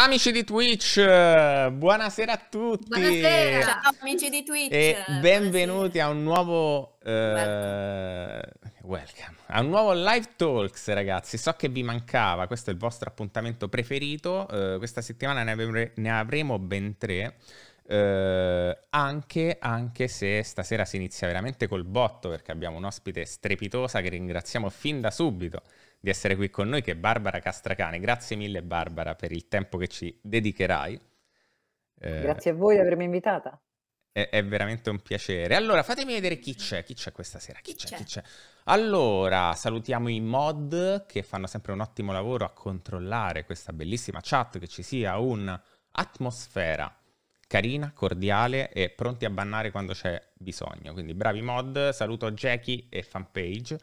Amici di Twitch, buonasera a tutti. Buonasera, Ciao, amici di Twitch. E benvenuti buonasera. a un nuovo... Eh, welcome. welcome. A un nuovo Live Talks, ragazzi. So che vi mancava, questo è il vostro appuntamento preferito. Eh, questa settimana ne, avre ne, avremo ben tre. Eh, anche, anche se stasera si inizia veramente col botto, perché abbiamo un'ospite strepitosa che ringraziamo fin da subito di essere qui con noi, che è Barbara Castracane. Grazie mille Barbara per il tempo che ci dedicherai. Eh, Grazie a voi di avermi invitata. È, è, veramente un piacere. Allora, fatemi vedere chi c'è, chi c'è questa sera, chi, chi c'è, c'è, chi c'è. Allora, salutiamo i mod che fanno sempre un ottimo lavoro a controllare questa bellissima chat, che ci sia un'atmosfera carina, cordiale e pronti a bannare quando c'è bisogno. Quindi bravi mod, saluto Jackie e fanpage.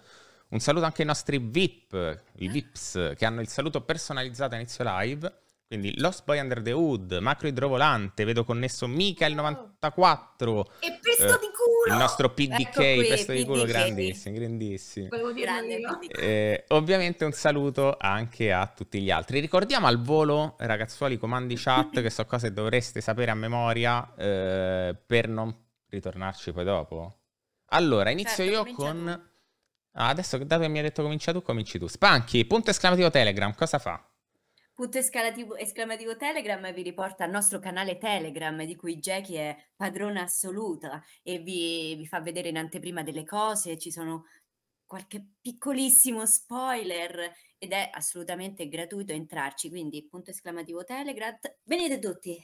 Un saluto anche ai nostri VIP, i VIPs, che hanno il saluto personalizzato a inizio live. Quindi Lost Boy Under the Hood, Macro Idrovolante, vedo connesso Mica il 94 E Pesto eh, di culo! Il nostro PDK, ecco qui, Pesto PDK. di culo, grandissimo, grandissimo. Grande, no? eh, ovviamente un saluto anche a tutti gli altri. Ricordiamo al volo, ragazzuoli, i comandi chat, che so cose dovreste sapere a memoria eh, per non ritornarci poi dopo. Allora, inizio certo, io cominciamo. con Ah, adesso dato che mi hai detto comincia tu, cominci tu. Spanchi, punto esclamativo Telegram, cosa fa? Punto esclamativo, esclamativo Telegram vi riporta al nostro canale Telegram di cui Jackie è padrona assoluta e vi, vi fa vedere in anteprima delle cose, ci sono qualche piccolissimo spoiler ed è assolutamente gratuito entrarci, quindi punto esclamativo Telegram, venite tutti!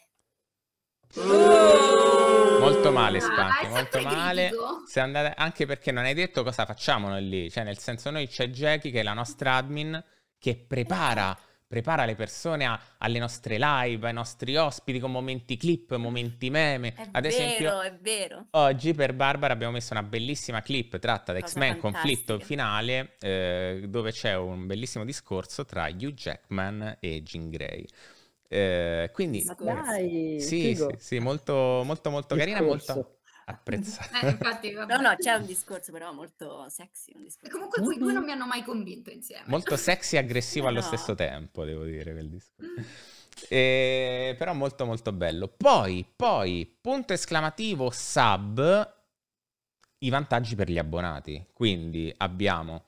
Oh! Molto male, ah, Spanchi, molto male. Critico. Se Anche perché non hai detto cosa facciamo noi lì. Cioè, nel senso, noi c'è Jackie, che è la nostra admin, che prepara prepara le persone a, alle nostre live, ai nostri ospiti con momenti clip, momenti meme. È Ad vero, esempio, è vero. Oggi per Barbara abbiamo messo una bellissima clip tratta da X-Men Conflitto Finale, eh, dove c'è un bellissimo discorso tra Hugh Jackman e Jean Grey. Eh, quindi eh, Dai, sì, sì, sì, molto, molto, molto carina molto apprezzata. Eh, infatti, no, no, c'è un discorso però molto sexy. Comunque quei due non mi hanno mai convinto insieme. Molto sexy e aggressivo no. allo stesso tempo, devo dire, quel discorso. Mm. Eh, però molto molto bello. Poi, poi, punto esclamativo sub, i vantaggi per gli abbonati. Quindi abbiamo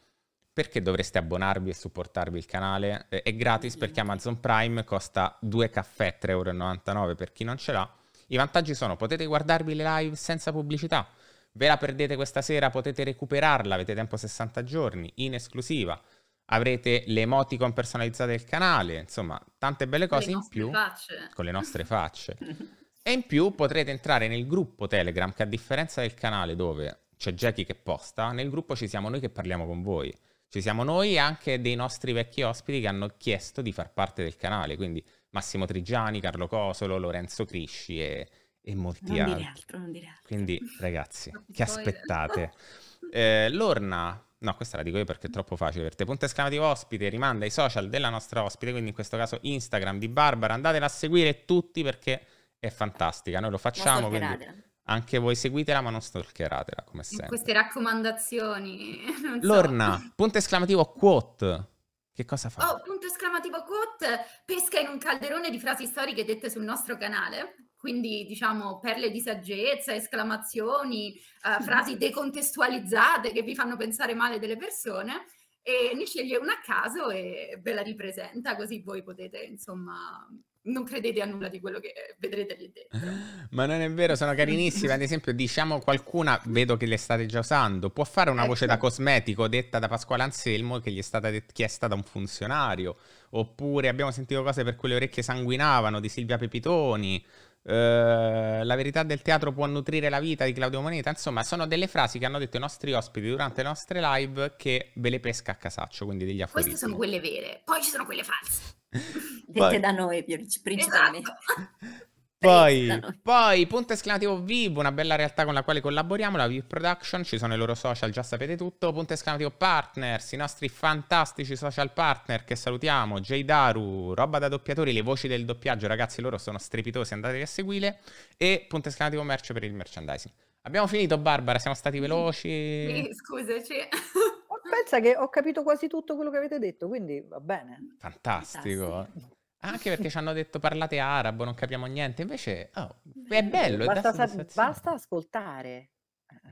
perché dovreste abbonarvi e supportarvi il canale? Eh, è gratis perché esatto. Amazon Prime costa 2 caffè 3,99 euro per chi non ce l'ha. I vantaggi sono potete guardarvi le live senza pubblicità, ve la perdete questa sera, potete recuperarla, avete tempo 60 giorni, in esclusiva, avrete le emoticon personalizzate del canale, insomma, tante belle cose in più facce. con le nostre facce. e in più potrete entrare nel gruppo Telegram che a differenza del canale dove c'è Jackie che posta, nel gruppo ci siamo noi che parliamo con voi. Ci siamo noi e anche dei nostri vecchi ospiti che hanno chiesto di far parte del canale, quindi Massimo Trigiani, Carlo Cosolo, Lorenzo Crisci e, e molti non altri. Altro, non dire altro. Quindi ragazzi, che aspettate? Eh, Lorna, no questa la dico io perché è troppo facile per te, punto esclamativo ospite, rimanda ai social della nostra ospite, quindi in questo caso Instagram di Barbara, andatela a seguire tutti perché è fantastica, noi lo facciamo, quindi anche voi seguitela, ma non stalkeratela come sempre. Queste raccomandazioni. Lorna, so. punto esclamativo quote. Che cosa fa? Oh, punto esclamativo quote pesca in un calderone di frasi storiche dette sul nostro canale. Quindi, diciamo, perle di saggezza, esclamazioni, eh, frasi decontestualizzate che vi fanno pensare male delle persone. E ne sceglie una a caso e ve la ripresenta, così voi potete, insomma, non credete a nulla di quello che eh, vedrete lì dentro. Ma non è vero, sono carinissime. Ad esempio, diciamo qualcuna, vedo che le state già usando, può fare una ecco. voce da ecco. cosmetico detta da Pasquale Anselmo che gli è stata det- chiesta da un funzionario. Oppure abbiamo sentito cose per cui le orecchie sanguinavano di Silvia Pepitoni. Eh, la verità del teatro può nutrire la vita di Claudio Moneta. Insomma, sono delle frasi che hanno detto i nostri ospiti durante le nostre live che ve le pesca a casaccio, quindi degli aforismi. Queste sono quelle vere, poi ci sono quelle false. Dette da noi principalmente. Esatto. Poi, poi, punto esclamativo Vivo, una bella realtà con la quale collaboriamo, la VIP Production, ci sono i loro social, già sapete tutto. Punto esclamativo Partners, i nostri fantastici social partner che salutiamo, Jaydaru, roba da doppiatori, le voci del doppiaggio, ragazzi loro sono strepitosi, andatevi a seguire. E punto esclamativo Merch per il merchandising. Abbiamo finito Barbara, siamo stati veloci. Sì, scusaci. pensa che ho capito quasi tutto quello che avete detto, quindi va bene. Fantastico. Fantastico. Anche perché ci hanno detto parlate arabo, non capiamo niente. Invece oh, è bello. Basta, è sa- basta ascoltare.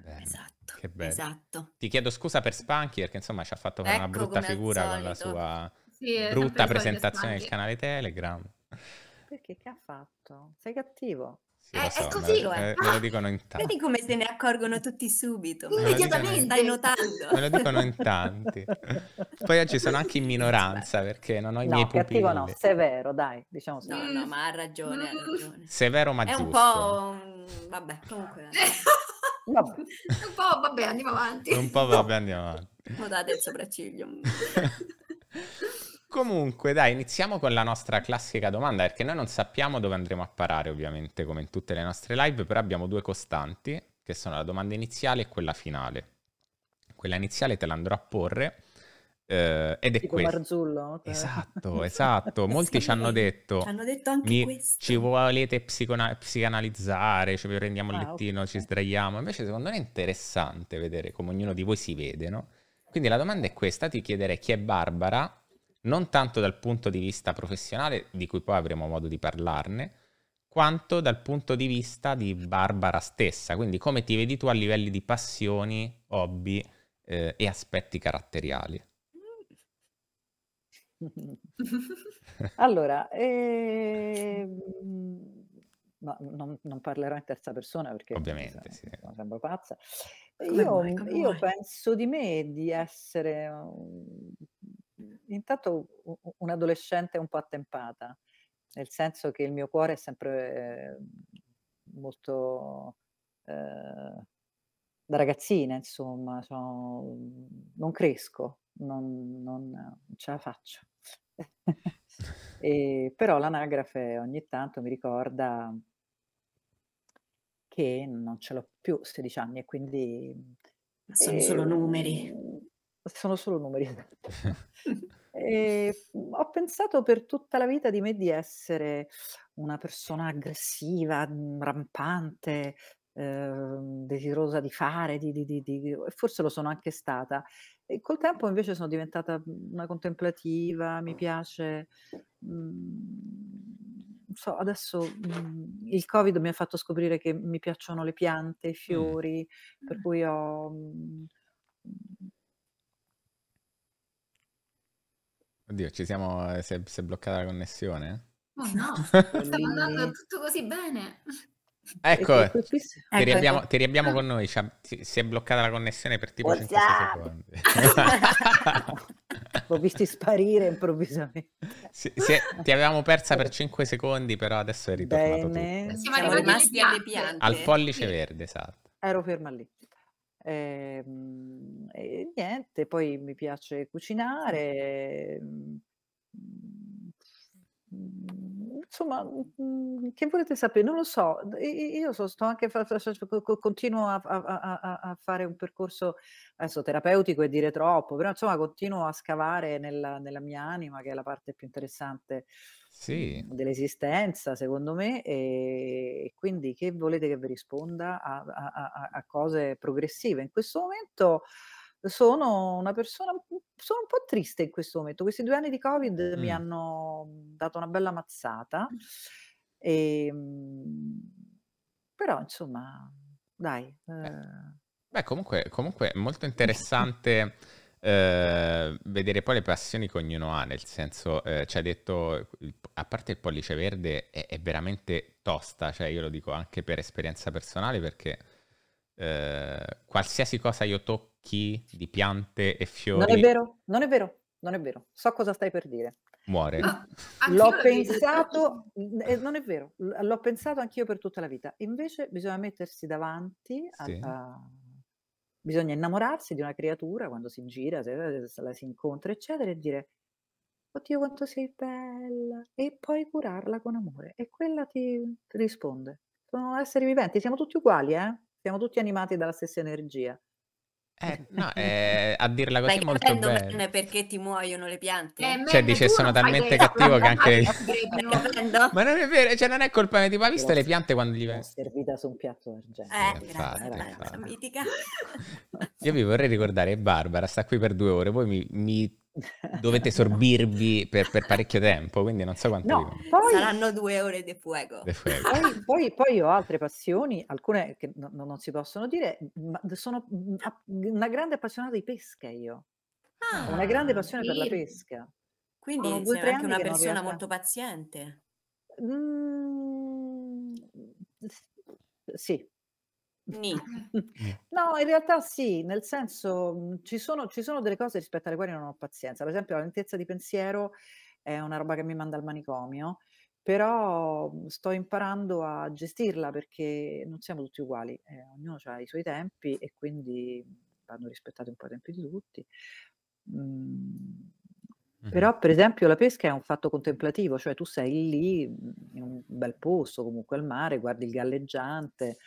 Bene, esatto, che bello. Esatto. Ti chiedo scusa per Spanky perché insomma ci ha fatto ecco una brutta figura con la sua sì, brutta presentazione del canale Telegram. Perché che ha fatto? Sei cattivo. Eh, è, è così, lo, eh. me, me lo dicono in tanti. Vedi come se ne accorgono tutti subito. Immediatamente. Stai notando. Me lo dicono in tanti. Poi ci sono anche in minoranza perché non ho i no, miei pupilli. No, cattivo no, severo, dai, diciamo severo. No, no, ma ha ragione, ha ragione. Severo ma è giusto. È un po'... vabbè, comunque... Vabbè. un po' vabbè, andiamo avanti. Un po' vabbè, andiamo avanti. Notate il sopracciglio. Comunque, dai, iniziamo con la nostra classica domanda, perché noi non sappiamo dove andremo a parare, ovviamente, come in tutte le nostre live, però abbiamo due costanti, che sono la domanda iniziale e quella finale. Quella iniziale te la andrò a porre. Eh, ed è questo. Marzullo, okay. Esatto, esatto. Molti ci hanno detto, hanno detto anche mi, ci volete psicona- psicanalizzare, ci cioè prendiamo ah, lettino, okay. ci sdraiamo. Invece secondo me è interessante vedere come ognuno di voi si vede, no? Quindi la domanda è questa, ti chiederei chi è Barbara non tanto dal punto di vista professionale, di cui poi avremo modo di parlarne, quanto dal punto di vista di Barbara stessa, quindi come ti vedi tu a livelli di passioni, hobby eh, e aspetti caratteriali. allora, eh... no, non, non, parlerò in terza persona perché Ovviamente, sì. sembro pazza. Come io, mai, io penso di me di essere intanto un'adolescente un po' attempata, nel senso che il mio cuore è sempre ehm, molto eh, da ragazzina, insomma, sono, non cresco, non, non ce la faccio. e, però l'anagrafe ogni tanto mi ricorda che non ce l'ho più 16 anni e quindi... Sono eh, solo numeri. Ehm, sono solo numeri. e ehm, ho pensato per tutta la vita di me di essere una persona aggressiva, mm, rampante, eh, desiderosa di fare, di, di, di, e forse lo sono anche stata. E col tempo invece sono diventata mm, una contemplativa, mi piace... Mh, mm, So, adesso mh, il Covid mi ha fatto scoprire che mi piacciono le piante, i fiori, mm. per cui ho mh, Oddio, ci siamo... Eh, si è, si è bloccata la connessione? Oh no, stava andando tutto così bene. Ecco, ti, riabbiamo, ti riabbiamo con noi. Cioè, ti, si è bloccata la connessione per tipo 5 secondi. L'ho visti sparire improvvisamente. Si, si è, ti avevamo persa per 5 secondi, però adesso è ritornato. Bene. Siamo, Siamo rimasti alle piante. Al pollice sì. verde, esatto. Ero ferma lì. Ehm, e niente, poi mi piace cucinare, mhmm Mhmm, insomma, mhmm, che volete sapere? Non lo so, io so, sto anche continuo a, a, a, a, fare un percorso adesso terapeutico e dire troppo, però insomma continuo a scavare nella, nella mia anima, che è la parte più interessante sì. Mhmm, dell'esistenza, secondo me, e quindi che volete che vi risponda a cose progressive? In questo momento sono una persona, sono un po' triste in questo momento. Questi due anni di Covid mm. mi hanno mhmm, dato una bella mazzata, mm. e, ehm, però insomma, dai. Beh, eh. beh comunque, comunque è molto interessante. Eh, vedere poi le passioni che ognuno ha, nel senso, eh, ci ha detto, a parte il pollice verde, è, è, veramente tosta, cioè io lo dico anche per esperienza personale perché eh, qualsiasi cosa io tocchi di piante e fiori... Non è vero, non è vero, non è vero. So cosa stai per dire. Muore. Ah, l'ho pensato, eh, non è vero, l'ho pensato anch'io per tutta la vita. Invece bisogna mettersi davanti sì. a, a bisogna innamorarsi di una creatura quando si gira, se, se la si incontra, eccetera, e dire oddio quanto sei bella e poi curarla con amore. E quella ti risponde. Sono esseri viventi, siamo tutti uguali, eh? Siamo tutti animati dalla stessa energia. Eh, no, eh, a dirla così Stai molto bene. perché ti muoiono le piante. Eh, cioè, dice sono talmente cattivo che anche... Ma non è vero, cioè non è colpa mia, tipo, ha visto le piante quando gli vengono? servita su un piatto d'argento. Eh, eh infatti, infatti. Io vi vorrei ricordare, Barbara sta qui per due ore, poi mi, mi dovete sorbirvi per, per, parecchio tempo, quindi non so quanto... No, poi... Saranno due ore di fuego. De fuego. Poi, poi, poi, ho altre passioni, alcune che no, non si possono dire, ma sono mm, una grande appassionata di pesca io. Ah, una grande passione per la pesca. Quindi Sono due, sei anche una persona molto paziente. Mm, sì, Ni. No, in realtà sì, nel senso mm, ci, sono, ci sono delle cose rispetto alle quali non ho pazienza. Per esempio la lentezza di pensiero è una roba che mi manda al manicomio, però mm, sto imparando a gestirla perché non siamo tutti uguali, eh, ognuno ha i suoi tempi e quindi mm, vanno rispettati un po' i tempi di tutti. Mm. Però, per esempio, la pesca è un fatto contemplativo, cioè tu sei lì in un bel posto, comunque al mare, guardi il galleggiante,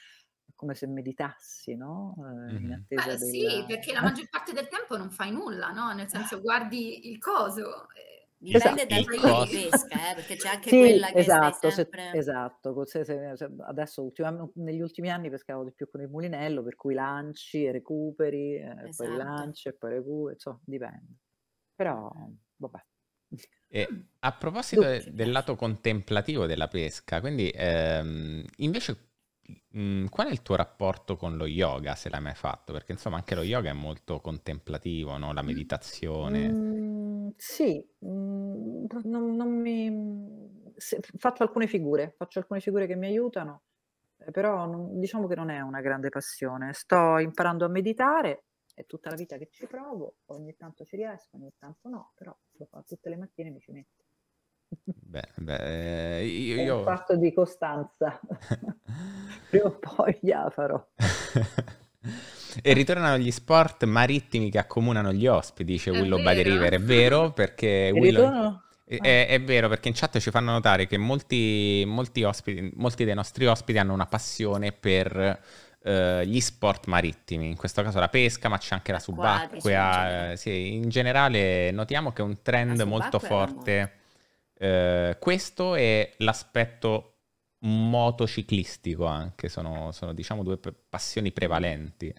come se meditassi, no? Eh, in attesa ah, del... Sì, perché la eh. maggior parte del tempo non fai nulla, no? Nel senso ah. guardi il coso. Eh, esatto. Dipende esatto. dal periodo di pesca, eh, perché c'è anche sì, quella che esatto, sempre... Esatto, se, esatto, se, se, adesso negli ultimi anni pescavo di più con il mulinello, per cui lanci e recuperi, eh, esatto. poi lanci e poi recuperi, insomma, dipende. Però, vabbè. E mm. a proposito Tutti. del lato contemplativo della pesca, quindi ehm, invece Mm, qual è il tuo rapporto con lo yoga, se l'hai mai fatto? Perché insomma anche lo yoga è molto contemplativo, no? la meditazione. Mm, sì, mm, non, non mi... se, faccio alcune figure, faccio alcune figure che mi aiutano, eh, però non, diciamo che non è una grande passione. Sto imparando a meditare, è tutta la vita che ci provo, ogni tanto ci riesco, ogni tanto no, però tutte le mattine mi ci metto. Beh, beh, eh, io, io... un fatto di costanza. Prima o poi la farò. E ritornano gli sport marittimi che accomunano gli ospiti, dice è Willow vero. by the River, è vero perché... Willow... È, eh, ah. eh, è, vero perché in chat ci fanno notare che molti, molti, ospiti, molti dei nostri ospiti hanno una passione per gli sport marittimi, in questo caso la pesca ma c'è anche la subacquea, sì, in generale notiamo che è un trend molto forte eh, questo è l'aspetto motociclistico anche, sono, sono diciamo due passioni prevalenti.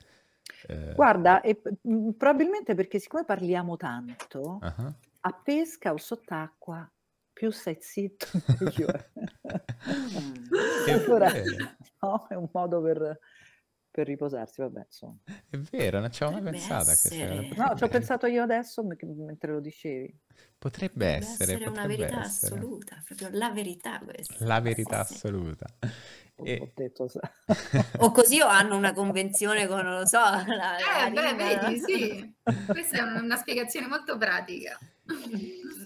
Eh, Guarda, e, mm, probabilmente perché siccome parliamo tanto, uh-huh. a pesca o sott'acqua più sei zitto, meglio. allora, no, è un modo per per riposarsi, vabbè, insomma. È vero, non ci avevo mai pensato a No, ci ho pensato io adesso mentre lo dicevi. Potrebbe, potrebbe essere, essere potrebbe una verità essere. assoluta, proprio la verità questa. La verità sì. assoluta. E... Ho detto, so. o così o hanno una convenzione con, non lo so, la, eh, la beh, vedi, sì. Questa è una spiegazione molto pratica.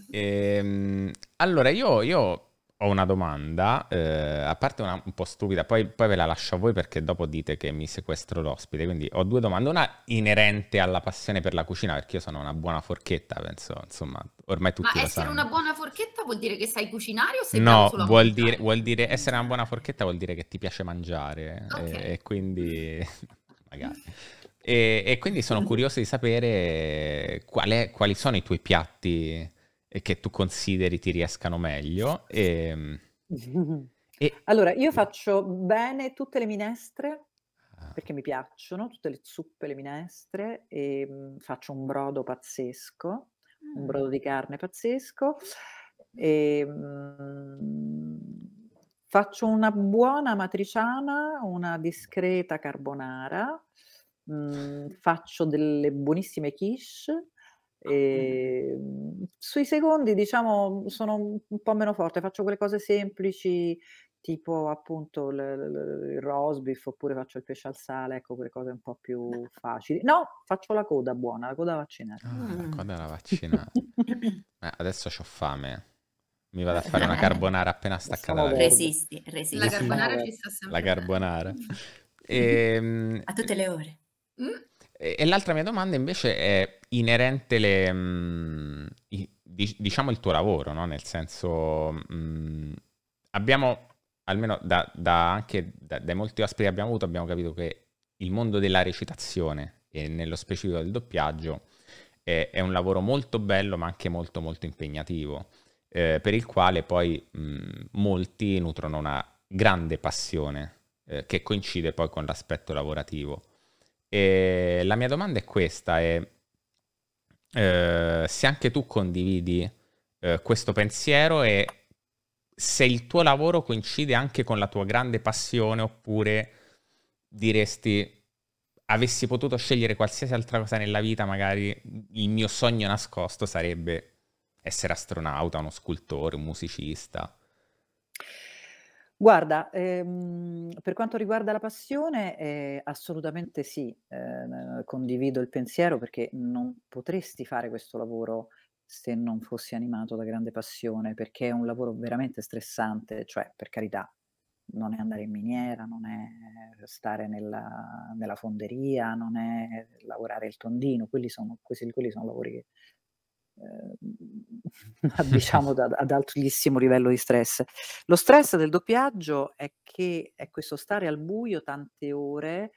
E, ehm, allora, io, io ho una domanda, eh, a parte una un po' stupida, poi, poi, ve la lascio a voi perché dopo dite che mi sequestro l'ospite, quindi ho due domande, una inerente alla passione per la cucina, perché io sono una buona forchetta, penso, insomma, ormai tutti Ma lo sanno. Ma essere una buona forchetta vuol dire che sai cucinare o sei No, vuol dire, vuol dire, essere una buona forchetta vuol dire che ti piace mangiare eh, okay. e, e quindi magari... E, e, quindi sono curioso di sapere qual è, quali sono i tuoi piatti e che tu consideri ti riescano meglio. E, ehm, e... Allora, io mm. faccio bene tutte le minestre ah. perché mi piacciono, tutte le zuppe, le minestre, e ehm, mh, faccio un brodo pazzesco, mm. un brodo di carne pazzesco. E, ehm, mh, Faccio una buona matriciana, una discreta carbonara, mh, mm, faccio delle buonissime quiche, e, mhmm, sui secondi, diciamo, sono un po' meno forte, faccio quelle cose semplici tipo appunto il, il, il rosbif oppure faccio il pesce al sale, ecco quelle cose un po' più facili. No, faccio la coda buona, la coda vaccinata. Ah, mm. La coda la vaccinata. eh, adesso ho fame. Mi vado a fare una carbonara appena staccata. La resisti, resisti. La carbonara ci sta sempre. La carbonara. E, ehm, a tutte le ore. Mm? E l'altra mia domanda invece è inerente le, mm, diciamo il tuo lavoro, no? nel senso mm, abbiamo, almeno da, da anche da, dai molti ospiti che abbiamo avuto, abbiamo capito che il mondo della recitazione e nello specifico del doppiaggio è, è un lavoro molto bello ma anche molto molto impegnativo, eh, per il quale poi mh, mm, molti nutrono una grande passione eh, che coincide poi con l'aspetto lavorativo. E la mia domanda è questa, è eh, se anche tu condividi eh, questo pensiero e se il tuo lavoro coincide anche con la tua grande passione oppure diresti avessi potuto scegliere qualsiasi altra cosa nella vita, magari il mio sogno nascosto sarebbe essere astronauta, uno scultore, un musicista. Guarda, ehm, per quanto riguarda la passione, eh, assolutamente sì, eh, condivido il pensiero perché non potresti fare questo lavoro se non fossi animato da grande passione, perché è un lavoro veramente stressante, cioè per carità, non è andare in miniera, non è stare nella, nella fonderia, non è lavorare il tondino, quelli sono, quelli sono lavori che eh, diciamo da, ad altissimo livello di stress. Lo stress del doppiaggio è che è questo stare al buio tante ore,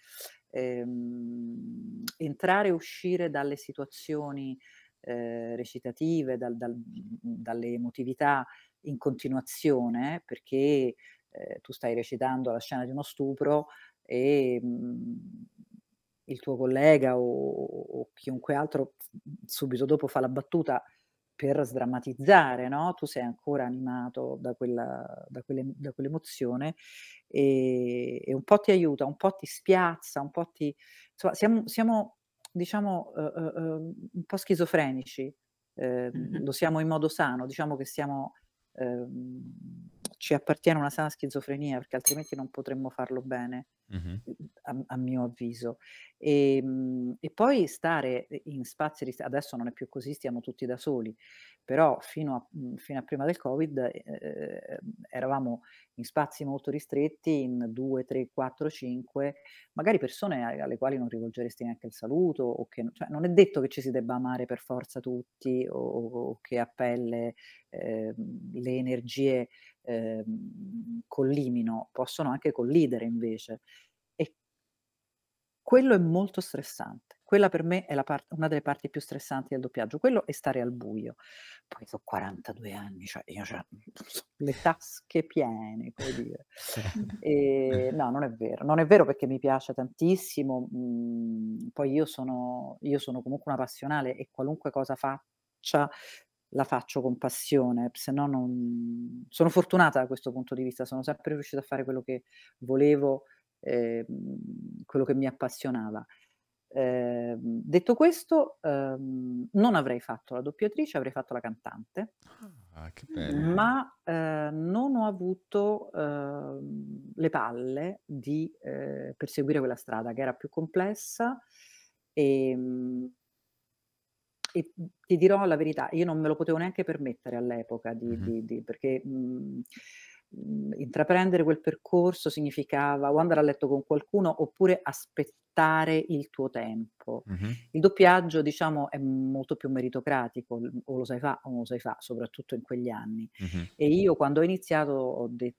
ehm, entrare e uscire dalle situazioni eh, recitative, dal, dal, dalle emotività in continuazione, perché eh, tu stai recitando la scena di uno stupro e mh, mm, il tuo collega o, o chiunque altro mhmm, subito dopo fa la battuta per sdrammatizzare, no? tu sei ancora animato da, quella, da, quelle, da quell'emozione e, e, un po' ti aiuta, un po' ti spiazza, un po' ti... Insomma, siamo, siamo diciamo, uh, uh, un po' schizofrenici, uh, mm-hmm. lo siamo in modo sano, diciamo che siamo ehm, ci appartiene una sana schizofrenia, perché altrimenti non potremmo farlo bene, mm-hmm. a, a, mio avviso. E, ehm, e, poi stare in spazi, rist- adesso non è più così, stiamo tutti da soli, però fino a, mhmm, fino a prima del Covid eh, eh, eravamo in spazi molto ristretti, in 2, 3, 4, 5, magari persone alle quali non rivolgeresti neanche il saluto, o che, cioè, non è detto che ci si debba amare per forza tutti, o, o che a pelle Ehm, le energie eh, collimino, possono anche collidere invece. E quello è molto stressante. Quella per me è part- una delle parti più stressanti del doppiaggio, quello è stare al buio. Poi ho 42 anni, cioè io ho le tasche piene, come dire. E, no, non è vero, non è vero perché mi piace tantissimo, mhmm, poi io sono, io sono comunque una passionale e qualunque cosa faccia la faccio con passione, se no non... Sono fortunata da questo punto di vista, sono sempre riuscita a fare quello che volevo, eh, quello che mi appassionava. Eh, detto questo, ehm, non avrei fatto la doppiatrice, avrei fatto la cantante, ah, ma eh, non ho avuto ehm, le palle di eh, perseguire quella strada che era più complessa e ehm, e ti dirò la verità, io non me lo potevo neanche permettere all'epoca, di, mm-hmm. di, di, perché mh, mhmm, mhmm, intraprendere quel percorso significava o andare a letto con qualcuno oppure aspettare il tuo tempo. Mm-hmm. Il doppiaggio, diciamo, è molto più meritocratico, o lo sai fa o non lo sai fa, soprattutto in quegli anni. Mm-hmm. E io quando ho iniziato ho detto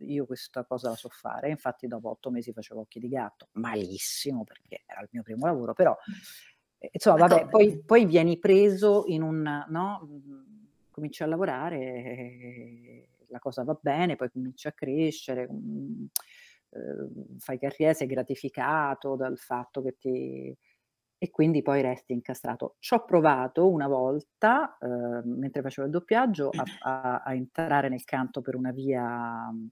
io questa cosa la so fare, infatti dopo otto mesi facevo occhi di gatto, malissimo perché era il mio primo lavoro, però Insomma, ecco. vabbè, poi, poi, vieni preso in un... No? Mm, cominci a lavorare, eh, la cosa va bene, poi cominci a crescere, mm, eh, fai carriera, sei gratificato dal fatto che ti... e quindi poi resti incastrato. Ci ho provato una volta, eh, mentre facevo il doppiaggio, a, a, a entrare nel canto per una via mm,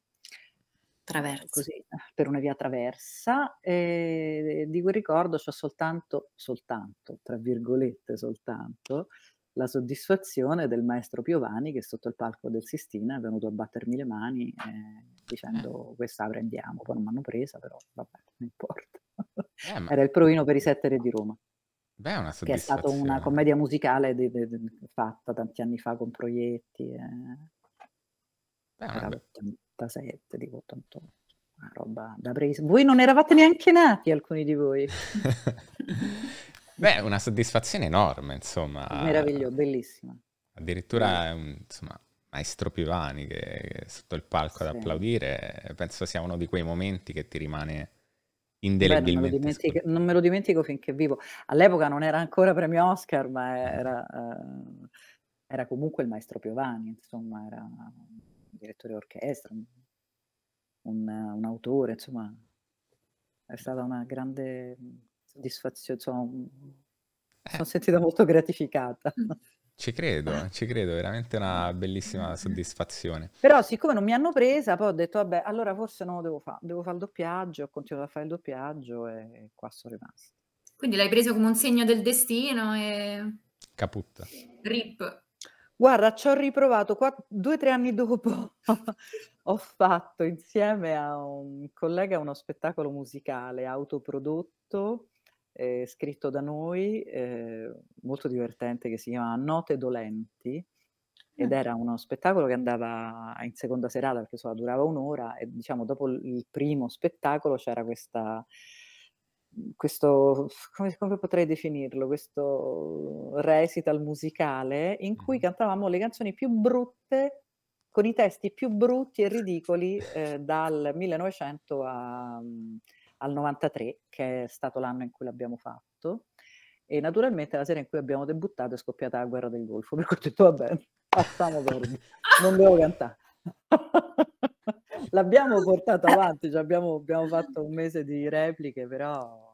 Traversa. Così, eh, per una via traversa. E di quel ricordo c'è soltanto, soltanto, tra virgolette soltanto, la soddisfazione del maestro Piovani che sotto il palco del Sistina è venuto a battermi le mani eh, eh. dicendo eh. questa la prendiamo, poi non mi hanno presa, però vabbè, non importa. Eh, ma... Era il provino per i sette re di Roma. Beh, una che è stata una commedia musicale di, di, di, fatta tanti anni fa con Proietti. Eh. Beh, Era be... 87, dico 88. Una roba da presa. Voi non eravate neanche nati, alcuni di voi. Beh, una soddisfazione enorme, insomma. Meraviglioso, bellissima. Addirittura, Beh. insomma, maestro Pivani che, che sotto il palco sì. ad applaudire, penso sia uno di quei momenti che ti rimane indelebilmente. Beh, non, me non, me lo dimentico finché vivo. All'epoca non era ancora premio Oscar, ma mm. era, eh, era comunque il maestro Piovani, insomma, era direttore orchestra, un, un, un autore, insomma, è stata una grande soddisfazione, insomma, eh. sono sentita molto gratificata. Mm. Ci credo, eh, ci credo, veramente una bellissima mm. soddisfazione. Però siccome non mi hanno presa, poi ho detto, vabbè, allora forse non lo devo fare, devo fare il doppiaggio, ho continuato a fare il doppiaggio e qua sono rimasta. Quindi l'hai preso come un segno del destino e... Caputta. Rip. Guarda, ci ho riprovato due o tre anni dopo. Ho fatto insieme a un collega uno spettacolo musicale autoprodotto, ehm, scritto da noi, ehm, molto divertente, che si chiama Note dolenti, ed ah. era uno spettacolo che andava in seconda serata, perché insomma durava un'ora, e diciamo dopo il primo spettacolo c'era questa questo, come, come, potrei definirlo, questo recital musicale in cui cantavamo le canzoni più brutte, con i testi più brutti e ridicoli eh, dal 1900 a, mm, al 93, che è stato l'anno in cui l'abbiamo fatto. E naturalmente la sera in cui abbiamo debuttato è scoppiata la guerra del Golfo, per cui ho detto vabbè, passiamo per non devo cantare. l'abbiamo portato avanti, cioè abbiamo, abbiamo, fatto un mese di repliche, però...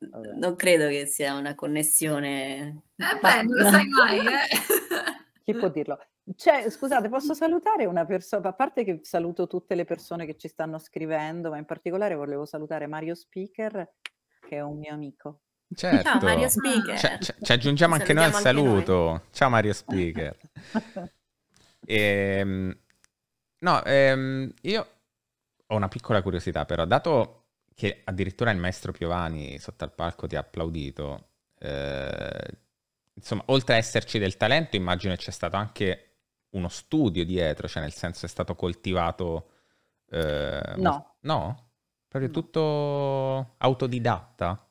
Vabbè. Non credo che sia una connessione... Eh beh, non lo sai mai, eh. Chi può dirlo? Cioè, scusate, posso salutare una persona, a parte che saluto tutte le persone che ci stanno scrivendo, ma in particolare volevo salutare Mario Speaker, che è un mio amico. Certo. Ciao Mario Speaker. C- c- ci aggiungiamo anche noi al saluto. Noi. Ciao Mario Speaker. e, ehm, No, ehm, io ho una piccola curiosità però, dato che addirittura il maestro Piovani sotto al palco ti ha applaudito, eh, insomma, oltre a esserci del talento, immagino c'è stato anche uno studio dietro, cioè nel senso è stato coltivato... Eh, no. No? Proprio no. tutto autodidatta?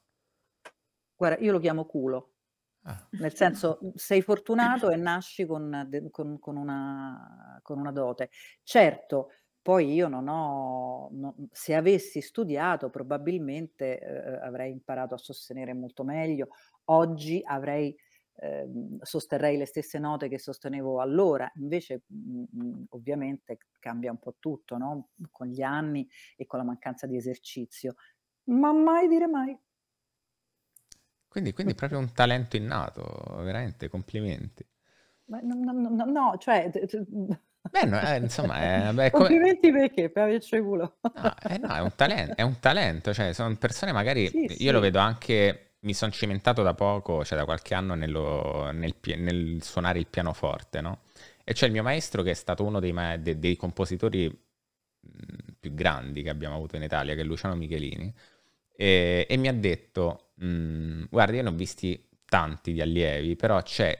Guarda, io lo chiamo culo. Ah. Nel senso, mhmm, sei fortunato e nasci con, con, con, una, con una dote. Certo, poi io non ho, no, mhmm, se avessi studiato probabilmente eh, avrei imparato a sostenere molto meglio, oggi avrei, eh, sosterrei le stesse note che sostenevo allora, invece mh, mhmm, ovviamente cambia un po' tutto no? con gli anni e con la mancanza di esercizio, ma mai dire mai. Quindi, quindi proprio un talento innato, veramente, complimenti. Ma no, no, no, no cioè... Beh, no, eh, insomma, eh, è, beh, complimenti perché? Per averci il culo. No, eh, no, è un talento, è un talento, cioè sono persone magari, sì, io sì. lo vedo anche, mi sono cimentato da poco, cioè da qualche anno nello, nel, nel, suonare il pianoforte, no? E c'è il mio maestro che è stato uno dei, ma- de- dei compositori più grandi che abbiamo avuto in Italia, che è Luciano Michelini, e, e mi ha detto, mh, mm, guarda, io ne ho visti tanti di allievi, però c'è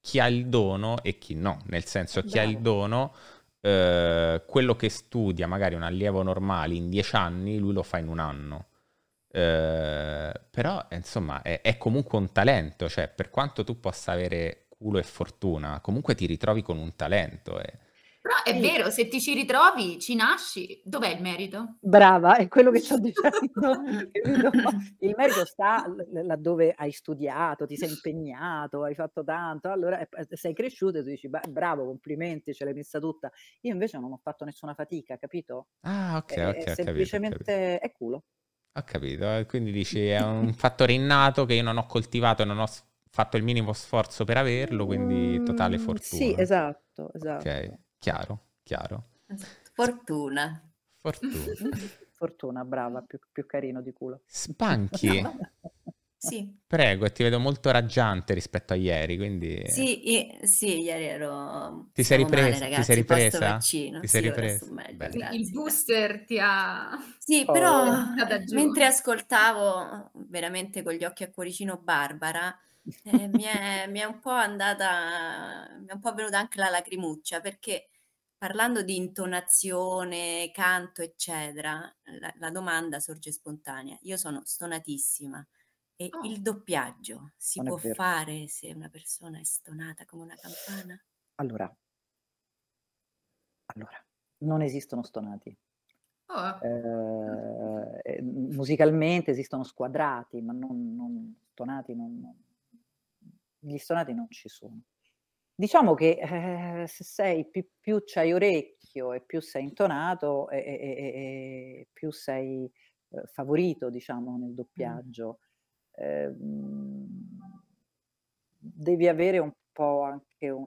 chi ha il dono e chi no, nel senso chi Bravo. ha il dono, eh, quello che studia magari un allievo normale in dieci anni, lui lo fa in un anno. Eh, però insomma è, è, comunque un talento, cioè per quanto tu possa avere culo e fortuna, comunque ti ritrovi con un talento. Eh però è sì. vero, se ti ci ritrovi, ci nasci, dov'è il merito? Brava, è quello che sto dicendo. il merito sta laddove hai studiato, ti sei impegnato, hai fatto tanto, allora sei cresciuto e tu dici bravo, complimenti, ce l'hai messa tutta. Io invece non ho fatto nessuna fatica, capito? Ah, ok, è, ok. È semplicemente capito. è culo. Ho capito, eh, quindi dici è un fattore innato che io non ho coltivato, e non ho fatto il minimo sforzo per averlo, quindi totale mm, fortuna. Sì, esatto, esatto. Ok. Esatto. Chiaro, chiaro. Esatto. Fortuna. Fortuna. Fortuna, brava, più, più, carino di culo. Spanchi. sì. Prego, ti vedo molto raggiante rispetto a ieri, quindi... Sì, io, sì ieri ero... Ti sei ripresa? Male, ragazzi, ti sei ripresa? Vaccino. Ti sei sì, ripresa? Meglio, Il booster ti ha... Sì, oh. però mentre ascoltavo veramente con gli occhi a cuoricino Barbara, eh, mi, è, mi, è, un po' andata, mi è un po' venuta anche la lacrimuccia perché parlando di intonazione, canto, eccetera, la, la domanda sorge spontanea. Io sono stonatissima e oh. il doppiaggio si non può fare se una persona è stonata come una campana? Allora, allora non esistono stonati. Oh. Eh, musicalmente esistono squadrati, ma non, non stonati, non, non gli stonati non ci sono. Diciamo che eh, se sei più, più c'hai orecchio e più sei intonato e, e, e, e più sei eh, favorito, diciamo, nel doppiaggio. Mm. Eh, devi avere un po' anche un,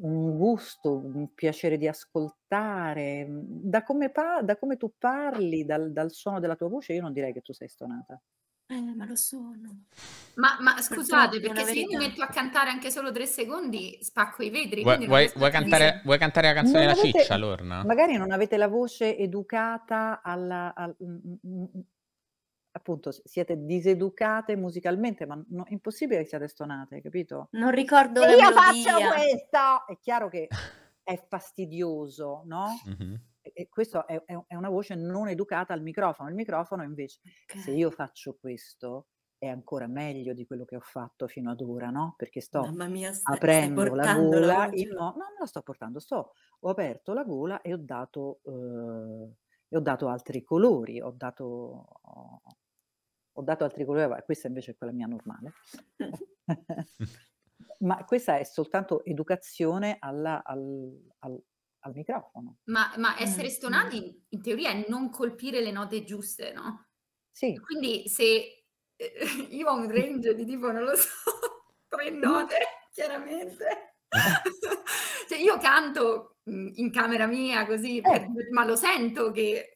un gusto, un piacere di ascoltare. Da come, pa- da come tu parli, dal, dal, suono della tua voce, io non direi che tu sei stonata. Eh, ma lo sono. Ma, ma scusate, perché se io mi metto a cantare anche solo tre secondi, spacco i vetri. Vuoi, vuoi, vuoi, cantare, vuoi cantare, la canzone della ciccia, Lorna? Magari non avete la voce educata alla... Al, mm, mm, mm, appunto siete diseducate musicalmente, ma no, è impossibile che siate stonate, capito? Non ricordo e io melodia. faccio questa! È chiaro che è fastidioso, no? Mm-hmm e questa è, è, una voce non educata al microfono. Il microfono invece, okay. se io faccio questo, è ancora meglio di quello che ho fatto fino ad ora, no? Perché sto mia, stai, aprendo stai la gola, io, no, non me la sto portando, sto, ho aperto la gola e ho dato, eh, e ho dato altri colori, ho dato, ho, ho dato altri colori, questa invece è quella mia normale. Ma questa è soltanto educazione alla, al, al, al microfono. Ma, ma mm, essere stonati mm. in teoria è non colpire le note giuste, no? Sì. Quindi se eh, io ho un range di tipo, non lo so, tre mm. note, chiaramente. cioè io canto in camera mia così, eh. per, ma lo sento che...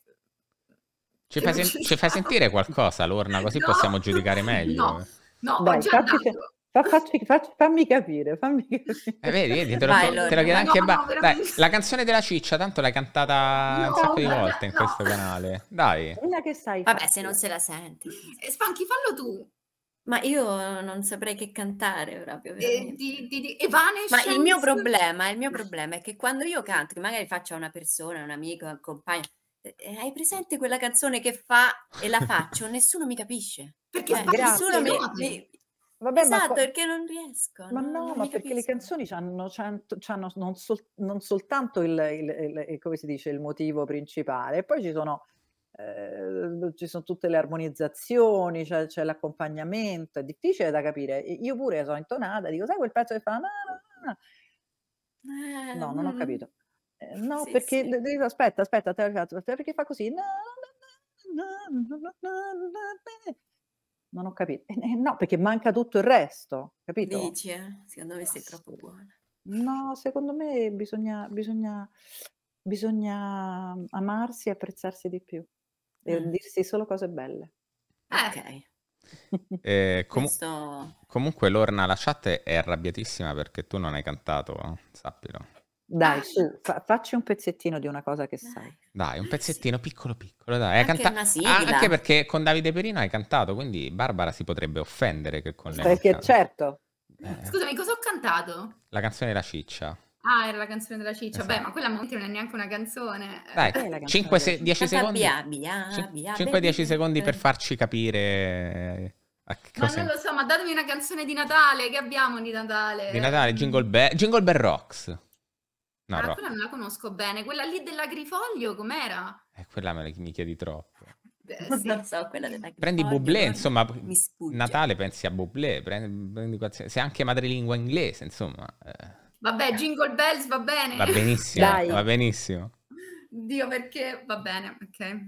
Ci, che fai, sen- ci fai, sentire qualcosa, Lorna, così no. possiamo giudicare meglio. No, no Dai, ho già dato... Fa, facci, facci, fammi capire, fammi capire. Eh, vedi, vedi, te lo, Vai, te lo chiedo anche no, ba- no, Dai, la canzone della ciccia, tanto l'hai cantata no, un sacco di volte in questo canale. Dai. Una che sai. Vabbè, se non se la senti. Eh, Spanchi, fallo tu. Ma io non saprei che cantare proprio. Eh, di, di, di Ma il mio, problema, il mio problema è che quando io canto, magari faccio a una persona, un amico, un compagno, eh, eh, hai presente quella canzone che fa e la faccio, nessuno mi capisce. Perché eh, nessuno mi, mi, Vabbè, esatto, ma... perché non riesco. Ma no, ma perché le canzoni hanno, non, sol, non, soltanto il, il, il, come si dice, il motivo principale, poi ci sono, eh, ci sono tutte le armonizzazioni, c'è, c'è, l'accompagnamento, è difficile da capire. Io pure sono intonata, dico, sai quel pezzo che fa... Eh, no, non ho capito. no, sì, perché... Sì. Aspetta, aspetta, perché fa così... No, no, no, no, no, no, no, no, no. Non ho capito. Eh, eh, no, perché manca tutto il resto, capito? Dici, eh? Secondo me sei troppo buona. No, secondo me bisogna, bisogna, bisogna mm, amarsi e apprezzarsi di più e mm. dirsi solo cose belle. Ah, ecco. ok. Eh, comu- Questo... Comunque Lorna, la chat è arrabbiatissima perché tu non hai cantato, eh, sappilo. Dai, ah. su, fa- facci un pezzettino di una cosa che Dai. sai. Dai, un pezzettino sì. piccolo piccolo, dai. Anche, canta- ah, anche, perché con Davide Perino hai cantato, quindi Barbara si potrebbe offendere che con lei. Perché certo. Eh. Scusami, cosa ho cantato? La canzone della Ciccia. Ah, era la canzone della ciccia. Esatto. Beh, ma quella non è neanche una canzone. Dai, 5-10 se- secondi. 5-10 secondi per eh. farci capire. Eh, ma non lo so, ma datemi una canzone di Natale. Che abbiamo di Natale? Di Natale, Jingle Bell, Jingle Bell Rocks. Narra. Ah, quella non la conosco bene. Quella lì dell'agrifoglio com'era? Eh, quella me la, mi chiedi troppo. sì. non so, quella dell'agrifoglio. Prendi Bublé, insomma, Natale pensi a Bublé, prendi, prendi qualsiasi... se anche madrelingua inglese, insomma. Eh. Vabbè, Jingle Bells va bene. Va benissimo, Dai. va benissimo. Dio perché va bene, ok.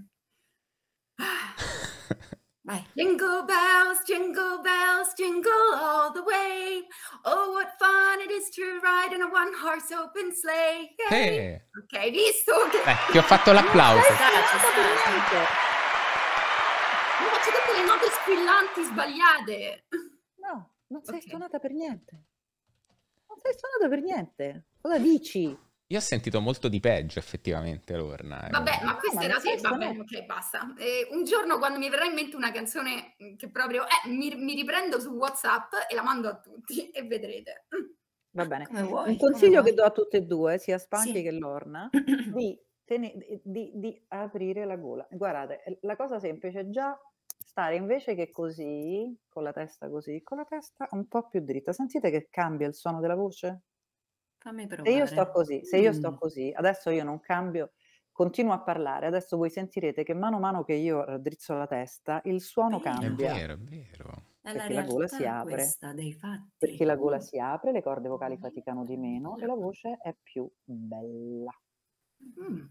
Vai. Jingle bells, jingle bells, jingle all the way. Oh, what fun it is to ride in a one horse open sleigh. Hey. Eh. Ok, hai visto? Beh, ti ho fatto l'applauso. Non faccio tutte le note squillanti sbagliate. No, non sei okay. stonata per niente. Non sei stonata per niente. Cosa dici? Io ho sentito molto di peggio effettivamente, Lorna. Eh. Vabbè, ma eh, questa era sì, vabbè, ok, basta. Eh, un giorno quando mi verrà in mente una canzone mm, che proprio eh, mi, mi, riprendo su WhatsApp e la mando a tutti e vedrete. Va bene. Vuoi, un consiglio che do a tutte e due, sia Spanchi sì. che Lorna, di, tene, di, di aprire la gola. Guardate, la cosa semplice è già stare invece che così, con la testa così, con la testa un po' più dritta. Sentite che cambia il suono della voce? Fammi provare. Se io sto così, se io sto così, adesso io non cambio, continuo a parlare, adesso voi sentirete che mano a mano che io drizzo la testa, il suono vero. cambia. È vero, è vero. Perché la gola si apre. Perché la gola si apre, le corde vocali faticano di meno e la voce è più bella. Mm.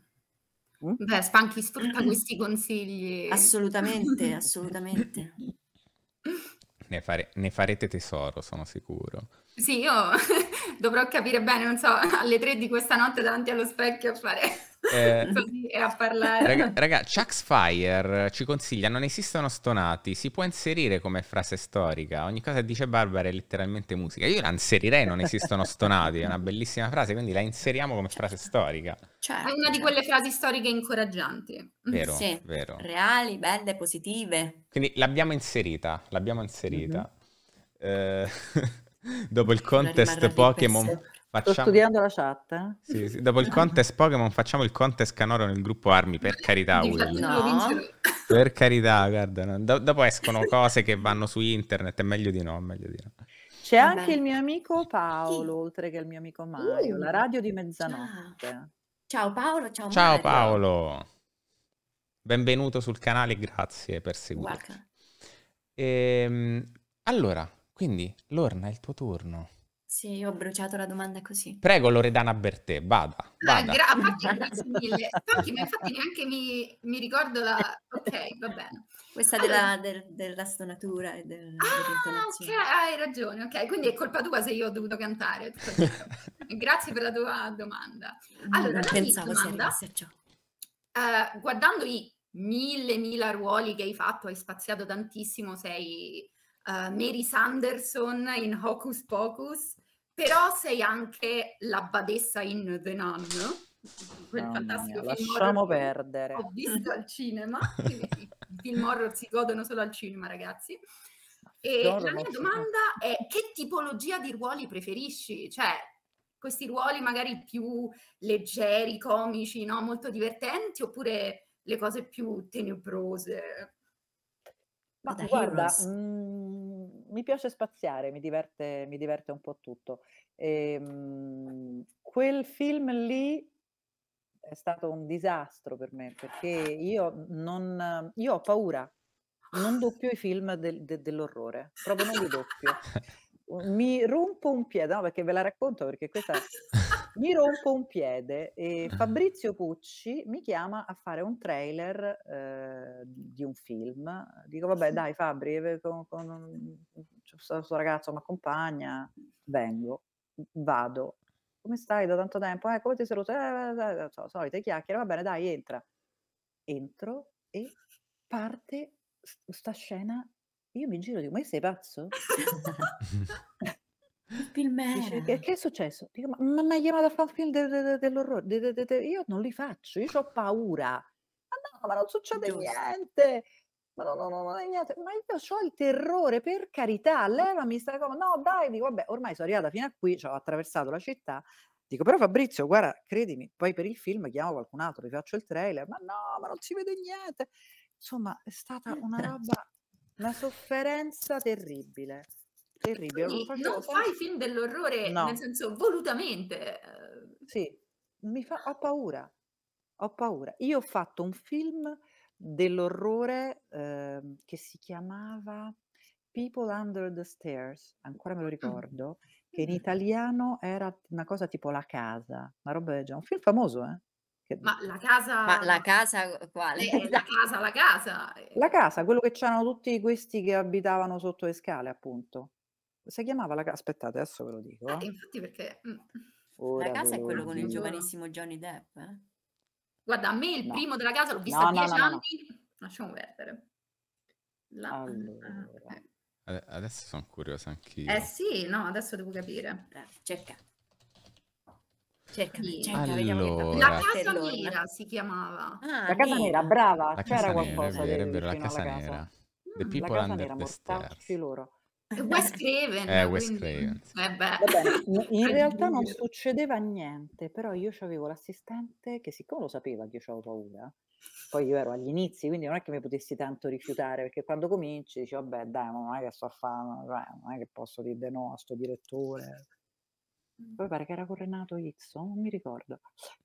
Mm? Beh, Spanchi sfrutta questi consigli. Assolutamente, assolutamente. Ne, fare, ne farete tesoro, sono sicuro. Sì, io dovrò capire bene, non so, alle tre di questa notte davanti allo specchio a fare eh, così e a parlare. Raga, raga Chuck's Fire eh, ci consiglia, non esistono stonati, si può inserire come frase storica, ogni cosa che dice Barbara è letteralmente musica. Io la inserirei, non esistono stonati, è una bellissima frase, quindi la inseriamo come frase storica. Certo. È una di cioè. quelle frasi storiche incoraggianti. Vero, sì. vero. Reali, belle, positive. Quindi l'abbiamo inserita, l'abbiamo inserita. Mm-hmm. Eh... Dopo il contest Pokémon facciamo... Sto studiando la chat. Eh? Sì, sì, dopo il contest Pokémon facciamo il contest Canoro nel gruppo Armi, per carità No. Per carità, guarda, no. Do- dopo escono cose che vanno su internet, è meglio di no, meglio di no. C'è Vabbè. anche il mio amico Paolo, oltre che il mio amico Mario, uh, la radio di mezzanotte. Ciao, Paolo, ciao, ciao Paolo. Benvenuto sul canale, grazie per seguirci. Ehm, allora, quindi, Lorna, è il tuo turno. Sì, io ho bruciato la domanda così. Prego Loredana Bertè, vada. Ah, vada. gra ah, grazie mille. Infatti, ma infatti neanche mi, mi, ricordo la... Ok, va bene. Questa allora... della, del, della stonatura e del, ah, ok, ah, hai ragione. Ok, quindi è colpa tua se io ho dovuto cantare. grazie per la tua domanda. Allora, non pensavo domanda, se ciò. Uh, guardando i mille, mila ruoli che hai fatto, hai spaziato tantissimo, sei uh, Mary Sanderson in Hocus Pocus, però sei anche la badessa in The Nun, quel oh, fantastico mia, film lasciamo perdere. Ho visto al cinema, i film horror si godono solo al cinema ragazzi. E Dove la mia domanda è che tipologia di ruoli preferisci? Cioè, questi ruoli magari più leggeri, comici, no? molto divertenti, oppure le cose più tenebrose? Ma guarda, mh, mhmm, mi piace spaziare, mi diverte, mi diverte un po' tutto. E, ehm, mh, quel film lì è stato un disastro per me perché io, non, io ho paura. Non doppio i film del, de, dell'orrore, proprio non li doppio. mi rompo un piede, no perché ve la racconto perché questa... mi rompo un piede e Fabrizio Pucci mi chiama a fare un trailer eh, di un film. Dico vabbè dai Fabri, eh, con, con questo mm, mm, ragazzo mi accompagna, vengo, mm, vado. Come stai da tanto tempo? Eh, come ti saluto? Eh, eh, eh so, solite chiacchiere, va bene dai entra. Entro e parte questa scena io mi giro e dico: Ma sei pazzo? Il film Dice, che, è successo? Dico, ma, mi hai chiamato a fare un film de, de, de, dell'orrore? io non li faccio, io ho paura. Ma no, ma non succede Giusto. niente. Ma no, no, no, non è niente. Ma io ho il terrore, per carità. Levami sta cosa. No, dai, dico, vabbè, ormai sono arrivata fino a qui, cioè, ho attraversato la città. Dico, però Fabrizio, guarda, credimi, poi per il film chiamo qualcun altro, vi faccio il trailer. Ma no, ma non si vede niente. Insomma, è stata una roba una sofferenza terribile. Terribile. Quindi non, non fai senso... film dell'orrore, no. nel senso volutamente. Eh. Sì, mi fa... ho paura. Ho paura. Io ho fatto un film dell'orrore eh, che si chiamava People Under the Stairs, ancora me lo mm. ricordo, che in italiano era una cosa tipo La casa, una roba del genere, un film famoso, eh? Ma la casa... Ma la casa eh, quale? Eh, la esatto. casa, la casa. Eh. La casa, quello che c'erano tutti questi che abitavano sotto le scale, appunto. Si chiamava la casa... Aspettate, adesso ve lo dico. Ah, eh. Ah, infatti perché... Mm. la casa è quello con il giovanissimo Johnny Depp, eh? Guarda, a me il no. primo della casa l'ho visto no, a dieci no, anni. Lasciamo perdere. La... Ah, allora. Eh. Adesso sono curiosa anch'io. Eh sì, no, adesso devo capire. Cercate. Cerca, sì. cerca, allora. La casa nera si chiamava. Ah, la casa nera, brava, la c'era qualcosa nera, vero, vero, la casa nera. Casa. The mm, people la casa under nera, the loro. West Craven. Eh, West Craven. Eh, vabbè, in realtà non succedeva niente, però io avevo l'assistente che siccome lo sapeva che io avevo paura, poi io ero agli inizi, quindi non è che mi potessi tanto rifiutare, perché quando cominci dici, vabbè dai, ma non è che sto a fare, cioè, non è che posso dire no a sto direttore. Mm. poi pare che era con Renato Izzo, oh, non mi ricordo.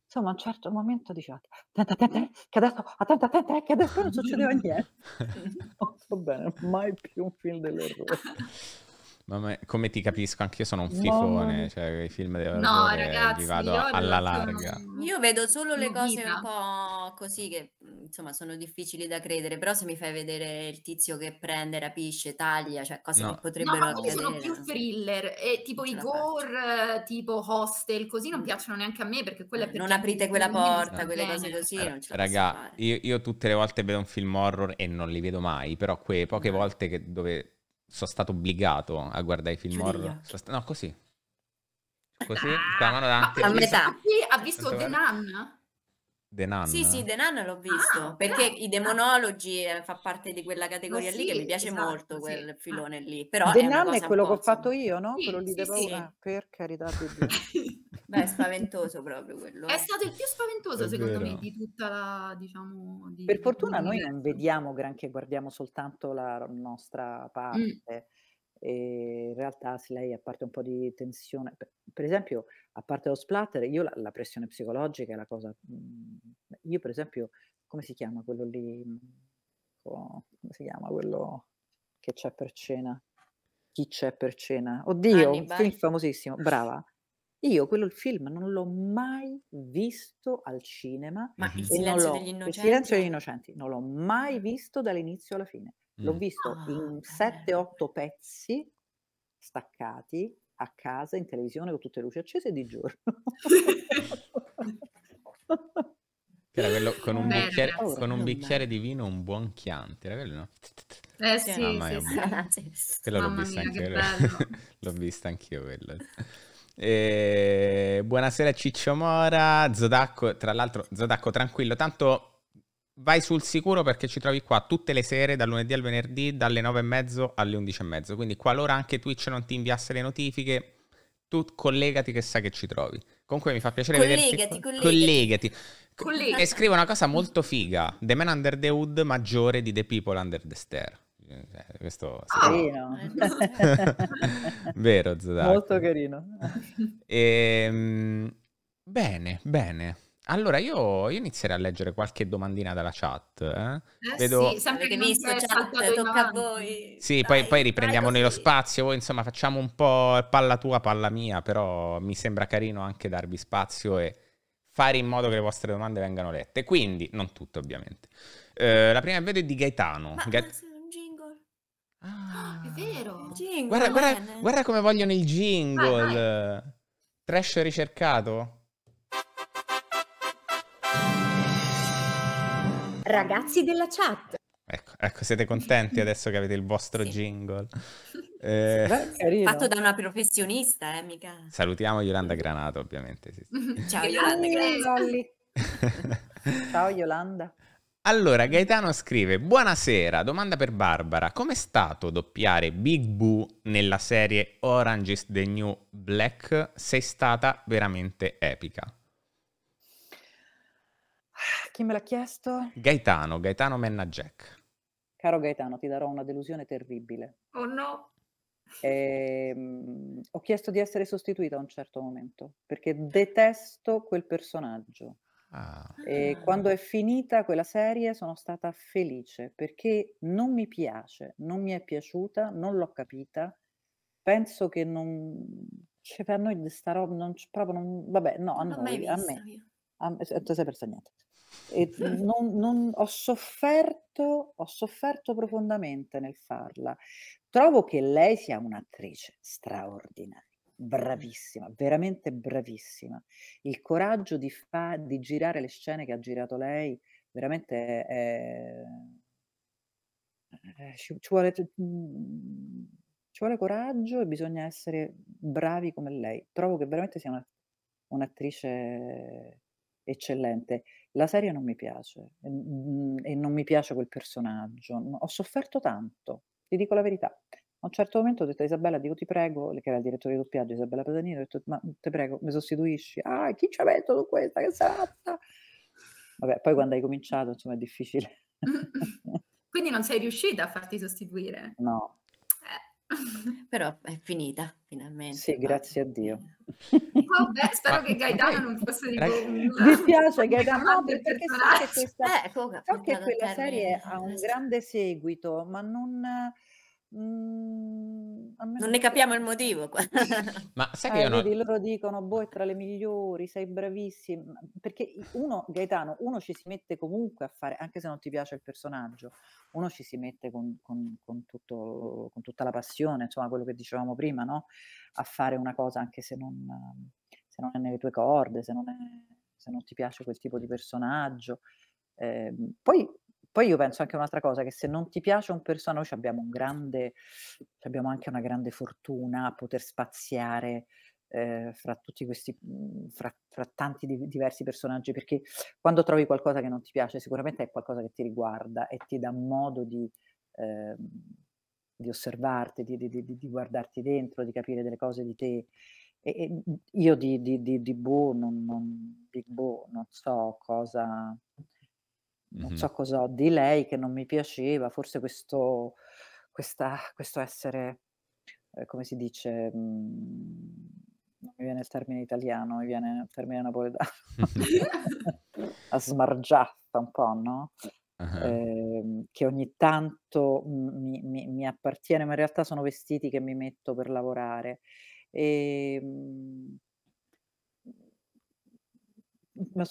Insomma, a un certo momento diceva: "Attenta, attenta, che adesso attenta, attenta, eh, che adesso non succedeva niente". Non so bene, mai più un film dell'orrore. Ma come ti capisco, anche io sono un fifone, no. cioè i film dei no, eh, ragazzi, li vado alla larga. Io vedo solo le cose un po' così che mm, insomma sono difficili da credere, però se mi fai vedere il tizio che prende, rapisce, taglia, cioè cose no. che potrebbero no, sono più thriller, e, tipo i gore, tipo hostel, così non piacciono neanche a me perché quella è eh, Non aprite quella porta, quelle bene. cose così, allora, Raga, io, io, tutte le volte vedo un film horror e non li vedo mai, però quelle poche volte che, dove sono stato obbligato a guardare i film horror. Sta... no, così. Così, ah, con la mano davanti. A metà. Ha visto The Nun? The Nun? Sì, sì, The Nun l'ho visto, ah, perché ah, i demonologi eh, fa parte di quella categoria sì, lì che mi piace esatto, molto, quel sì. Ah. filone lì. Però The è Nun è quello che ho fatto io, no? Sì, quello lì sì, di paura, per carità di Dio. Beh, è spaventoso proprio quello. È eh. stato il più spaventoso, è secondo vero. me, di tutta la, diciamo... Di, per fortuna noi non vediamo granché, guardiamo soltanto la nostra mm. parte. Mm e in realtà se lei a parte un po' di tensione, per, esempio a parte lo splatter, io la, la pressione psicologica è la cosa, mhmm, io per esempio, come si chiama quello lì, mhmm, come si chiama quello che c'è per cena? Chi c'è per cena? Oddio, Annie un film famosissimo, brava. Io quello il film non l'ho mai visto al cinema. Ma il silenzio degli innocenti? Il silenzio degli innocenti, non l'ho mai visto dall'inizio alla fine. L'ho mm. visto in 7-8 ah, pezzi staccati a casa, in televisione, con tutte le luci accese di giorno. Era quello con un, bicchiere, oh, con un bicchiere, di vino, un buon chianti, era quello no? Eh sì, Mamma sì, sì, sì. Quello l'ho visto anche io. l'ho vista anch'io quello. E... Eh, buonasera Ciccio Mora, Zodacco, tra l'altro Zodacco tranquillo, tanto vai sul sicuro perché ci trovi qua tutte le sere, dal lunedì al venerdì, dalle 9 e mezzo alle 11 e mezzo. Quindi qualora anche Twitch non ti inviasse le notifiche, tu collegati che sai che ci trovi. Comunque mi fa piacere collegati, vederti. Collegati, collegati. collegati. E scrive una cosa molto figa. The Man Under the Hood maggiore di The People Under the Stair. Eh, questo ah, vero, vero Zodacco. molto carino e, ehm, bene bene allora, io, inizierei a leggere qualche domandina dalla chat. Eh? Eh Vedo... Sì, sempre che visto, chat, cioè, tocca a voi. Sì, dai, poi, poi, riprendiamo nello spazio, voi, insomma facciamo un po' palla tua, palla mia, però mi sembra carino anche darvi spazio e fare in modo che le vostre domande vengano lette. Quindi, non tutte ovviamente. Eh, la prima vedo è di Gaetano. Ma, Gaet... Ah, è vero. Jingle, guarda, guarda, guarda, come vogliono il jingle. Ah, Trash ricercato. Ragazzi della chat. Ecco, ecco, siete contenti adesso che avete il vostro sì. jingle. Eh, fatto da una professionista, eh, mica. Salutiamo Yolanda Granato, ovviamente. Sì, Ciao Yolanda. Ciao Yolanda. Allora, Gaetano scrive, buonasera, domanda per Barbara, com'è stato doppiare Big Boo nella serie Orange is the New Black? Sei stata veramente epica. Chi me l'ha chiesto? Gaetano, Gaetano Menna Jack. Caro Gaetano, ti darò una delusione terribile. Oh no! E, ehm, mh, ho chiesto di essere sostituita a un certo momento perché detesto quel personaggio. Ah. E quando è finita quella serie sono stata felice perché non mi piace, non mi è piaciuta, non l'ho capita. Penso che non. Cioè, per noi sta roba non proprio non. Vabbè, no, a non noi, a me. A, me. A, a, a, a, a, sei a, niente. Eh. Non, non, ho, sofferto, ho sofferto profondamente nel farla. Trovo che lei sia un'attrice straordinaria, bravissima, veramente bravissima. Il coraggio di, fa, di girare le scene che ha girato lei, veramente è, è, ci, ci, vuole, mhmm, ci vuole coraggio e bisogna essere bravi come lei. Trovo che veramente sia una, un'attrice eccellente. La serie non mi piace e mm, non mi piace quel personaggio. Ho sofferto tanto, ti dico la verità. A un certo momento ho detto a Isabella, dico ti prego, che era il direttore di doppiaggio, Isabella Pasanini, ho detto ma mm, ti prego, mi sostituisci? Ah, chi ci ha metto con questa? Che sarata? Vabbè, poi quando hai cominciato, insomma, è difficile. Mm, Quindi non sei riuscita a farti sostituire? No, Però è finita finalmente. Sì, grazie a Dio. Oh, spero che Gaetano non fosse di Mi piace Gaetano, no, perché, perché so che, questa, eh, so che quella serie ha un grande seguito, ma non Mm, non ne capiamo il motivo. Ma sai che eh, io non... loro dicono, boh, è tra le migliori, sei bravissima. Perché uno, Gaetano, uno ci si mette comunque a fare, anche se non ti piace il personaggio, uno ci si mette con, con, con, tutto, con tutta la passione, insomma, quello che dicevamo prima, no? A fare una cosa anche se non, se non è nelle tue corde, se non, è, se non ti piace quel tipo di personaggio. Eh, poi poi io penso anche un'altra cosa, che se non ti piace un personaggio, noi abbiamo, un grande, abbiamo anche una grande fortuna a poter spaziare eh, fra tutti questi, mm, fra, fra tanti di, diversi personaggi, perché quando trovi qualcosa che non ti piace, sicuramente è qualcosa che ti riguarda e ti dà modo di... Eh, di osservarti, di, di, di, di, guardarti dentro, di capire delle cose di te. E, mm, io di, Bo, non, non, Bo non so cosa, non so cosa ho di lei che non mi piaceva, forse questo, questa, questo essere, eh, come si dice, mh, mhmm, non mi viene il termine italiano, mi viene il termine napoletano, a smargiata un po', no? Uh-huh. Eh, che ogni tanto mi, mi, mi, appartiene, ma in realtà sono vestiti che mi metto per lavorare. E, ehm, mh,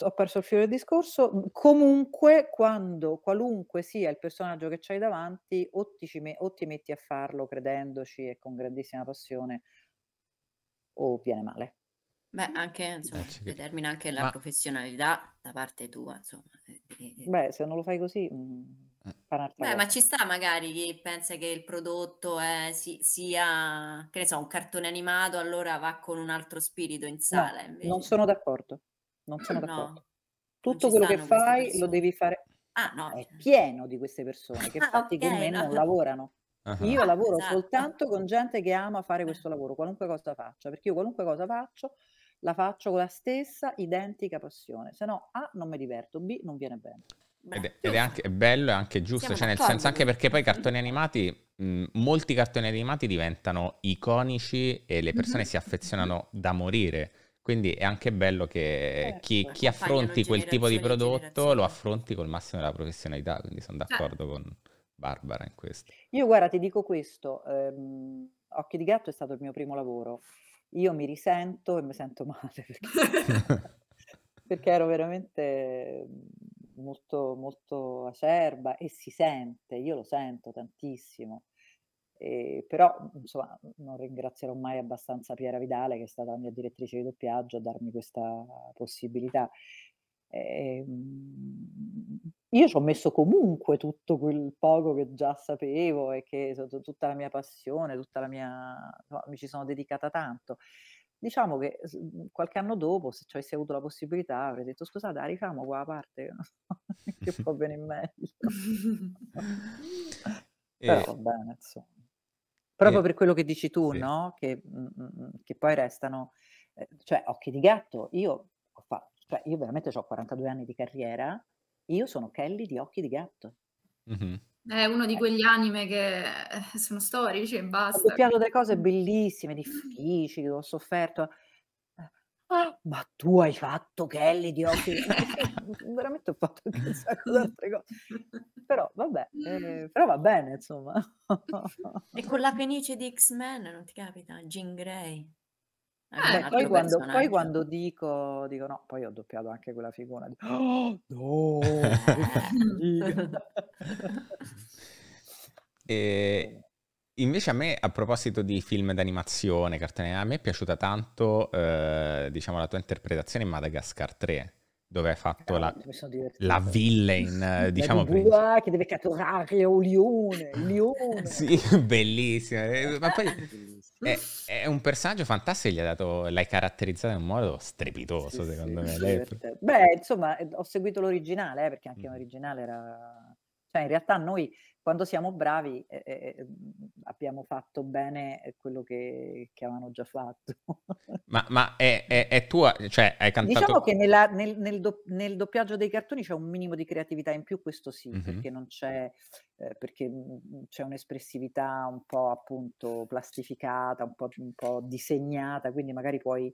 ho perso il fiore del discorso, comunque quando, qualunque sia il personaggio che c'hai davanti, o ti, me, o ti metti a farlo credendoci e con grandissima passione, o viene male. Beh, anche, insomma, Beh, sì. determina anche la Ma... professionalità da parte tua, insomma. Beh, se non lo fai così... Mh... Mm, eh. Beh, ma ci sta magari chi pensa che il prodotto è, eh, si, sia, che ne so, un cartone animato, allora va con un altro spirito in sala. No, non sono d'accordo non sono d'accordo. No, Tutto quello che fai lo devi fare. Ah, no. È eh. pieno di queste persone che ah, infatti okay, con me no. non lavorano. Uh-huh. Io lavoro esatto. soltanto con gente che ama fare eh. questo lavoro, qualunque cosa faccia, perché io qualunque cosa faccio la faccio con la stessa identica passione, se no A non mi diverto, B non viene bene. Ed è, ed è, anche, è bello e anche giusto, Siamo cioè nel senso anche perché poi i cartoni animati, mh, molti cartoni animati diventano iconici e le persone mm-hmm. si affezionano da morire. Quindi è anche bello che chi, certo. chi affronti quel tipo di prodotto lo affronti col massimo della professionalità, quindi sono d'accordo ah. con Barbara in questo. Io guarda, ti dico questo, ehm, Occhi di gatto è stato il mio primo lavoro, io mi risento e mi sento male perché, perché ero veramente molto, molto acerba e si sente, io lo sento tantissimo. Eh, però mhmm, insomma, non ringrazierò mai abbastanza Piera Vidale, che è stata la mia direttrice di doppiaggio, a darmi questa possibilità. Eh, io ci ho messo comunque tutto quel poco che già sapevo e che tutta la mia passione, tutta la mia. No, mi ci sono dedicata tanto. Diciamo che qualche anno dopo, se ci avessi avuto la possibilità, avrei detto scusate, arriviamo qua a parte che può venire meglio. Eh, Però va bene, insomma. Proprio eh, per quello che dici tu, sì. no? Che, mm, mm, mm, che, poi restano, eh, cioè occhi di gatto, io, fa, cioè, io veramente ho 42 anni di carriera, io sono Kelly di occhi di gatto. Mm-hmm. È uno di eh. quegli anime che eh, sono storici e basta. Ho doppiato delle cose bellissime, difficili, ho sofferto. Ah, ma tu hai fatto Kelly di occhi di gatto? veramente ho fatto anche un sacco di altre cose. Però vabbè, eh, però va bene, insomma. e con la fenice di X-Men non ti capita? Jean Grey. Eh, poi, quando, poi, quando, dico, dico no, poi ho doppiato anche quella figura. Dico, oh, no! e, invece a me, a proposito di film d'animazione, cartone, a me è piaciuta tanto eh, diciamo, la tua interpretazione in Madagascar 3 dove hai fatto eh, la, la, villain, eh, diciamo. La che deve catturare un leone, leone. sì, bellissima. Eh, ma poi è, è, un personaggio fantastico, gli hai dato, l'hai caratterizzato in un modo strepitoso, sì, secondo sì, me. Beh, insomma, ho seguito l'originale, eh, perché anche l'originale era... Cioè, in realtà noi quando siamo bravi eh, eh, mm, abbiamo fatto bene eh, quello che, che avevano già fatto. ma, ma è, è, è, tua, cioè hai cantato... Diciamo che nella, nel, nel, do, nel, doppiaggio dei cartoni c'è un minimo di creatività in più, questo sì, mm-hmm. perché non c'è, eh, perché mm, c'è un'espressività un po' appunto plastificata, un po', un po disegnata, quindi magari puoi,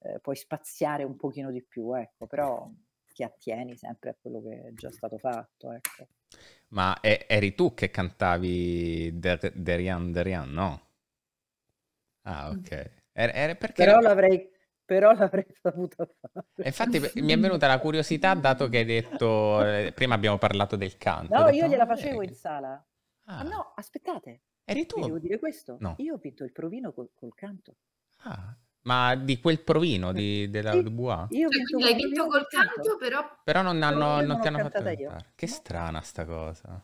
eh, puoi spaziare un pochino di più, ecco, però ti attieni sempre a quello che è già stato fatto, ecco. Ma è, eri tu che cantavi Derian Derian, no? Ah, mm. ok. Era, era perché... Però l'avrei però l'avrei saputo fare. Infatti mi è venuta la curiosità dato che hai detto, eh, prima abbiamo parlato del canto. No, detto, io gliela ah, facevo eh. in sala. Ah. Ah, no, aspettate. Eri tu? devo dire questo. No. Io ho vinto il provino col, col canto. Ah, ma di quel provino di, eh, della sì, Dubois? Io cioè, l'hai vinto col canto, però... Però non, hanno, non ti hanno fatto cantare. Che strana sta cosa.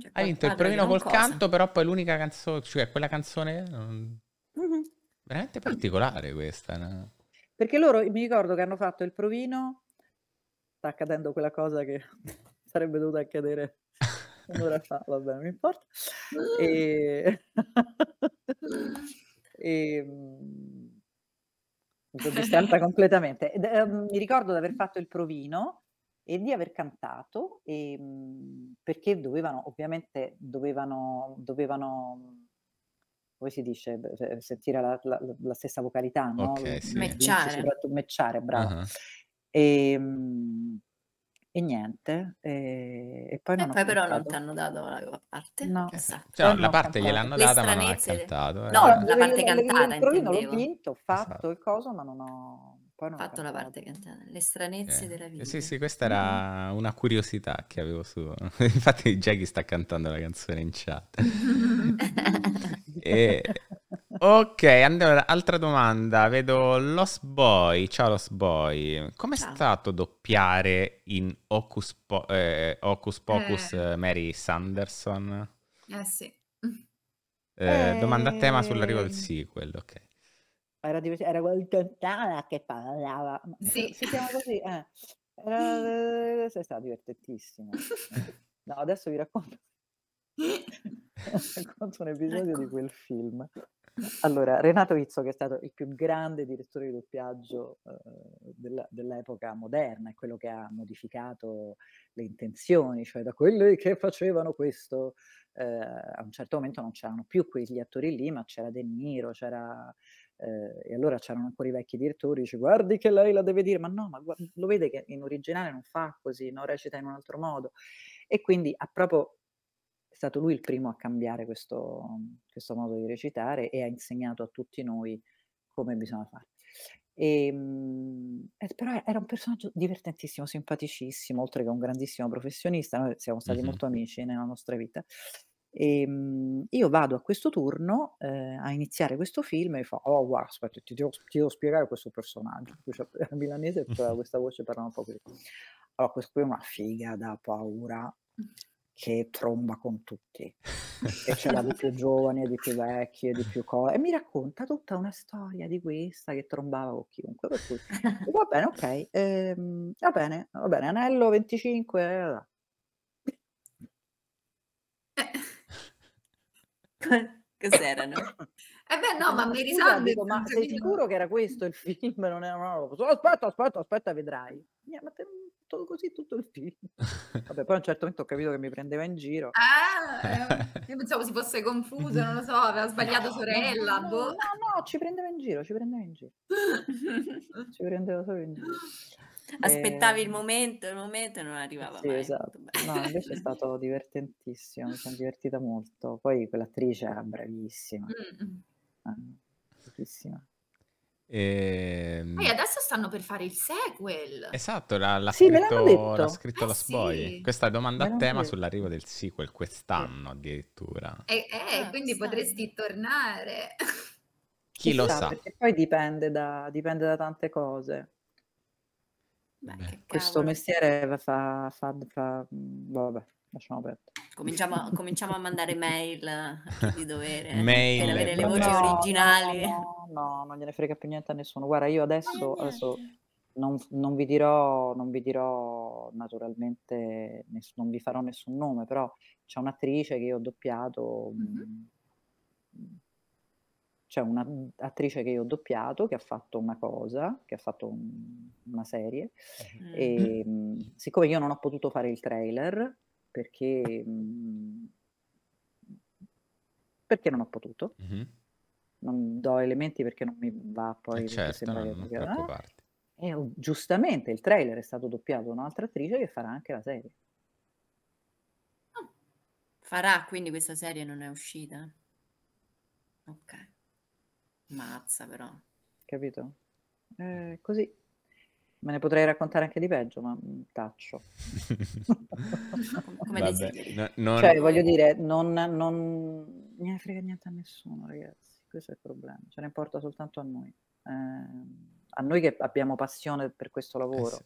Cioè, Hai vinto il provino col cosa. canto, però poi l'unica canzone, cioè quella canzone... Non... Mm-hmm. Veramente particolare questa. No? Perché loro, mi ricordo che hanno fatto il provino, sta accadendo quella cosa che sarebbe dovuta accadere un'ora fa, vabbè, non importa. Mm. E... e mm, soddisfatta completamente. Ed, eh, mi ricordo di aver fatto il provino e di aver cantato e, ehm, perché dovevano, ovviamente, dovevano, dovevano come si dice, sentire la, la, la, stessa vocalità, no? Okay, sì. Mecciare. Soprattutto mecciare, bravo. Uh-huh. E, ehm, mh, e niente. E, ehm, e poi, e poi però non ti hanno dato la parte. No, esatto. cioè, la parte gliel'hanno data ma non ha cantato. Eh. No, la parte cantata, non l'ho vinto, ho fatto esatto. il coso, ma non ho... Poi fatto la parte cantata, le stranezze eh. della eh vita. Sì, sì, questa mm. era una curiosità che avevo su... Infatti Jackie sta cantando la canzone in chat. e... Ok, allora, altra domanda. Vedo Lost Boy. Ciao Lost Boy. Com'è Ciao. stato doppiare in Hocus, po- eh, Hocus Pocus eh. eh. Mary Sanderson? Eh sì. Eh, domanda a tema sull'arrivo del ehm. sequel, ok. Era, diverso, era quel tontana che parlava. Sì. Si chiama così? Eh. Era, eh, è stato divertentissimo. No, adesso vi racconto, racconto un episodio ecco. di quel film. Allora, Renato Izzo, che è stato il più grande direttore di doppiaggio eh, della, dell'epoca moderna, è quello che ha modificato le intenzioni, cioè da quelli che facevano questo, eh, a un certo momento non c'erano più quegli attori lì, ma c'era De Niro, c'era eh, e allora c'erano ancora i vecchi direttori, dice guardi che lei la deve dire, ma no, ma guarda, lo vede che in originale non fa così, no? recita in un altro modo. E quindi ha proprio, è stato lui il primo a cambiare questo, questo modo di recitare e ha insegnato a tutti noi come bisogna fare. E, ehm, eh, però era un personaggio divertentissimo, simpaticissimo, oltre che un grandissimo professionista, noi siamo stati mm -hmm. molto amici nella nostra vita. E, ehm, io vado a questo turno eh, a iniziare questo film e fa: Oh, guarda, aspetta, ti devo, ti devo spiegare questo personaggio. Cioè, la milanese aveva questa voce, parla un po' così. Allora, questo qui è una figa da paura che tromba con tutti. e c'è la di più giovani, di più vecchi, di più cose. E mi racconta tutta una storia di questa che trombava con chiunque. Per cui, va bene, ok, ehm, va bene, va bene, anello 25. Eh, Cos'erano? Eh beh, no, ecco, ma mi risalvi. Ma sei sicuro che era questo il film? Non era una roba. Aspetta, aspetta, aspetta, vedrai. Ma te, tutto così tutto il film. Vabbè, poi a un certo punto ho capito che mi prendeva in giro. Ah, eh, io pensavo si fosse confuso, non lo so, aveva sbagliato no, sorella. No, boh. no, no, ci prendeva in giro, ci prendeva in giro. ci prendeva solo in giro. Aspettavi eh, il ehm, momento, il momento non arrivava sì, mai. Esatto. No, invece è stato divertentissimo, mi sono divertita molto. Poi quell'attrice era bravissima. Mm. bravissima. Ah, e... Ehm poi adesso stanno per fare il sequel. Esatto, l'ha, l'ha sì, scritto, l'ha scritto eh, la Sboy. Sì. Questa è domanda a tema sull'arrivo del sequel quest'anno addirittura. Eh, eh, quindi potresti tornare. Chi Chissà, lo sa? Perché poi dipende da, dipende da tante cose. Beh, Questo mestiere fa, fa, fa vabbè, lasciamo aperto. Cominciamo, a, cominciamo a mandare mail di dovere eh, mail, per avere le ecco. voci no, originali. No, no, no, non gliene frega più niente a nessuno. Guarda, io adesso, adesso non, non, vi dirò, non vi dirò naturalmente, ness- non vi farò nessun nome, però c'è un'attrice che io ho doppiato. Mm-hmm. Mh, c'è un'attrice che io ho doppiato che ha fatto una cosa, che ha fatto un, una serie, mm. e mh, ehm, siccome io non ho potuto fare il trailer, perché, mh, mhmm, perché non ho potuto, mm-hmm. non do elementi perché non mi va poi... Eh certo, non, non preoccuparti. Eh? E giustamente il trailer è stato doppiato da un'altra attrice che farà anche la serie. Ah, farà, quindi questa serie non è uscita? Ok. Mazza però. Capito? Eh, così. Me ne potrei raccontare anche di peggio, ma mm, taccio. Come Vabbè, no, non... Cioè, voglio dire, non, non... ne frega niente a nessuno, ragazzi. Questo è il problema. Ce ne importa soltanto a noi. Eh, a noi che abbiamo passione per questo eh lavoro.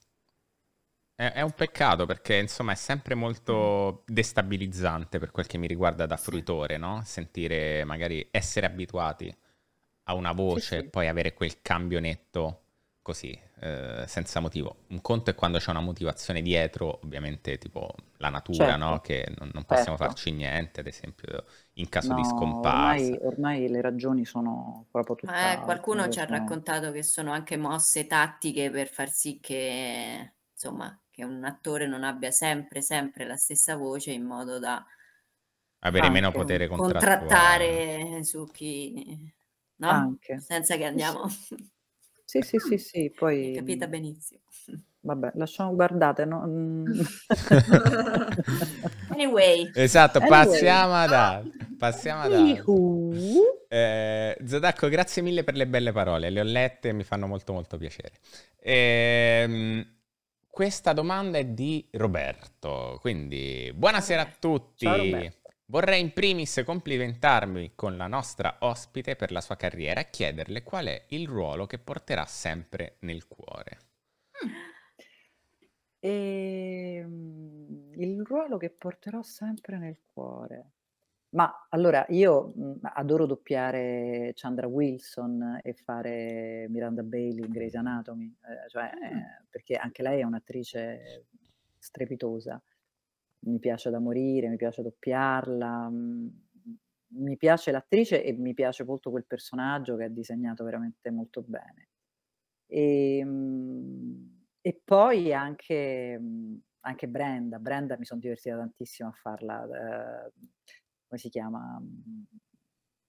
è, è, un peccato perché, insomma, è sempre molto destabilizzante per quel che mi riguarda da fruitore, no? Sentire, magari, essere abituati ha una voce e sì, sì. poi avere quel cambio netto così, eh, senza motivo. Un conto è quando c'è una motivazione dietro, ovviamente tipo la natura, certo. no? che non, non possiamo certo. farci niente, ad esempio in caso no, di scomparsa. Ormai, ormai, le ragioni sono proprio tutte... Eh, qualcuno ci ha raccontato che sono anche mosse tattiche per far sì che, insomma, che un attore non abbia sempre, sempre la stessa voce in modo da... Avere meno potere contrattuale. Contrattare su chi no? Anche. Senza che andiamo Sì, sì, sì, sì, poi È capita benissimo. Vabbè, lasciamo guardate, no? Mm. Anyway. Esatto, anyway. passiamo ad ah. altro. Passiamo ad altro. Eh, Zadacco, grazie mille per le belle parole, le ho lette e mi fanno molto molto piacere. Eh, questa domanda è di Roberto, quindi buonasera a tutti. Ciao, Vorrei in primis complimentarmi con la nostra ospite per la sua carriera e chiederle qual è il ruolo che porterà sempre nel cuore. Mm. E, ehm, il ruolo che porterò sempre nel cuore. Ma allora io mm, adoro doppiare Chandra Wilson e fare Miranda Bailey in Grey's Anatomy, eh, cioè, ah. eh, perché anche lei è un'attrice strepitosa mi piace da morire, mi piace doppiarla, mm, mi piace l'attrice e mi piace molto quel personaggio che ha disegnato veramente molto bene. E, ehm, e poi anche, mm, anche, Brenda, Brenda mi sono divertita tantissimo a farla, eh, come si chiama? Mm,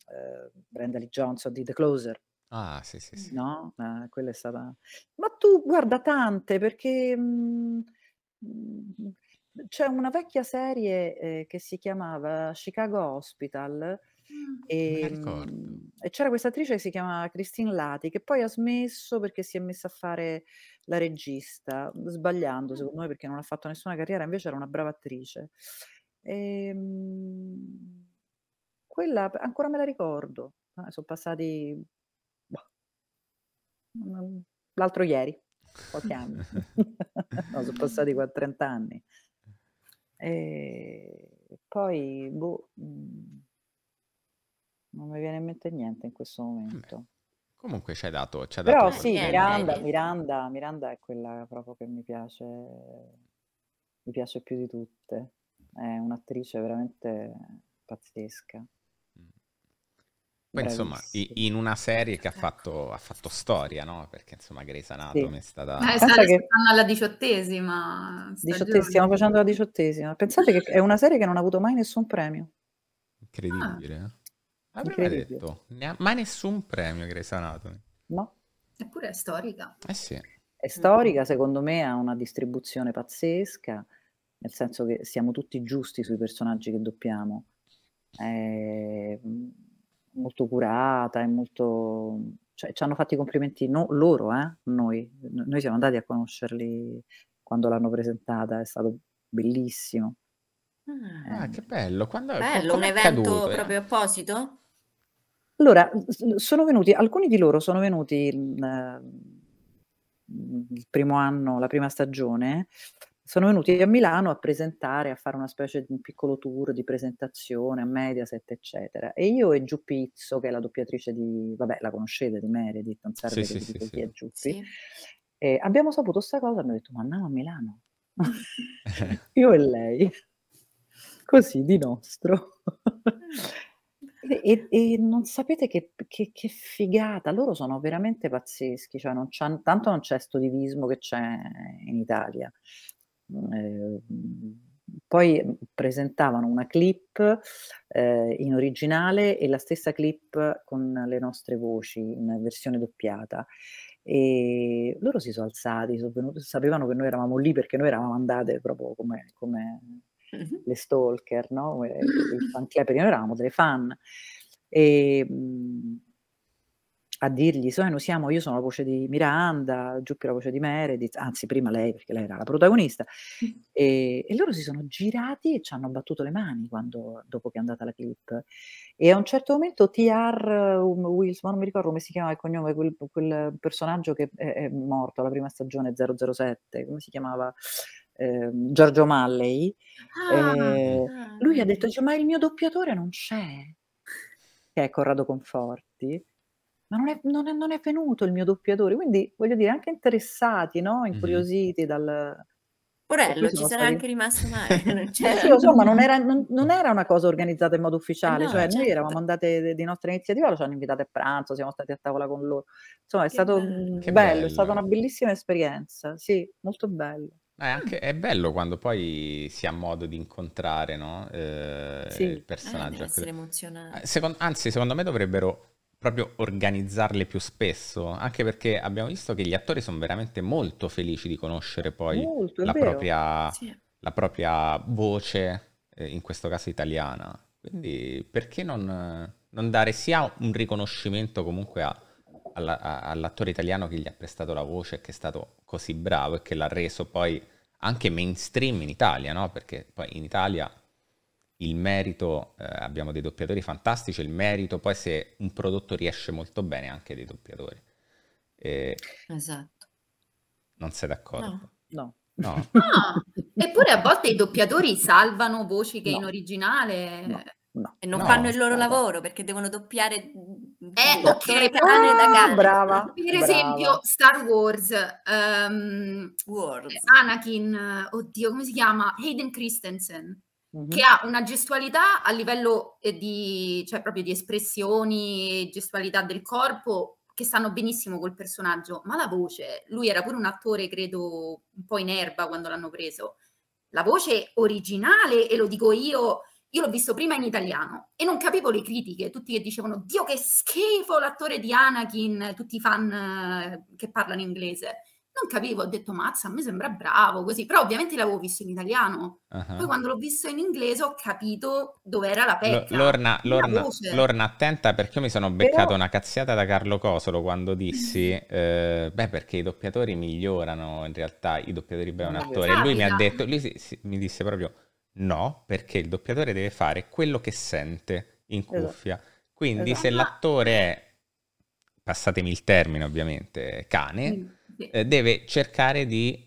eh, Brenda Lee Johnson di The Closer. Ah, sì, sì, sì. No, eh, quella è stata... Ma tu guarda tante perché... Mh, c'è una vecchia serie eh, che si chiamava Chicago Hospital mm, e, ehm, e, c'era questa attrice che si chiamava Christine Lati che poi ha smesso perché si è messa a fare la regista, sbagliando ah. secondo me perché non ha fatto nessuna carriera, invece era una brava attrice. E, ehm, quella ancora me la ricordo, ah, sono passati boh, l'altro ieri, qualche anno, no, sono passati 30 anni. E poi, boh, mhmm, non mi viene in mente niente in questo momento. Comunque ci hai dato, ci Però dato sì, Miranda, Miranda, Miranda è quella proprio che mi piace, mi piace più di tutte. È un'attrice veramente pazzesca. Poi insomma, in una serie che ha ecco. fatto, ha fatto storia, no? Perché insomma Grey's Anatomy sì. è stata... Eh, sta che... alla diciottesima. Diciottesima, stiamo facendo la diciottesima. Pensate che è una serie che non ha avuto mai nessun premio. Incredibile. Eh? Ah. Avrei detto, ne ha mai nessun premio Grey's Anatomy. No. Eppure è storica. Eh sì. È storica, secondo me ha una distribuzione pazzesca, nel senso che siamo tutti giusti sui personaggi che doppiamo. Eh molto curata e molto... Cioè, ci hanno fatto i complimenti no, loro, eh, noi. Noi siamo andati a conoscerli quando l'hanno presentata, è stato bellissimo. Ah, eh. che bello! Quando, bello, un evento caduto, proprio eh? apposito? Allora, sono venuti, alcuni di loro sono venuti il, il primo anno, la prima stagione, sono venuti a Milano a presentare, a fare una specie di un piccolo tour di presentazione a Mediaset, eccetera. E io e Giuppizzo, che è la doppiatrice di, vabbè, la conoscete di Meredith, non serve sì, che sì, sì, chi è Giuppi, sì. abbiamo saputo questa cosa e abbiamo detto, ma andiamo a Milano. io e lei, così di nostro. E, e, non sapete che, che, che, figata, loro sono veramente pazzeschi, cioè non tanto non c'è sto divismo che c'è in Italia, Ehm, poi presentavano una clip eh, in originale e la stessa clip con le nostre voci in versione doppiata. E loro si sono alzati, sono venuti, sapevano che noi eravamo lì perché noi eravamo andate proprio come, come le stalker, no? il fan club, noi eravamo delle fan. E, mh, mhmm, a dirgli, sono, Nusiamo, io sono la voce di Miranda, Giuppi la voce di Meredith, anzi prima lei perché lei era la protagonista, e, e loro si sono girati e ci hanno battuto le mani quando, dopo che è andata la clip. E a un certo momento TR um, Wilson, non mi ricordo come si chiamava il cognome, quel, quel personaggio che è, è, morto alla prima stagione 007, come si chiamava? Eh, Giorgio Malley, ah, eh, ah. lui ha detto, ma il mio doppiatore non c'è, che è Corrado Conforti ma non è, non è, non è venuto il mio doppiatore, quindi voglio dire, anche interessati, no? incuriositi mm-hmm. dal... Cioè, Porello, ci sarà anche rimasto male. Non eh, certo. sì, insomma, non era, non, non era, una cosa organizzata in modo eh, ufficiale, no, cioè certo. noi eravamo andate di nostra iniziativa, lo ci hanno invitato a pranzo, siamo stati a tavola con loro. Insomma, è che stato bello. bello, è stata una bellissima esperienza, sì, molto bello. Eh, anche, è bello quando poi si ha modo di incontrare no? eh, sì. il personaggio. Eh, deve ecco. eh, anzi, secondo me dovrebbero proprio organizzarle più spesso, anche perché abbiamo visto che gli attori sono veramente molto felici di conoscere poi molto, la, propria, sì. la, propria, voce, eh, in questo caso italiana. Quindi perché non, non dare sia un riconoscimento comunque a, alla, a, all'attore italiano che gli ha prestato la voce, che è stato così bravo e che l'ha reso poi anche mainstream in Italia, no? Perché poi in Italia il merito, eh, abbiamo dei doppiatori fantastici, il merito poi se un prodotto riesce molto bene anche dei doppiatori. E... Esatto. Non sei d'accordo? No. no. no. Ah, eppure a volte i doppiatori salvano voci che no. in originale... No. No, e non no, fanno il loro lavoro perché devono doppiare eh, mm, okay. ah, brava, per esempio Star Wars, um, Anakin oddio come si chiama Hayden Christensen che ha una gestualità a livello eh, di, cioè proprio di espressioni, gestualità del corpo che stanno benissimo col personaggio, ma la voce, lui era pure un attore, credo, un po' in erba quando l'hanno preso. La voce originale, e lo dico io, io l'ho visto prima in italiano e non capivo le critiche, tutti che dicevano Dio che schifo l'attore di Anakin, tutti i fan eh, che parlano inglese non capivo, ho detto mazza, a me sembra bravo così, però ovviamente l'avevo visto in italiano. Uh-huh. Poi quando l'ho visto in inglese ho capito dove era la pecca. L- Lorna, Lorna, Lorna, attenta perché io mi sono beccato però... una cazziata da Carlo Cosolo quando dissi, mm. eh, beh perché i doppiatori migliorano in realtà, i doppiatori beh è un attore. E lui mi ha detto, lui si, si, mi disse proprio no, perché il doppiatore deve fare quello che sente in esatto. cuffia. Quindi esatto. se l'attore è, passatemi il termine ovviamente, cane... Mm eh, deve cercare di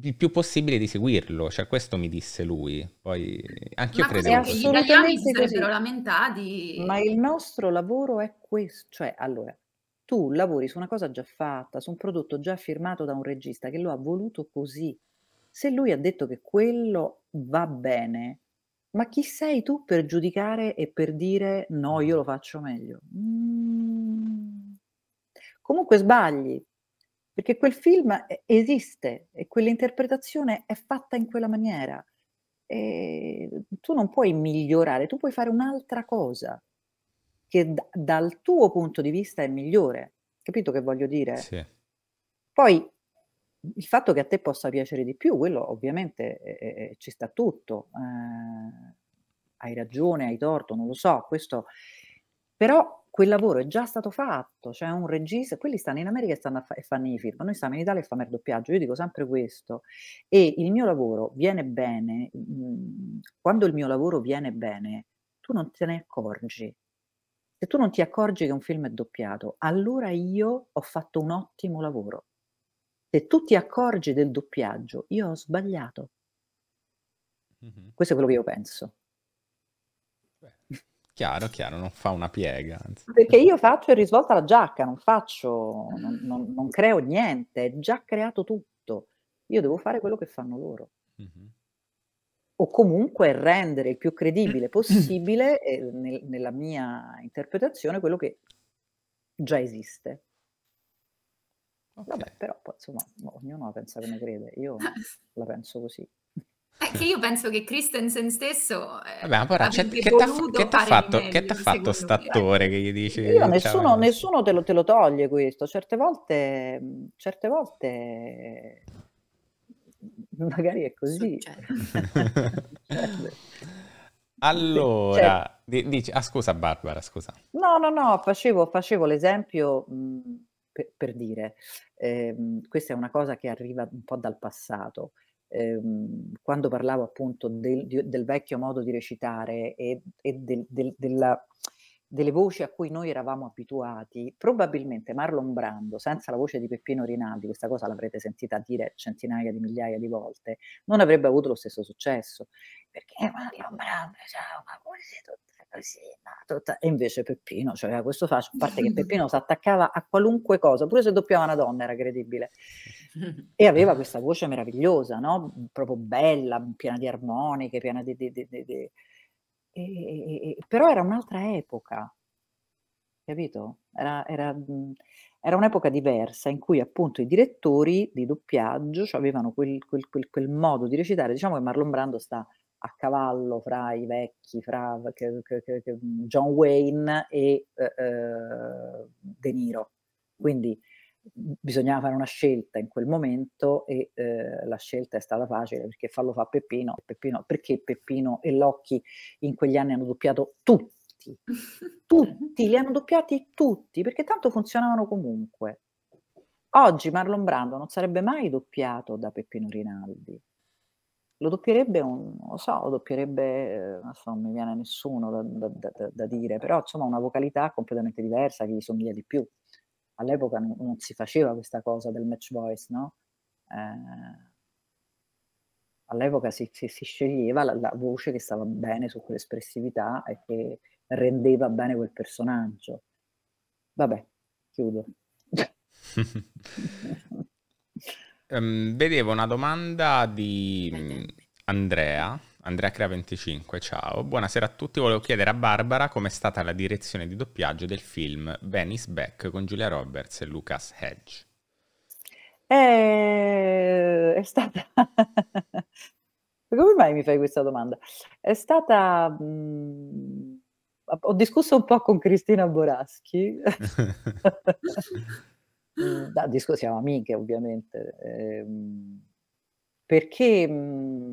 il più possibile di seguirlo, cioè questo mi disse lui, poi anche io credevo così. Gli italiani si sarebbero lamentati. Ma il nostro lavoro è questo, cioè allora, tu lavori su una cosa già fatta, su un prodotto già firmato da un regista che lo ha voluto così, se lui ha detto che quello va bene, ma chi sei tu per giudicare e per dire no, io lo faccio meglio? Mm. Comunque sbagli, perché quel film eh, esiste e quell'interpretazione è fatta in quella maniera. E tu non puoi migliorare, tu puoi fare un'altra cosa che d- dal tuo punto di vista è migliore. Capito che voglio dire? Sì. Poi il fatto che a te possa piacere di più, quello ovviamente eh, eh, eh ci sta tutto. Eh, hai ragione, hai torto, non lo so, questo però quel lavoro è già stato fatto, c'è cioè un regista, quelli stanno in America e, stanno fa- e fanno i film, noi stiamo in Italia e fanno il doppiaggio, io dico sempre questo e il mio lavoro viene bene, mhmm, quando il mio lavoro viene bene, tu non te ne accorgi. Se tu non ti accorgi che un film è doppiato, allora io ho fatto un ottimo lavoro. Se tu ti accorgi del doppiaggio, io ho sbagliato. Mm-hmm. Questo è quello che io penso. Beh. Chiaro, chiaro, non fa una piega. Anzi. Perché io faccio il risvolto alla giacca, non faccio, non, non, non, creo niente, è già creato tutto. Io devo fare quello che fanno loro. Mm-hmm. O comunque rendere il più credibile possibile, eh, nel, nella mia interpretazione, quello che già esiste. Okay. Vabbè, però insomma, ognuno la pensa come crede, io la penso così. È eh, che io penso che Christensen stesso. Eh, Vabbè, ma porra, cioè, che ti ha fatto, fatto st'attore che gli dice Io, cioè, nessuno, nessuno te, lo, te, lo, toglie questo. Certe volte, certe volte mm, magari è così. allora, cioè, dici, ah, scusa, Barbara, scusa. No, no, no, facevo, facevo l'esempio. Mh, mm, per, per, dire, eh, questa è una cosa che arriva un po' dal passato ehm, quando parlavo appunto del, del, vecchio modo di recitare e, e del, del, della, delle voci a cui noi eravamo abituati, probabilmente Marlon Brando, senza la voce di Peppino Rinaldi, questa cosa l'avrete sentita dire centinaia di migliaia di volte, non avrebbe avuto lo stesso successo. Perché Marlon Brando, ciao, ma voi siete tutti eh sì, tutta... e invece Peppino aveva cioè, questo fascio, a parte che Peppino si attaccava a qualunque cosa, pure se doppiava una donna era credibile, e aveva questa voce meravigliosa, no? proprio bella, piena di armoniche, piena di... di, di, di e, e, e, però era un'altra epoca, capito? Era, era, mm, era, un'epoca diversa in cui appunto i direttori di doppiaggio cioè, avevano quel, quel, quel, quel modo di recitare, diciamo che Marlon Brando sta a cavallo fra i vecchi, fra che, che, che, mhmm, John Wayne e eh, eh De Niro. Quindi mhmm, bisognava fare una scelta in quel momento e eh, la scelta è stata facile perché fallo fa Peppino, Peppino perché Peppino e Locchi in quegli anni hanno doppiato tutti, tutti, li hanno doppiati tutti perché tanto funzionavano comunque. Oggi Marlon Brando non sarebbe mai doppiato da Peppino Rinaldi, lo doppierebbe un, lo so, lo doppierebbe, eh, non so, non mi viene nessuno da, da, da, da, dire, però insomma una vocalità completamente diversa che gli somiglia di più. All'epoca non, non si faceva questa cosa del match voice, no? Eh, all'epoca si, si, si sceglieva la, la, voce che stava bene su quell'espressività e che rendeva bene quel personaggio. Vabbè, chiudo. Um, vedevo una domanda di mm, Andrea. Andrea Crea 25, ciao. Buonasera a tutti, volevo chiedere a Barbara come è stata la direzione di doppiaggio del film Venice Back con Giulia Roberts e Lucas Hedge. È, eh, è stata... Come mai mi fai questa domanda? È stata... Mh... Mm, ho discusso un po' con Cristina Boraschi. Mm, da, discussiamo amiche ovviamente, ehm, perché, mm,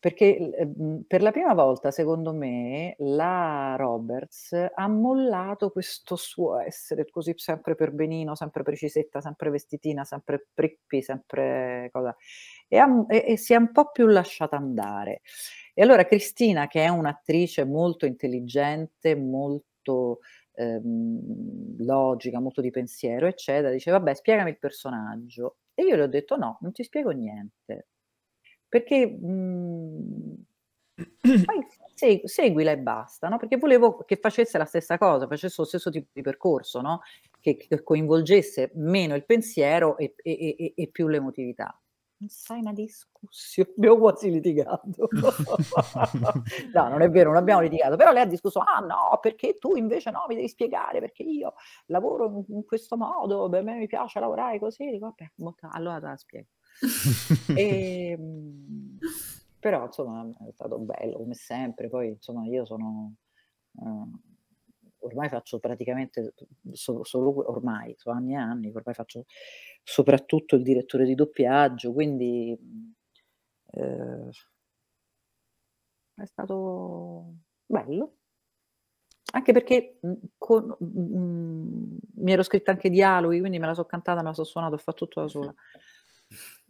perché eh, mm, per la prima volta secondo me la Roberts ha mollato questo suo essere così sempre per benino, sempre precisetta, sempre vestitina, sempre prippi, sempre cosa, e, ha, e, e si è un po' più lasciata andare. E allora Cristina, che è un'attrice molto intelligente, molto ehm, logica, molto di pensiero, eccetera, dice vabbè spiegami il personaggio. E io le ho detto no, non ti spiego niente, perché mh, mhmm, poi seguila e basta, no? perché volevo che facesse la stessa cosa, facesse lo stesso tipo di percorso, no? che, che coinvolgesse meno il pensiero e, e, e, e più l'emotività non sai una discussione, abbiamo quasi litigato. no, non è vero, non abbiamo litigato, però lei ha discusso, ah no, perché tu invece no, mi devi spiegare, perché io lavoro in, in questo modo, per me mi piace lavorare così, dico, vabbè, molto, allora te la spiego. e, ehm, però insomma è stato bello come sempre, poi insomma io sono... Uh, ormai faccio praticamente so, solo ormai, sono anni e anni, ormai faccio soprattutto il direttore di doppiaggio, quindi mm, eh, è stato bello. Anche perché mm, con, mh, mm, mi ero scritta anche dialoghi, quindi me la so cantata, me la so suonata, ho fatto tutto da sola.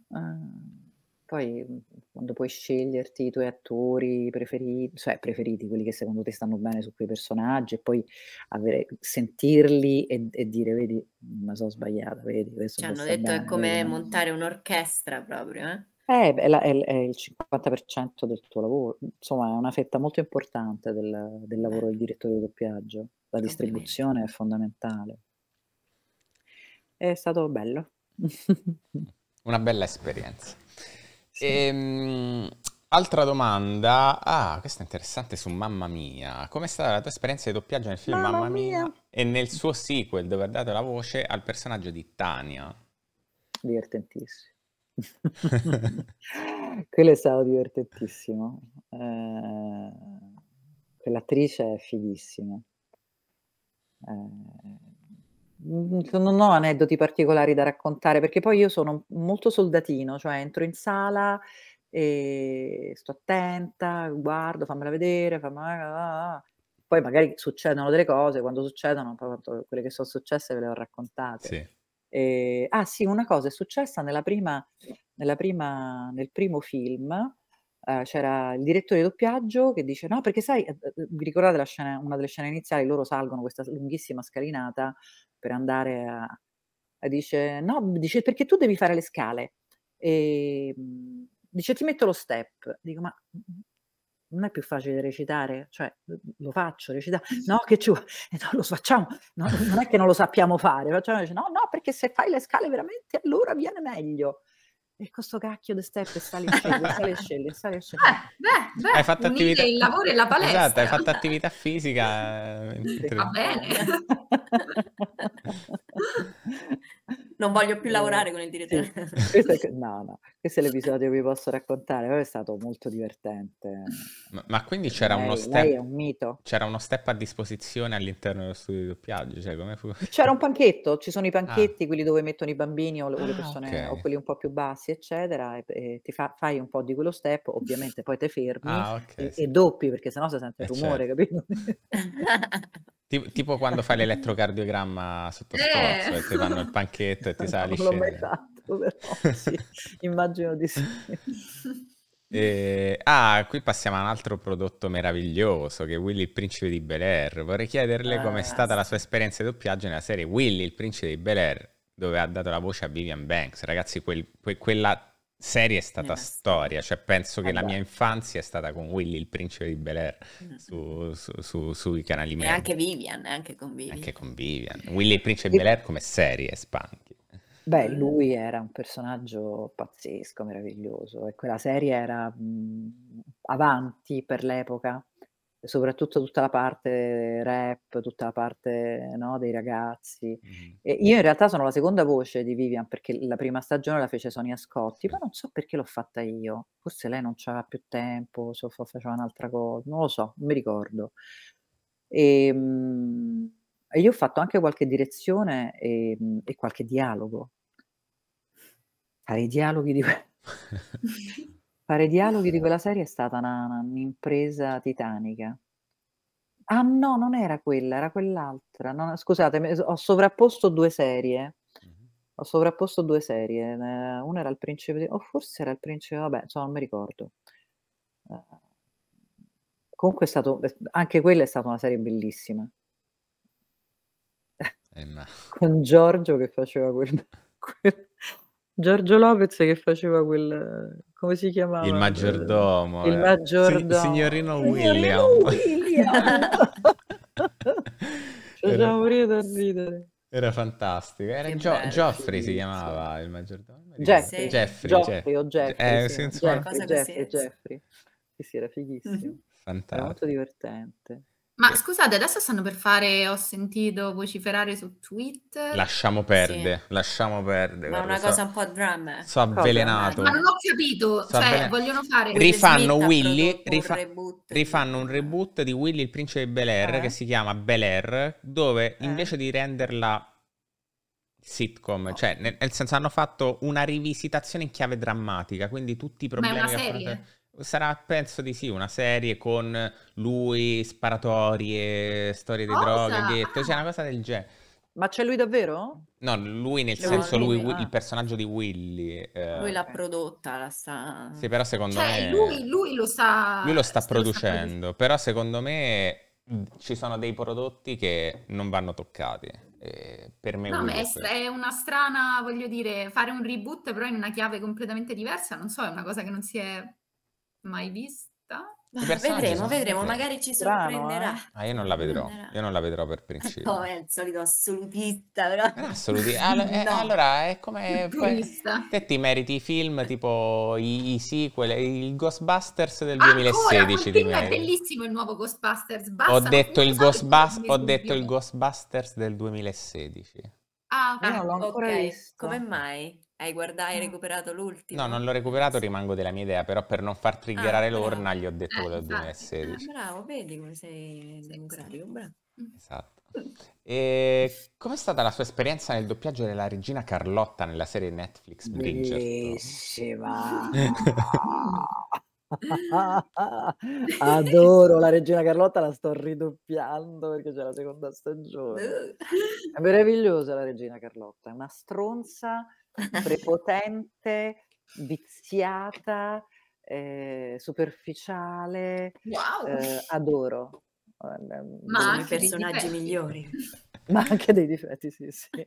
Uh, poi mhmm, quando puoi sceglierti i tuoi attori preferiti, cioè preferiti, quelli che secondo te stanno bene su quei personaggi, e poi avere, sentirli e, e, dire, vedi, mi sono sbagliata, vedi, questo Ci cioè, hanno detto bene, è come vedi, montare un'orchestra proprio, eh? Eh, è, la, è, è, il 50% del tuo lavoro, insomma è una fetta molto importante del, del eh. lavoro del direttore di doppiaggio, la distribuzione è fondamentale. È stato bello. una bella esperienza. Sì. Ehm, altra domanda. Ah, questa è interessante su Mamma Mia. Com'è stata la tua esperienza di doppiaggio nel film Mamma, Mamma mia. mia. e nel suo sequel dove ha dato la voce al personaggio di Tania? Divertentissimo. Quello è stato divertentissimo. Eh, quell'attrice è fighissima. Eh, Mhmm, non ho aneddoti particolari da raccontare, perché poi io sono molto soldatino, cioè entro in sala, ehm, sto attenta, guardo, fammela vedere, fammela ah, ah, ah, poi magari succedono delle cose, quando succedono, quelle che sono successe ve le ho raccontate. Sì. Ehm, ah sì, una cosa è successa nella prima nella prima nel primo film eh, c'era il direttore di doppiaggio che dice no perché sai, eh, eh, vi ricordate scena, una delle scene iniziali, loro salgono questa lunghissima scalinata per andare a... a dice no, dice perché tu devi fare le scale. E, ehm, dice ti metto lo step. Dico ma mm, mm, non è più facile recitare, cioè lo faccio, recitare, no che ci vuole, no, lo facciamo, no, non è che non lo sappiamo fare, facciamo, dice, no no perché se fai le scale veramente allora viene meglio e questo cacchio di step sale e scende, sale e scende, sale e scende. Eh, beh, beh, hai fatto attività... il lavoro e la palestra. Esatto, hai fatto attività fisica. mentre... Eh, Va bene. non voglio più eh, lavorare con il direttore. Sì. Questo, no, no, questo è l'episodio che vi posso raccontare, però è stato molto divertente. Ma, ma quindi c'era lei, uno step... Un c'era uno step a disposizione all'interno dello studio di doppiaggio, cioè fu? C'era un panchetto, ci sono i ah. panchetti, ah. quelli dove mettono i bambini o, o le ah, persone, ah, okay. o quelli un po' più bassi, eccetera, e, e ti fa, fai un po' di quello step, ovviamente poi te fermi ah, okay, e, sì. e, doppi, perché sennò si sente il eh, rumore, certo. capito? Tipo, tipo quando fai l'elettrocardiogramma sotto sforzo eh. e ti fanno eh. il panchetto e ti sali Non l'ho mai fatto, però sì, immagino di sì. Eh, ah, qui passiamo a un altro prodotto meraviglioso che è Willy il principe di Bel Air. Vorrei chiederle ah, com'è stata la sua esperienza di doppiaggio nella serie Willy il principe di Bel Air, dove ha dato la voce a Vivian Banks. Ragazzi, quel, que, quella serie è stata storia, cioè penso che allora. la mia infanzia è stata con Willy il principe di Bel Air mm. su, su, su, sui canali miei. E anche Vivian, eh, anche con Vivian. Anche con Vivian. Willy il principe di Bel Air come serie, Spanky. Beh, lui era un personaggio pazzesco, meraviglioso e quella serie era mh, mm, avanti per l'epoca soprattutto tutta la parte rap, tutta la parte no, dei ragazzi. Mm. io in realtà sono la seconda voce di Vivian perché la prima stagione la fece Sonia Scotti, ma non so perché l'ho fatta io, forse lei non aveva più tempo, so, faceva un'altra cosa, non lo so, non mi ricordo. Ehm, e, mh, io ho fatto anche qualche direzione e, ehm, e qualche dialogo. Fare i dialoghi di... Fare dialoghi di ah. quella serie è stata una una un'impresa titanica. Ah no, non era quella, era quell'altra. No, scusate, ho sovrapposto due serie. Mh-mh. Ho sovrapposto due serie. Eh, una era Il principe di o forse era Il principe vabbè, insomma non mi ricordo. Eh, comunque è stato eh, anche quella è stata una serie bellissima. Eh, Con Giorgio che faceva quel quel Giorgio Lopez che faceva quel... come si chiamava? Il maggiordomo. Il eh. maggiordomo. signorino William. William. Ci era... morire da ridere. Era fantastico. Era Gio- Geoffrey si chiamava il maggiordomo. Jeffrey. Sì. Jeffrey, Geoffrey o Jeffrey. Eh, sì, insomma. Jeffrey, Jeffrey, Jeffrey. Sì, sì, era fighissimo. Mm-hmm. Fantastico. Era molto divertente. Ma scusate, adesso stanno per fare, ho sentito vociferare su Twitter. Lasciamo perdere, sì. lasciamo perdere. Ma è una so, cosa un po' dramma. Eh. Sono avvelenato. Ma non ho capito, so cioè avvelen- vogliono fare... Rifanno Willy, rifa- un rifanno un reboot di Willy il principe di Bel Air eh. che si chiama Bel Air, dove eh. invece di renderla sitcom, oh. cioè nel, nel, senso hanno fatto una rivisitazione in chiave drammatica, quindi tutti i problemi... Ma è una serie? Fate... Sarà, penso di sì, una serie con lui, sparatorie, storie di droga, ghetto, cioè ah. una cosa del genere. Ma c'è lui davvero? No, lui nel no, senso, lui, lui, il ah. personaggio di Willy. Eh. Lui l'ha prodotta, la sta... Sì, però secondo cioè, me... Lui, lui, lo sta... Lui lo sta producendo, lo sta però secondo me ci sono dei prodotti che non vanno toccati. Eh, per me no, è, è, una strana, voglio dire, fare un reboot però in una chiave completamente diversa, non so, è una cosa che non si è mai vista. Vedremo, vedremo, magari ci sorprenderà. Eh? Ah, io non la vedrò, io non la vedrò per principio. Poi oh, è il solito assolutista, però. Assolutista. All ah, eh, no. eh, allora, è come... Te ti meriti i film tipo i, i sequel, il Ghostbusters del Ancora, 2016. Quel film è bellissimo il nuovo Ghostbusters. Basta, ho detto, il, so Ghostbus ho detto il Ghostbusters del 2016. Ah, io ah, non l'ho visto. Come mai? Hai guardato, hai mm. recuperato l'ultimo? No, non l'ho recuperato, rimango della mia idea, però per non far triggerare ah, l'orna gli ho detto quello ah, del 2016. Ah, bravo, vedi come sei democratico, bravo. Mm. Esatto. E com'è stata la sua esperienza nel doppiaggio della regina Carlotta nella serie Netflix Bridgerton? Bellissima! Adoro la regina Carlotta, la sto ridoppiando perché c'è la seconda stagione. Uh. È meravigliosa la regina Carlotta, è una stronza prepotente, viziata, eh, superficiale. Wow. Eh, adoro. Ma i personaggi migliori. Ma anche dei difetti, sì, sì. è,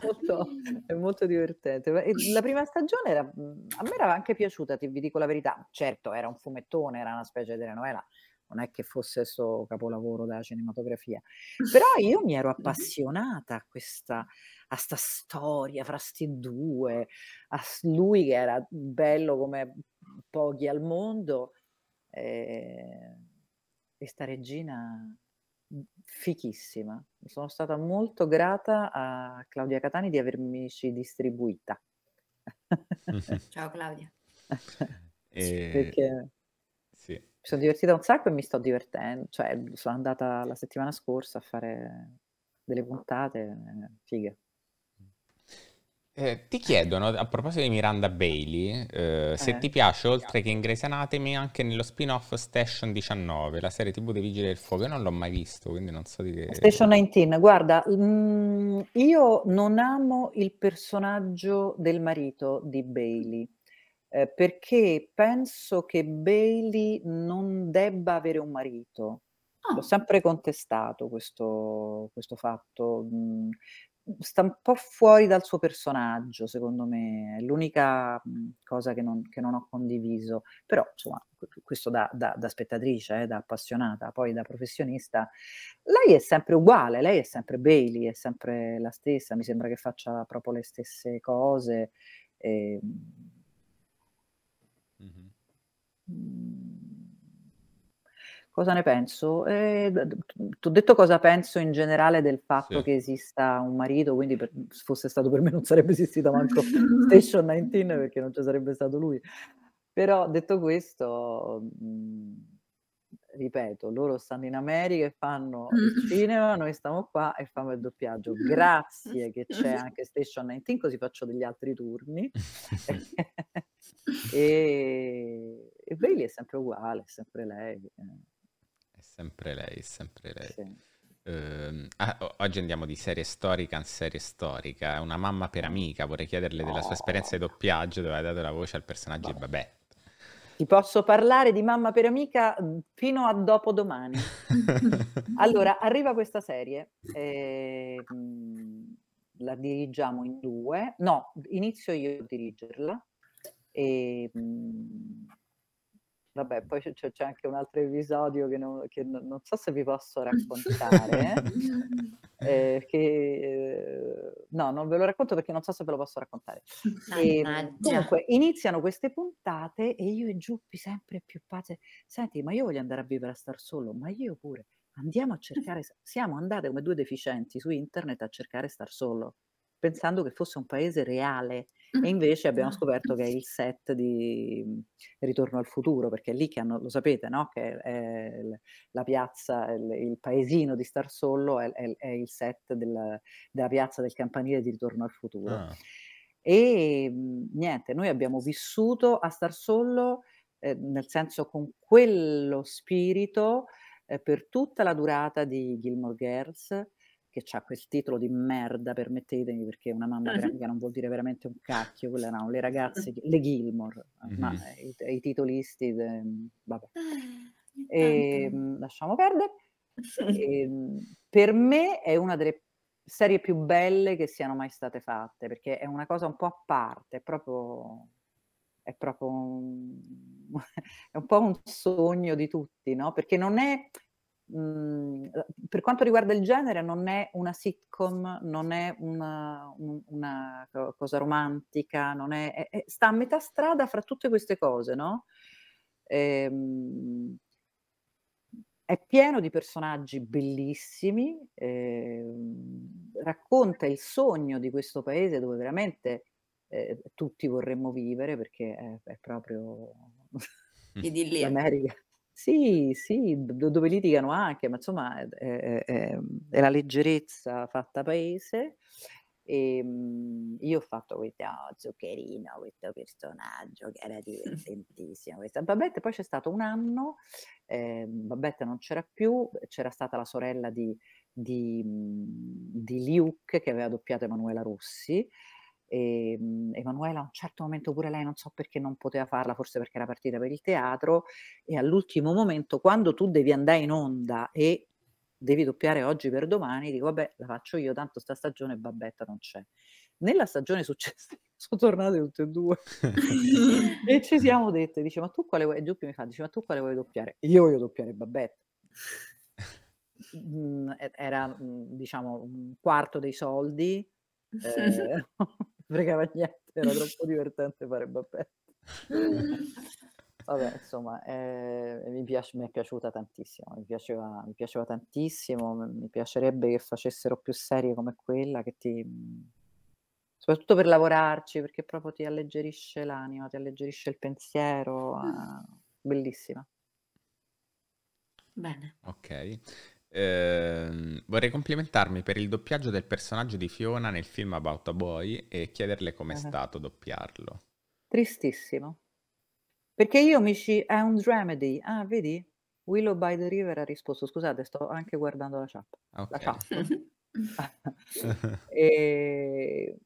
molto, è molto divertente. la prima stagione era, mm, a me era anche piaciuta, ti, vi dico la verità. Certo, era un fumettone, era una specie di telenovela, non è che fosse suo capolavoro della cinematografia, però io mi ero appassionata a questa, a sta storia fra sti due, a lui che era bello come pochi al mondo, ehm, e questa regina fichissima. Sono stata molto grata a Claudia Catani di avermici distribuita. Ciao Claudia. E... Eh, Perché mi sono divertita un sacco e mi sto divertendo. Cioè, sono andata la settimana scorsa a fare delle puntate fighe. Eh, ti chiedono, a proposito di Miranda Bailey, eh, se eh. ti piace, oltre che in Grey's Anatomy, anche nello spin-off Station 19, la serie tv dei Vigili del Fuoco. Io non l'ho mai visto, quindi non so di che... Station 19, guarda, mh, mm, io non amo il personaggio del marito di Bailey. Eh, perché penso che Bailey non debba avere un marito. Ah. L'ho sempre contestato questo, questo fatto. Mhmm, sta un po' fuori dal suo personaggio, secondo me, è l'unica mhmm, cosa che non, che non ho condiviso, però insomma, questo da, da, da spettatrice, eh, da appassionata, poi da professionista, lei è sempre uguale, lei è sempre Bailey, è sempre la stessa, mi sembra che faccia proprio le stesse cose. E, ehm, cosa ne penso? Eh, Ti ho detto cosa penso in generale del fatto sì. che esista un marito, quindi per, se fosse stato per me non sarebbe esistita manco Station 19 perché non ci sarebbe stato lui. Però detto questo, mhmm, ripeto, loro stanno in America e fanno il cinema, noi stiamo qua e fanno il doppiaggio. Grazie che c'è anche Station 19, così faccio degli altri turni. e, e Bailey è sempre uguale, è sempre lei. Eh sempre lei, è sempre lei. Sì. Uh, oggi andiamo di serie storica in serie storica. Una mamma per amica, vorrei chiederle della sua esperienza di oh. doppiaggio dove ha dato la voce al personaggio di Babè. Ti posso parlare di mamma per amica mm, fino a dopodomani. allora, arriva questa serie, eh, mm, la dirigiamo in due, no, inizio io a dirigerla. E, mh, mm, Vabbè, poi c'è, c'è anche un altro episodio che non, che non, non so se vi posso raccontare, eh, che, eh, no, non ve lo racconto perché non so se ve lo posso raccontare. E, ehm, comunque, iniziano queste puntate e io e Giuppi sempre più pace. senti, ma io voglio andare a vivere a star solo, ma io pure, andiamo a cercare, siamo andate come due deficienti su internet a cercare star solo, pensando che fosse un paese reale e invece abbiamo scoperto che è il set di mhmm, Ritorno al futuro, perché è lì che hanno, lo sapete, no? Che è la piazza, il, paesino di Starsollo è, è, è il set della, della, piazza del campanile di Ritorno al futuro. Ah. E mhmm, niente, noi abbiamo vissuto a Starsollo, eh, nel senso con quello spirito, eh, per tutta la durata di Gilmore Girls che ha quel titolo di merda, permettetemi, perché una mamma grafica non vuol dire veramente un cacchio, quelle erano le ragazze, le Gilmore, eh, mm-hmm. ma i, i titolisti, de, mm, vabbè. Ah, e, ehm, lasciamo perdere. E, ehm, per me è una delle serie più belle che siano mai state fatte, perché è una cosa un po' a parte, è proprio, è proprio un, è un po' un sogno di tutti, no? Perché non è Mhmm, per quanto riguarda il genere, non è una sitcom, non è una, una cosa romantica, è, è, è, sta a metà strada fra tutte queste cose, no? E, ehm, è pieno di personaggi bellissimi, eh, racconta il sogno di questo paese dove veramente eh, tutti vorremmo vivere perché è, è proprio l'America. Sì, sì, dove litigano anche, ma insomma è, è- è- la leggerezza fatta paese. E, ehm, mh, io ho fatto questo zuccherino, questo personaggio che era divertentissimo. Questa Babette, poi c'è stato un anno, eh, Babette non c'era più, c'era stata la sorella di, di, mhmm, di Liuc che aveva doppiato Emanuela Rossi e, ehm, Emanuela a un certo momento pure lei non so perché non poteva farla, forse perché era partita per il teatro e all'ultimo momento quando tu devi andare in onda e devi doppiare oggi per domani, dico vabbè la faccio io, tanto sta stagione babbetta non c'è. Nella stagione successiva sono tornate tutte e due e ci siamo dette, dice ma tu quale vuoi, Giuppi mi fa, dice ma tu quale vuoi doppiare? Io voglio doppiare babbetta. Mm, era mm, diciamo un quarto dei soldi, eh, fregava niente, era troppo divertente fare Babette. Vabbè, insomma, eh, mi, piace, mi, è piaciuta tantissimo, mi piaceva, mi piaceva, tantissimo, mi piacerebbe che facessero più serie come quella, che ti, soprattutto per lavorarci, perché proprio ti alleggerisce l'anima, ti alleggerisce il pensiero, eh, bellissima. Bene. Ok. Ehm, vorrei complimentarmi per il doppiaggio del personaggio di Fiona nel film About a Boy e chiederle com'è uh-huh. stato doppiarlo. Tristissimo. Perché io mi ci... è un dramedy. Ah, vedi? Willow by the River ha risposto, scusate, sto anche guardando la chat. Okay. La chat. e...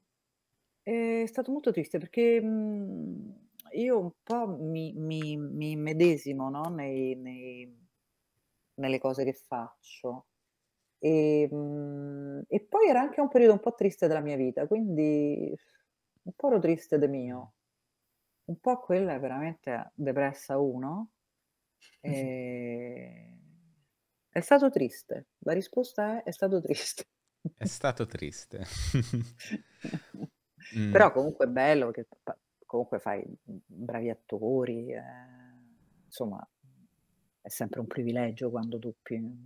È stato molto triste perché mh, mm, io un po' mi, mi, mi medesimo no? nei, nei nelle cose che faccio. E, ehm, e poi era anche un periodo un po' triste della mia vita, quindi un po' ero triste de mio, un po' quella è veramente depressa uno. E... È stato triste, la risposta è è stato triste. È stato triste. mm. Però comunque è bello che comunque fai bravi attori, eh. insomma è sempre un privilegio quando doppi un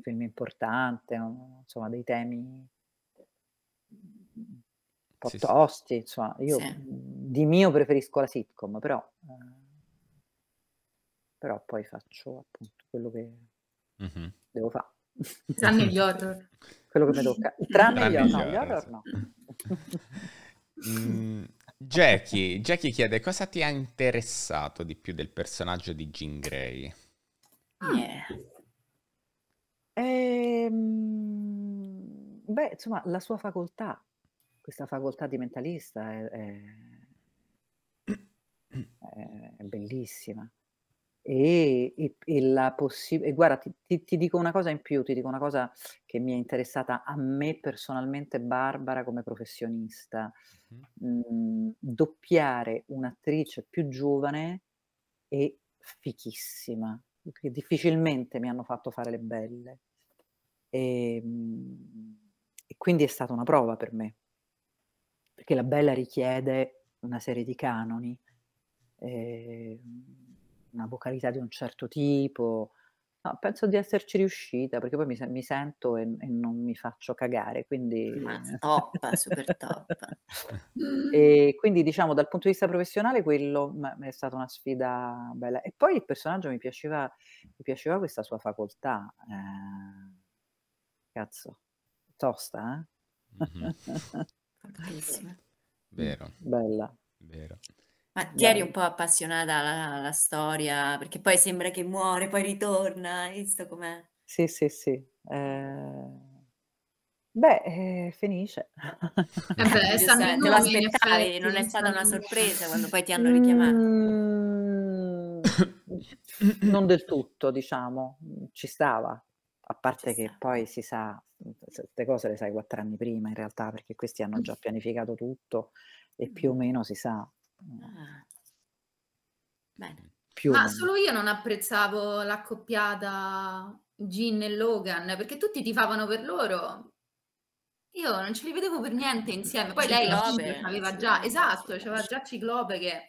film importante, un, insomma dei temi un po' sì, tosti, sì. insomma io sì. di mio preferisco la sitcom, però, eh, però poi faccio appunto quello che mm-hmm. devo fare. Tranne gli horror. Quello che mi tocca. Tranne, Tranne gli horror, no, gli horror no. mm. Jackie, Jackie chiede cosa ti ha interessato di più del personaggio di Jean Grey? Yeah. Ehm, beh, insomma, la sua facoltà, questa facoltà di mentalista è, è, è bellissima. E, e, e, la possibilità, guarda, ti, ti, ti, dico una cosa in più, ti dico una cosa che mi è interessata a me personalmente, Barbara, come professionista. Mm-hmm. Mm, doppiare un'attrice più giovane è fichissima, che difficilmente mi hanno fatto fare le belle. E, ehm, e quindi è stata una prova per me, perché la bella richiede una serie di canoni. E, ehm, una vocalità di un certo tipo. No, penso di esserci riuscita perché poi mi, mi sento e, e, non mi faccio cagare, quindi... Ma eh. top, super top. e quindi diciamo dal punto di vista professionale quello è stata una sfida bella. E poi il personaggio mi piaceva, mi piaceva questa sua facoltà. Eh, cazzo, tosta, eh? Mm-hmm. Vero. Bella. Vero. Ma ti eri un po' appassionata alla, alla storia, perché poi sembra che muore, poi ritorna, hai visto com'è? Sì, sì, sì. Eh, Beh, eh, finisce. Eh eh, te lo non è stata una sorpresa quando poi ti hanno richiamato. Mm, non del tutto, diciamo, ci stava, a Ci parte che sta. poi si sa, queste cose le sai quattro anni prima in realtà, perché questi hanno già pianificato tutto e più o mm. meno si sa. Ah. Bene. Più Ma solo io non apprezzavo l'accoppiata Gin e Logan perché tutti ti favano per loro. Io non ce li vedevo per niente insieme. Poi Ciclope, lei aveva già, esatto, aveva già Ciclope che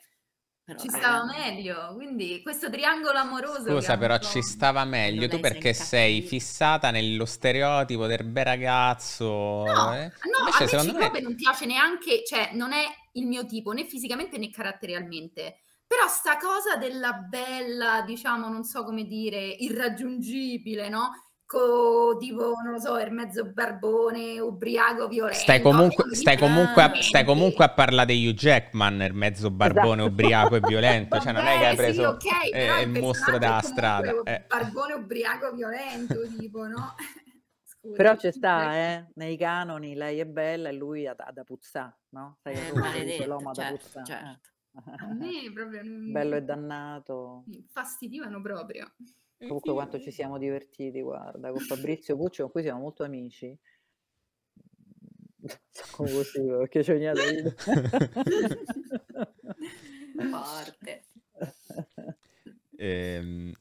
però, ci stava ehm... meglio, quindi questo triangolo amoroso. Scusa, però avuto... ci stava meglio tu perché sei fissata nello stereotipo del bel ragazzo. No, eh? no a me Ciclope me... non piace neanche, cioè non è il mio tipo né fisicamente né caratterialmente. Però sta cosa della bella, diciamo, non so come dire, irraggiungibile, no? Co, tipo, non lo so, il mezzo barbone, ubriaco, violento. Stai comunque, stai comunque, a, stai comunque a parlare di Hugh Jackman, il mezzo barbone, esatto. ubriaco e violento. Vabbè, cioè, non è che hai preso sì, okay, eh, il, mostro della strada. Eh. Barbone, ubriaco, violento, tipo, no? Però ci sta, eh? nei canoni lei è bella e lui ha, da puzzare, no? Sai che eh, maledetto, l'uomo certo, da puzzà. Eh, certo. Eh. certo. A me proprio... Bello e dannato. Fastidivano proprio. Eh, Comunque quanto ci siamo divertiti, guarda, con Fabrizio Puccio, con cui siamo molto amici. Come così, perché c'è ogni da Forte. E, ehm,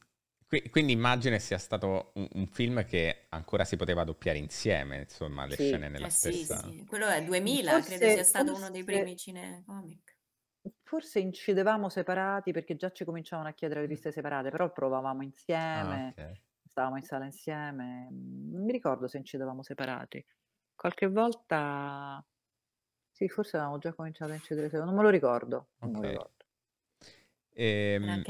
quindi immagino sia stato un, un, film che ancora si poteva doppiare insieme, insomma, le sì. scene nella eh stessa... Sì, sì, quello è 2000, forse, credo sia stato forse, uno dei primi cinecomic. Forse incidevamo separati perché già ci cominciavano a chiedere le viste mm. separate, però provavamo insieme, ah, okay. stavamo in sala insieme, non mi ricordo se incidevamo separati. Qualche volta... Sì, forse avevamo già cominciato a incidere, non me lo ricordo. Okay. Non me lo ricordo. Ehm...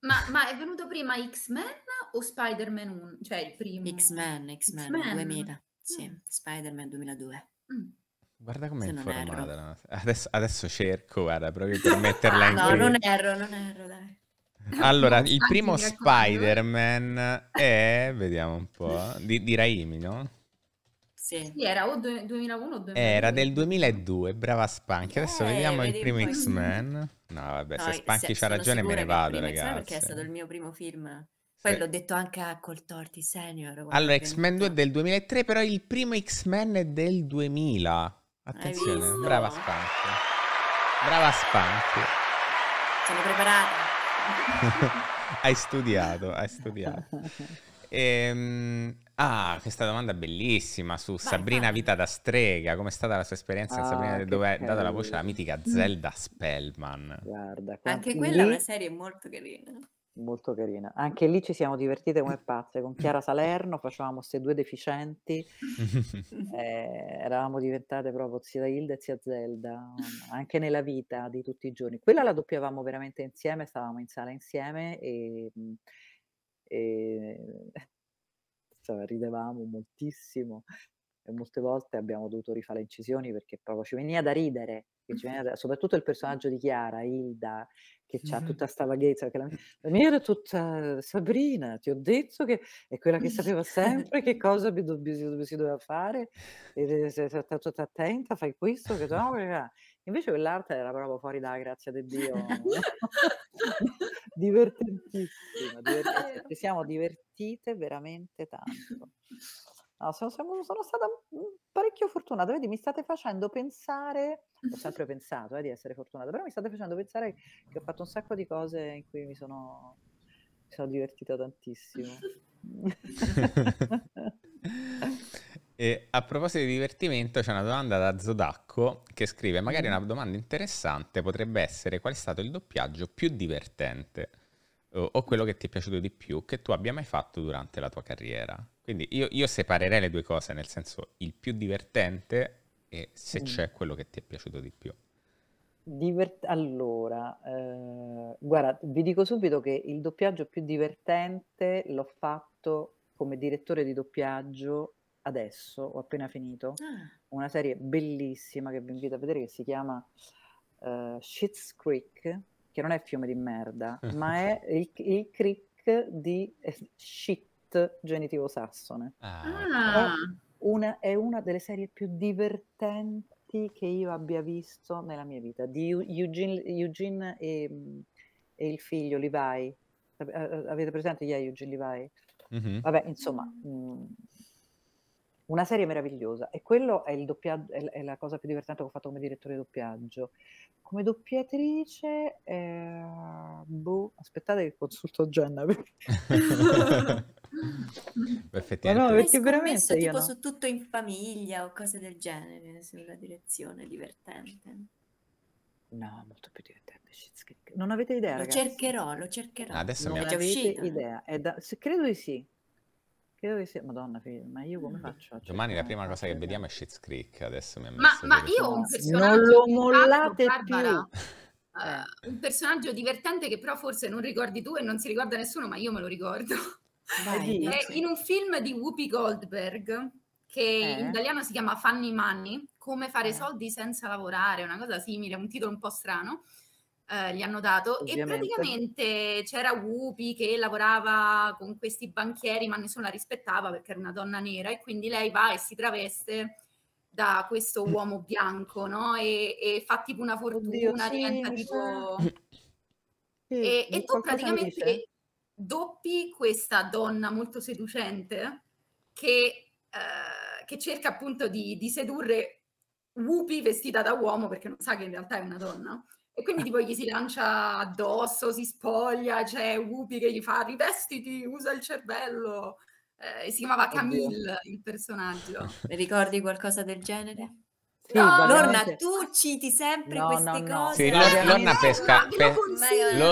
Ma, ma, è venuto prima X-Men o Spider-Man 1? Cioè il primo? X-Men, X-Men, X-Men. 2000. Sì, mm. Spider-Man 2002. Mm. Guarda come è informata. No? Adesso, adesso, cerco, guarda, proprio per metterla in No, non erro, non erro, dai. Allora, il primo Spider-Man è, vediamo un po', di, di Raimi, no? Sì. era o 2001 o 2002. Era del 2002, brava Spank. Adesso eh, vediamo il primo X-Men. No, vabbè, no, se Spanchi c'ha ragione me ne vado, ragazzi. Perché è stato il mio primo film. Poi l'ho detto anche a Coltorti Senior. Allora, X-Men 2 è del 2003, però il primo X-Men è del 2000. Attenzione, brava Spanchi. Brava Spanchi. Sono preparata. hai studiato, hai studiato. Ehm, Ah, questa domanda bellissima su vai, Sabrina vai. Vita da strega. Com'è stata la sua esperienza ah, Sabrina dove è data la voce alla mitica mm. Zelda Spellman? Guarda, anche quella lì... è una serie molto carina. Molto carina. Anche lì ci siamo divertite come pazze. Con Chiara Salerno facevamo queste due deficienti. eh, eravamo diventate proprio zia Hilda e zia Zelda, anche nella vita di tutti i giorni. Quella la doppiavamo veramente insieme, stavamo in sala insieme e... e ridevamo moltissimo e molte volte abbiamo dovuto rifare incisioni perché proprio ci veniva da ridere, veniva da, soprattutto il personaggio di Chiara, Hilda, che ha tutta questa vaghezza, che la, la, mia era tutta Sabrina, ti ho detto che è quella che sapeva sempre che cosa bi, bi, si, si, doveva fare, e sei stata tutta attenta, fai questo, che no, invece quell'arte era proprio fuori dalla grazia di Dio. divertentissimo. divertentissimo. siamo divertite veramente tanto. No, sono, sono, sono, stata mm, parecchio fortunata, vedi, mi state facendo pensare, ho sempre pensato eh, di essere fortunata, però mi state facendo pensare che ho fatto un sacco di cose in cui mi sono, mi sono divertita tantissimo. E a proposito di divertimento, c'è una domanda da Zodacco che scrive: Magari mm. una domanda interessante potrebbe essere qual è stato il doppiaggio più divertente o, o quello che ti è piaciuto di più che tu abbia mai fatto durante la tua carriera. Quindi io, io separerei le due cose, nel senso il più divertente e se mm. c'è quello che ti è piaciuto di più. Divert- allora, eh, guarda, vi dico subito che il doppiaggio più divertente l'ho fatto come direttore di doppiaggio adesso, ho appena finito, ah. una serie bellissima che vi invito a vedere che si chiama uh, eh, Shit's Creek, che non è fiume di merda, ma è il, il creek di eh, shit genitivo sassone. Ah. È, una, è una delle serie più divertenti che io abbia visto nella mia vita, di Eugene, Eugene e, e, il figlio Levi. Avete presente gli yeah, Eugene Levi? Mm-hmm. Vabbè, insomma, mh, mm, una serie meravigliosa e quello è, è, è, la cosa più divertente che ho fatto come direttore di doppiaggio. Come doppiatrice, eh, boh, aspettate che consulto Jenna. Perché... Beh, no, perché veramente tipo no. su tutto in famiglia o cose del genere sulla direzione divertente. No, molto più divertente. Non avete idea. Lo ragazzi. cercherò, lo cercherò. Adesso non mi avete uscito. idea. Da... credo di sì. Credo che sia, Madonna, ma io come mm. faccio? Cioè, Domani la prima cosa che vediamo è Shit's Creek. Adesso mi ha messo ma, ma io ho un personaggio. Non lo mollate Barbara, più. Uh, eh. eh, un personaggio divertente che però forse non ricordi tu e non si ricorda nessuno, ma io me lo ricordo. Vai, è eh, in un film di Whoopi Goldberg che eh. in italiano si chiama Fanny Money, come fare eh. soldi senza lavorare, una cosa simile, un titolo un po' strano. Eh, gli hanno dato Ovviamente. e praticamente c'era Whoopi che lavorava con questi banchieri ma nessuno la rispettava perché era una donna nera e quindi lei va e si traveste da questo mm. uomo bianco no? e, e fa tipo una fortuna, Oddio, diventa sì, tipo... Sì, e, e tu praticamente doppi questa donna molto seducente che, eh, che cerca appunto di, di sedurre Whoopi vestita da uomo perché non sa che in realtà è una donna e quindi tipo gli si lancia addosso, si spoglia, c'è Whoopi che gli fa rivestiti, usa il cervello. Eh, si chiamava Camille il personaggio. Ricordi qualcosa del genere? Sì, no, Lorna, tu citi sempre no, queste no, cose. Sì, Lorna, pesca, pe-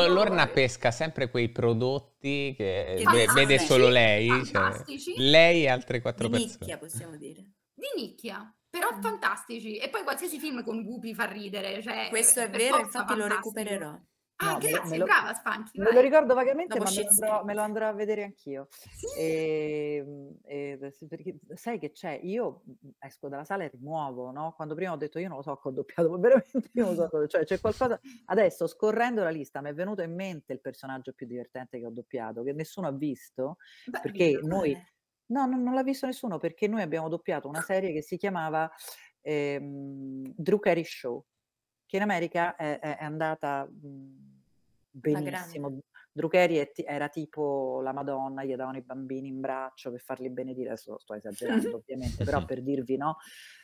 Lorna, pesca, sempre quei prodotti che, che vede solo lei. Cioè, lei e altre quattro di persone. Di nicchia, possiamo dire. Di nicchia però fantastici. E poi qualsiasi film con Gupi fa ridere. Cioè, Questo è vero, infatti fantastico. lo recupererò. Ah, no, grazie, lo, brava Spanchi. Me lo ricordo vagamente, Dopo ma me lo, andrò, me lo, andrò, a vedere anch'io. Sì. E, ehm, e, ehm, perché sai che c'è? Io esco dalla sala e rimuovo, no? Quando prima ho detto io non lo so che ho doppiato, ma veramente io non so Cioè, c'è qualcosa. Adesso, scorrendo la lista, mi è venuto in mente il personaggio più divertente che ho doppiato, che nessuno ha visto, Beh, perché noi. Bene No, no, non l'ha visto nessuno perché noi abbiamo doppiato una serie che si chiamava ehm, Drew Show, che in America è, è andata mhmm, benissimo. Drew t- era tipo la Madonna, gli davano i bambini in braccio per farli benedire, adesso sto esagerando ovviamente, però per dirvi no,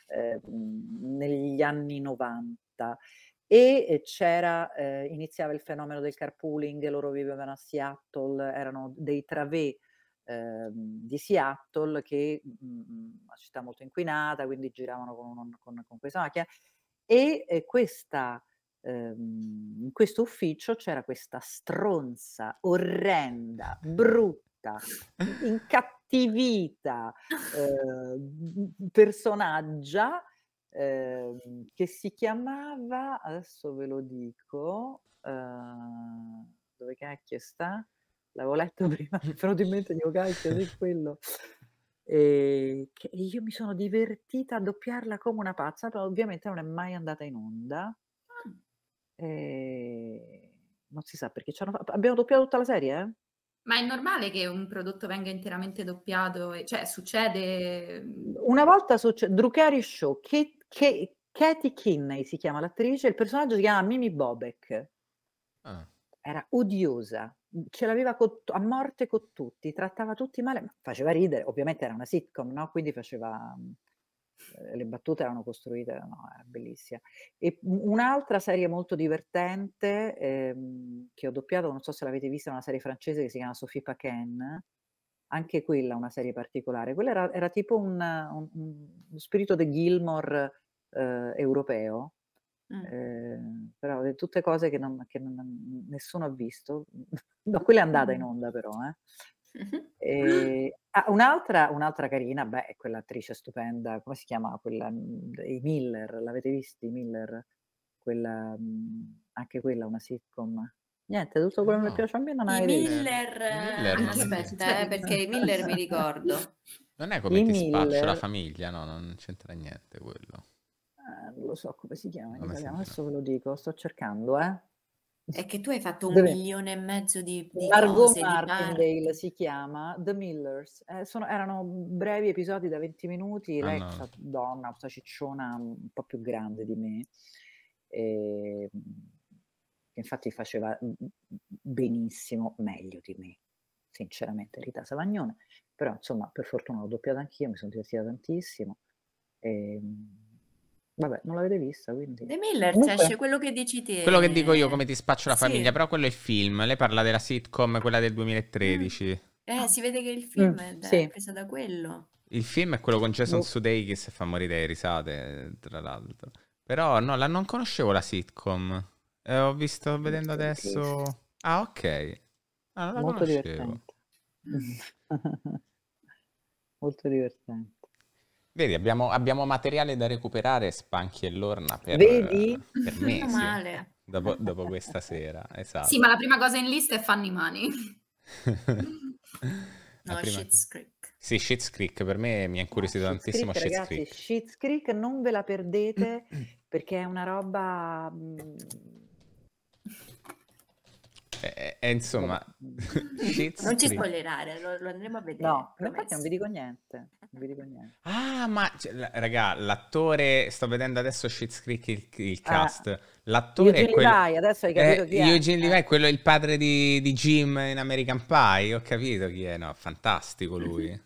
eh, negli anni 90 e c'era, eh, iniziava il fenomeno del carpooling, loro vivevano a Seattle, erano dei travè Ehm, di Seattle, che mh, mhmm, una città molto inquinata, quindi giravano con, con, con questa macchina. E eh, questa, ehm, in questo ufficio c'era questa stronza, orrenda, brutta, incattivita eh, personaggia eh, che si chiamava, adesso ve lo dico, ehm, dove cacchio sta? l'avevo letto prima, mi è venuto in mente, dico cacchio, è quello. E che io mi sono divertita a doppiarla come una pazza, però ovviamente non è mai andata in onda. Ah. E... Non si sa perché abbiamo doppiato tutta la serie, eh? Ma è normale che un prodotto venga interamente doppiato? Cioè, succede... Mm, una volta succede... Drucari Show, che, che, Katie Kinney si chiama l'attrice, il personaggio si chiama Mimi Bobek. Ah. Era odiosa, ce l'aveva cott- a morte con tutti, trattava tutti male, ma faceva ridere, ovviamente era una sitcom, no? quindi faceva, mhmm, le battute erano costruite, no, era bellissima. E un'altra serie molto divertente ehm, che ho doppiato, non so se l'avete vista, è una serie francese che si chiama Sophie Paquin, anche quella una serie particolare, quella era, era tipo un, un, un, spirito de Gilmore eh, europeo, Mm. Eh, però tutte cose che, non, che non, nessuno ha visto. no, quella è andata in mm. onda però. Eh. Mm-hmm. Ehm, e, ah, un'altra, un'altra, carina, beh, è quell'attrice stupenda, come si chiama? Quella, mhmm, I Miller, l'avete visti? Miller? Quella, mhmm, anche quella una sitcom. Niente, tutto quello no. che mi piace a me non ha I Miller, Miller non aspetta, cioè, eh, perché i Miller mi ricordo. Non è come I ti Miller... spaccio la famiglia, no, non c'entra niente quello. Eh, non lo so come si chiama in Non italiano, adesso ve lo dico, sto cercando, eh. È che tu hai fatto un Deve- milione e mezzo di, di Largo cose, di bar. si chiama The Millers. Eh, sono- erano brevi episodi da 20 minuti. Ah, Lei, no. questa donna, questa cicciona un po' più grande di me, e- ehm, che infatti faceva benissimo, meglio di me, sinceramente, Rita Savagnone. Però insomma, per fortuna l'ho doppiata anch'io, mi sono divertita tantissimo. Ehm, Vabbè, non l'avete vista, quindi. The Miller Comunque... esce quello che dici te. Quello che eh. dico io, come ti spaccio la famiglia, però quello è il film. Lei parla della sitcom, quella del 2013. Mm. Eh, si vede che il mm, film mm, è sì. preso da quello. Il film è quello con Jason boh. Sudeikis si fa morire le risate, tra l'altro. Però no, la non conoscevo la sitcom. Eh, ho visto vedendo adesso. Ah, ok. Ah, non la Molto conoscevo. divertente. Molto divertente. Vedi, abbiamo, abbiamo, materiale da recuperare, Spanchi e Lorna, per, Vedi? Eh, per mesi. Male. Dopo, dopo, questa sera, esatto. Sì, ma la prima cosa in lista è Fanny Money. no, Shit's Creek. Sì, Shit's Creek, per me mi ha incuriosito no, tantissimo Shit's ragazzi, Creek. Shit's Creek non ve la perdete perché è una roba mm, e, eh, e eh, insomma, non ci spoilerare, lo, lo, andremo a vedere. No, infatti non vi dico niente. Non vi dico niente. Ah, ma cioè, raga, l'attore, sto vedendo adesso Shit's Creek il, il ah. cast. Ah, l'attore Eugene è quello... Levi, adesso hai capito eh, chi è. Eugene Levi è quello il padre di, di, Jim in American Pie, ho capito chi è, no, fantastico lui.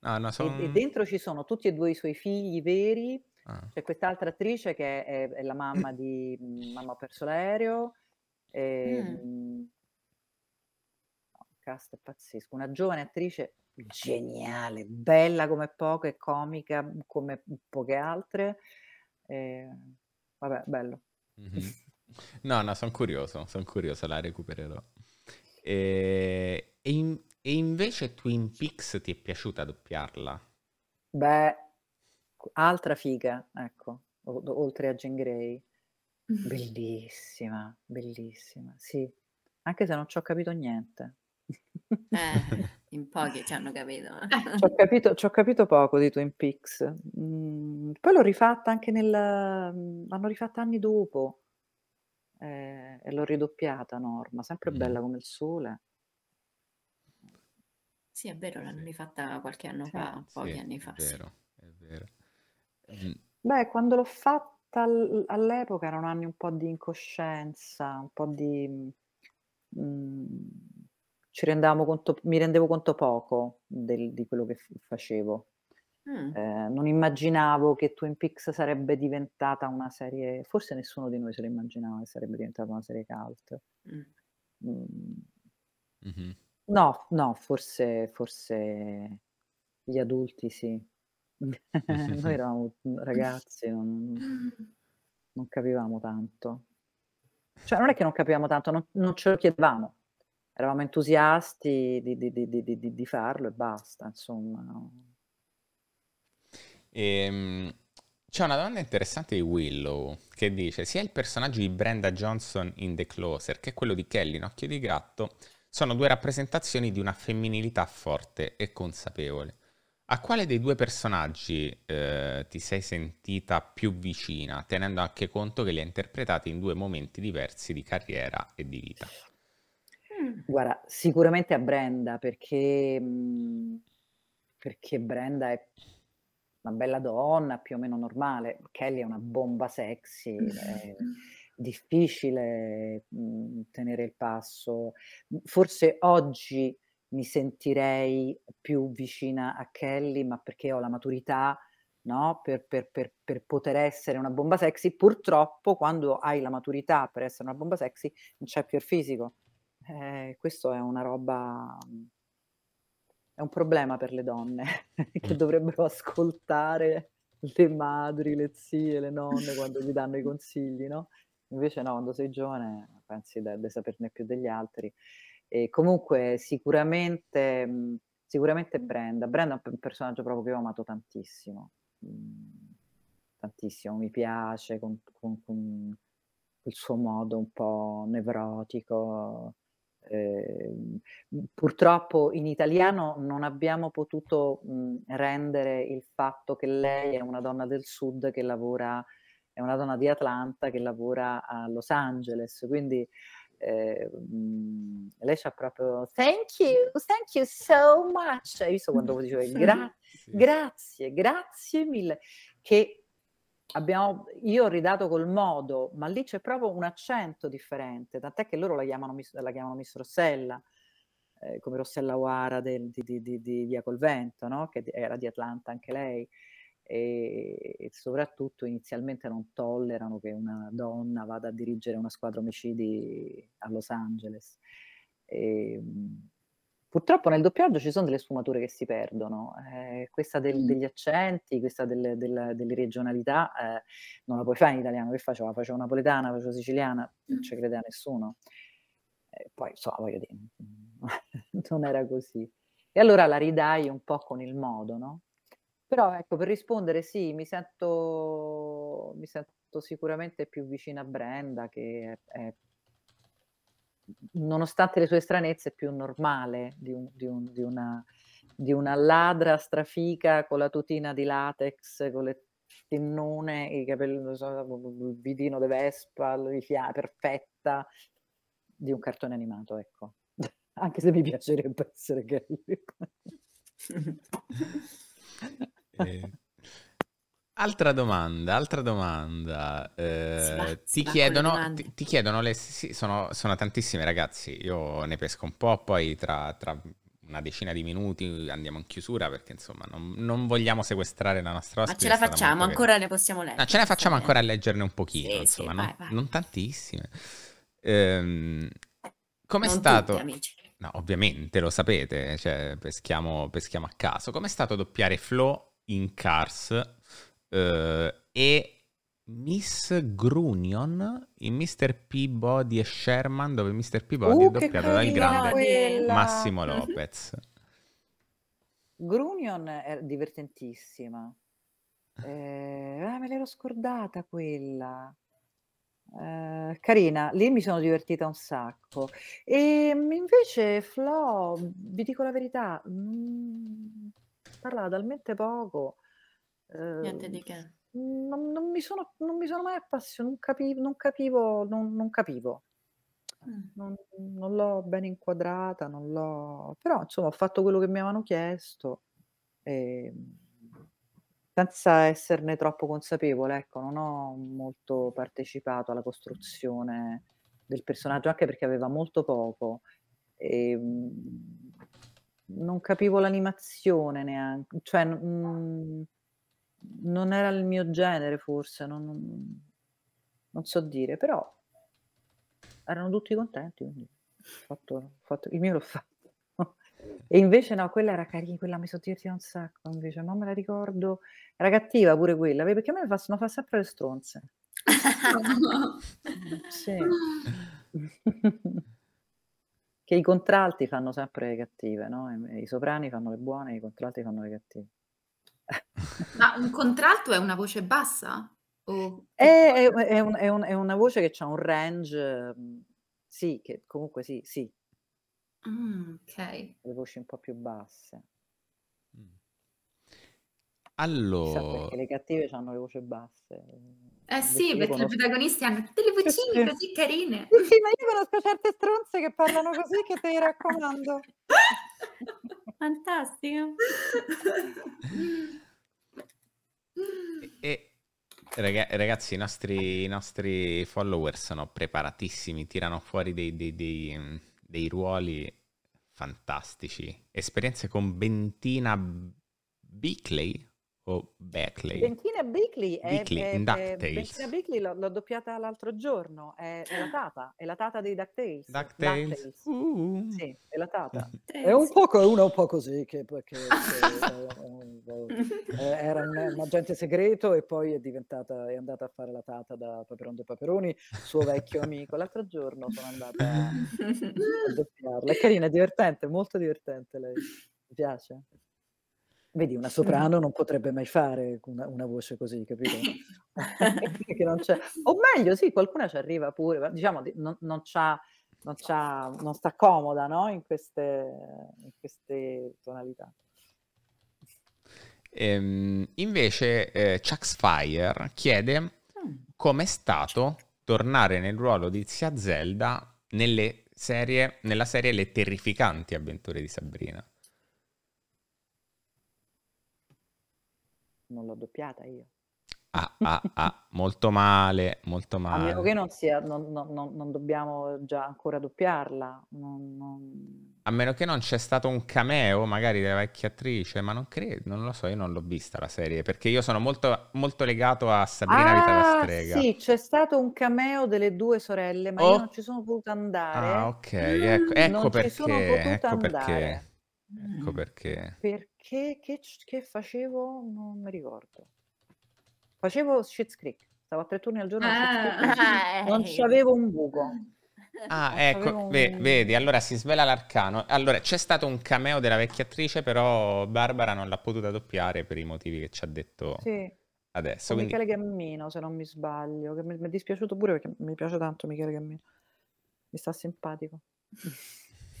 No, no, son... e, e dentro ci sono tutti e due i suoi figli veri, ah. c'è quest'altra attrice che è, è la mamma di Mamma ho perso l'aereo, e, mm. Ehm, no, cast è pazzesco, una giovane attrice geniale, bella come poco e comica come poche altre. E, ehm, vabbè, bello. Mm-hmm. No, no, sono curioso, sono curioso, la recupererò. E, ehm, e, in, e, invece Twin Peaks ti è piaciuta doppiarla? Beh, altra figa, ecco, o, oltre a Jane Grey. Bellissima, bellissima, sì. Anche se non ci ho capito niente. Eh, in pochi ci hanno capito. Eh. ho capito, c'ho capito poco di Twin Peaks. Mm, poi l'ho rifatta anche nel... Mhmm, l'hanno rifatta anni dopo eh, e l'ho ridoppiata Norma, sempre bella come il sole. Sì, è vero, l'hanno rifatta qualche anno fa, pochi sì, anni fa. È vero, sì. è vero. Mm. Beh, quando l'ho fatta Tal- all'epoca erano anni un po' di incoscienza, un po' di... mhmm, ci rendevamo conto mi rendevo conto poco del di quello che f facevo. Mh. Mm. Ehm, non immaginavo che Twin Peaks sarebbe diventata una serie forse nessuno di noi se lo immaginava che sarebbe diventata una serie cult. Mh. Mm. Mm. Mhmm Mh-mh. No, no, forse forse gli adulti sì. Noi eravamo ragazzi, non, non capivamo tanto. Cioè, non è che non capivamo tanto, non, non ce lo chiedevamo. Eravamo entusiasti di, di, di, di farlo e basta, insomma. No? Ehm, c'è una domanda interessante di Willow che dice: sia il personaggio di Brenda Johnson in The Closer che quello di Kelly in Occhio di Gatto sono due rappresentazioni di una femminilità forte e consapevole. A quale dei due personaggi eh, ti sei sentita più vicina, tenendo anche conto che li hai interpretati in due momenti diversi di carriera e di vita? Mm. Guarda, sicuramente a Brenda, perché, mm, perché Brenda è una bella donna, più o meno normale, Kelly è una bomba sexy, mm. è difficile tenere il passo. Forse oggi mi sentirei più vicina a Kelly, ma perché ho la maturità no? per, per, per, per, poter essere una bomba sexy. Purtroppo quando hai la maturità per essere una bomba sexy non c'è più il fisico. Eh, questo è una roba, mm, è un problema per le donne che mm. dovrebbero ascoltare le madri, le zie, le nonne quando gli danno i consigli, no? Invece no, quando sei giovane pensi di saperne più degli altri. E comunque sicuramente, mhmm, sicuramente Brenda. Brenda è un personaggio proprio che ho amato tantissimo. Mhmm, tantissimo, mi piace con, con, con, il suo modo un po' nevrotico. Eh, purtroppo in italiano non abbiamo potuto mh, mhmm, rendere il fatto che lei è una donna del sud che lavora, è una donna di Atlanta che lavora a Los Angeles, quindi eh, lei c'ha proprio thank you, thank you so much. Hai visto quando dicevo gra- sì. grazie, grazie mille, che abbiamo, io ho ridato col modo, ma lì c'è proprio un accento differente, tant'è che loro la chiamano, la chiamano Miss Rossella, eh, come Rossella Oara di, di, di, di, Via Col Vento, no? che era di Atlanta anche lei e, e, soprattutto inizialmente non tollerano che una donna vada a dirigere una squadra omicidi a Los Angeles. E, ehm, purtroppo nel doppiaggio ci sono delle sfumature che si perdono, eh, questa del, mm. degli accenti, questa del, del, delle regionalità, eh, non la puoi fare in italiano, che facevo? La facevo napoletana, la facevo siciliana, non ci credeva nessuno. Eh, poi, insomma, voglio dire, non era così. E allora la ridai un po' con il modo, no? Però ecco, per rispondere, sì, mi sento, mi sento sicuramente più vicina a Brenda, che è, è, nonostante le sue stranezze, è più normale di, un, di, un, di, una, di una ladra strafica con la tutina di latex, con le tinnone, i capelli, il vidino de Vespa, fia, perfetta, di un cartone animato, ecco. Anche se mi piacerebbe essere gay. Eh, altra domanda, altra domanda. Eh, ti, chiedono, ti, ti, chiedono, le, sì, sono, sono, tantissime ragazzi, io ne pesco un po', poi tra, tra una decina di minuti andiamo in chiusura perché insomma non, non vogliamo sequestrare la nostra ospite. Ma ce la facciamo, ancora ne possiamo leggere. No, ce la facciamo ancora a leggerne un pochino, sì, insomma, sì, non, vai, vai. non, tantissime. Ehm, Com'è stato... Tutti, no, ovviamente lo sapete, cioè, peschiamo, peschiamo a caso. Com'è stato doppiare Flo in Cars eh, e Miss Grunion in Mr. Peabody e Sherman, dove Mr. Peabody uh, è doppiato dal grande quella. Massimo Lopez. Grunion è divertentissima. Eh, ah, me l'ero scordata quella. Eh, carina, lì mi sono divertita un sacco. E invece, Flo, vi dico la verità, mh, mm, parla talmente poco. Eh, Niente ehm, di che. Non, non, mi sono, non, mi sono, mai appassionato, non capivo, non capivo. Non, capivo. Mm. non l'ho ben inquadrata, non l'ho... però insomma ho fatto quello che mi avevano chiesto. E senza esserne troppo consapevole, ecco, non ho molto partecipato alla costruzione del personaggio, anche perché aveva molto poco. E, ehm, non capivo l'animazione neanche, cioè mh, mm, non era il mio genere forse, non, non, so dire, però erano tutti contenti, quindi fatto, fatto, il mio l'ho fatto. e invece no, quella era carina, quella mi sono divertita un sacco, invece non me la ricordo, era cattiva pure quella, perché a me fanno fa sempre le stronze. sì. che i contralti fanno sempre le cattive, no? I soprani fanno le buone, i contralti fanno le cattive. Ma un contralto è una voce bassa? O... È, è, è, un, un, è, una voce che ha un range, mm, sì, che comunque sì, sì. Mm, ok. Le voci un po' più basse. Mm. Allora... Chissà perché le cattive hanno le voci basse. Eh sì, perché conosco... i protagonisti hanno tutte le vocine così carine. Sì, ma io conosco certe stronze che parlano così che te le raccomando. Fantastico. e, ragazzi, i nostri, i nostri, follower sono preparatissimi, tirano fuori dei, dei, dei, mm, dei ruoli fantastici. Esperienze con Bentina Bickley, o Beckley? Bentina Bickley, Bickley è, in è, Bentina Bickley l'ho, l'ho, doppiata l'altro giorno, è, è, la tata, è la tata dei DuckTales. DuckTales. Uh. Sì, è la tata. è un po' una un po' così, che, che, che eh, era un, un, agente segreto e poi è diventata, è andata a fare la tata da Paperone dei Paperoni, suo vecchio amico. L'altro giorno sono andata a, a doppiarla. È carina, è divertente, molto divertente lei. Mi piace. Vedi, una soprano non potrebbe mai fare una, una voce così, capito? o meglio, sì, qualcuna ci arriva pure, ma diciamo, non, non, c'ha, non, c'ha, non sta comoda no? in, queste, in queste tonalità. Ehm, invece eh, Chuck Sfire chiede mm. è stato tornare nel ruolo di zia Zelda nelle serie, nella serie Le terrificanti avventure di Sabrina. non l'ho doppiata io. Ah, ah, ah, molto male, molto male. A meno che non sia, non, non, non dobbiamo già ancora doppiarla. Non, a meno che non c'è stato un cameo magari della vecchia attrice, ma non credo, non lo so, io non l'ho vista la serie, perché io sono molto, molto legato a Sabrina ah, Vita da ah, Strega. sì, c'è stato un cameo delle due sorelle, ma oh. io non ci sono potuta andare. Ah, ok, ecco, mm, ecco, ecco perché, ecco andare. perché. Ecco mm. perché. Perché che, che facevo? Non mi ricordo. Facevo Shit's Creek. Stavo a tre turni al giorno. Ah, eh. non c'avevo un buco. Ah, ecco, vedi, vedi, allora si svela l'arcano. Allora, c'è stato un cameo della vecchia attrice, però Barbara non l'ha potuta doppiare per i motivi che ci ha detto sì. adesso. Quindi... Michele Gammino, se non mi sbaglio, che mi, mi, è dispiaciuto pure perché mi piace tanto Michele Gammino. Mi sta simpatico.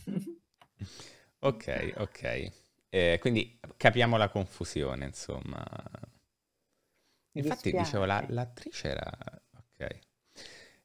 Ok, ok. Eh, quindi capiamo la confusione, insomma. Mi Infatti dispiace. dicevo, la, l'attrice era... Ok.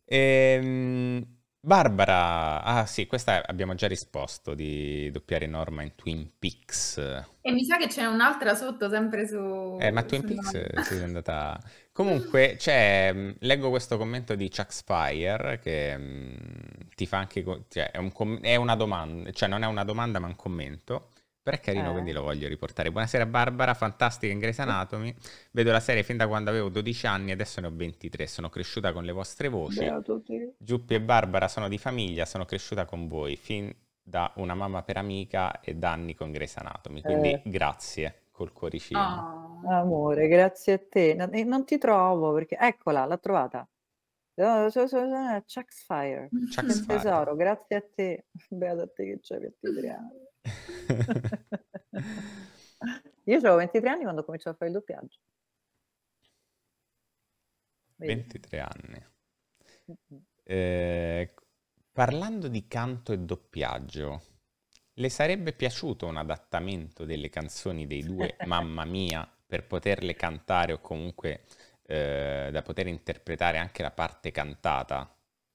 Ehm... Barbara, ah sì, questa abbiamo già risposto di doppiare Norma in Twin Peaks. E mi sa che c'è un'altra sotto, sempre su... Eh, ma Twin su Peaks si è andata... Comunque, c'è, mm, leggo questo commento di Chuck Spire che mh, mm, ti fa anche... Cioè, è, un, è, una domanda, cioè non è una domanda ma un commento. Però è carino, eh. quindi lo voglio riportare. Buonasera Barbara, fantastica in Grey's Anatomy. Vedo la serie fin da quando avevo 12 anni, adesso ne ho 23. Sono cresciuta con le vostre voci. Ciao a tutti. Giuppi e Barbara sono di famiglia, sono cresciuta con voi fin da una mamma per amica e da anni con Grey's Anatomy. Quindi eh. grazie col cuoricino. Oh, amore, grazie a te. Non, eh, non ti trovo perché eccola, l'ha trovata. Oh, Chuck's Fire. Chuck's Fire. Tesoro, grazie a te. Beata a te che ci hai piatto io avevo 23 anni quando cominciavo a fare il doppiaggio. Vedi? 23 anni. Eh, parlando di canto e doppiaggio, le sarebbe piaciuto un adattamento delle canzoni dei due Mamma Mia per poterle cantare o comunque eh, da poter interpretare anche la parte cantata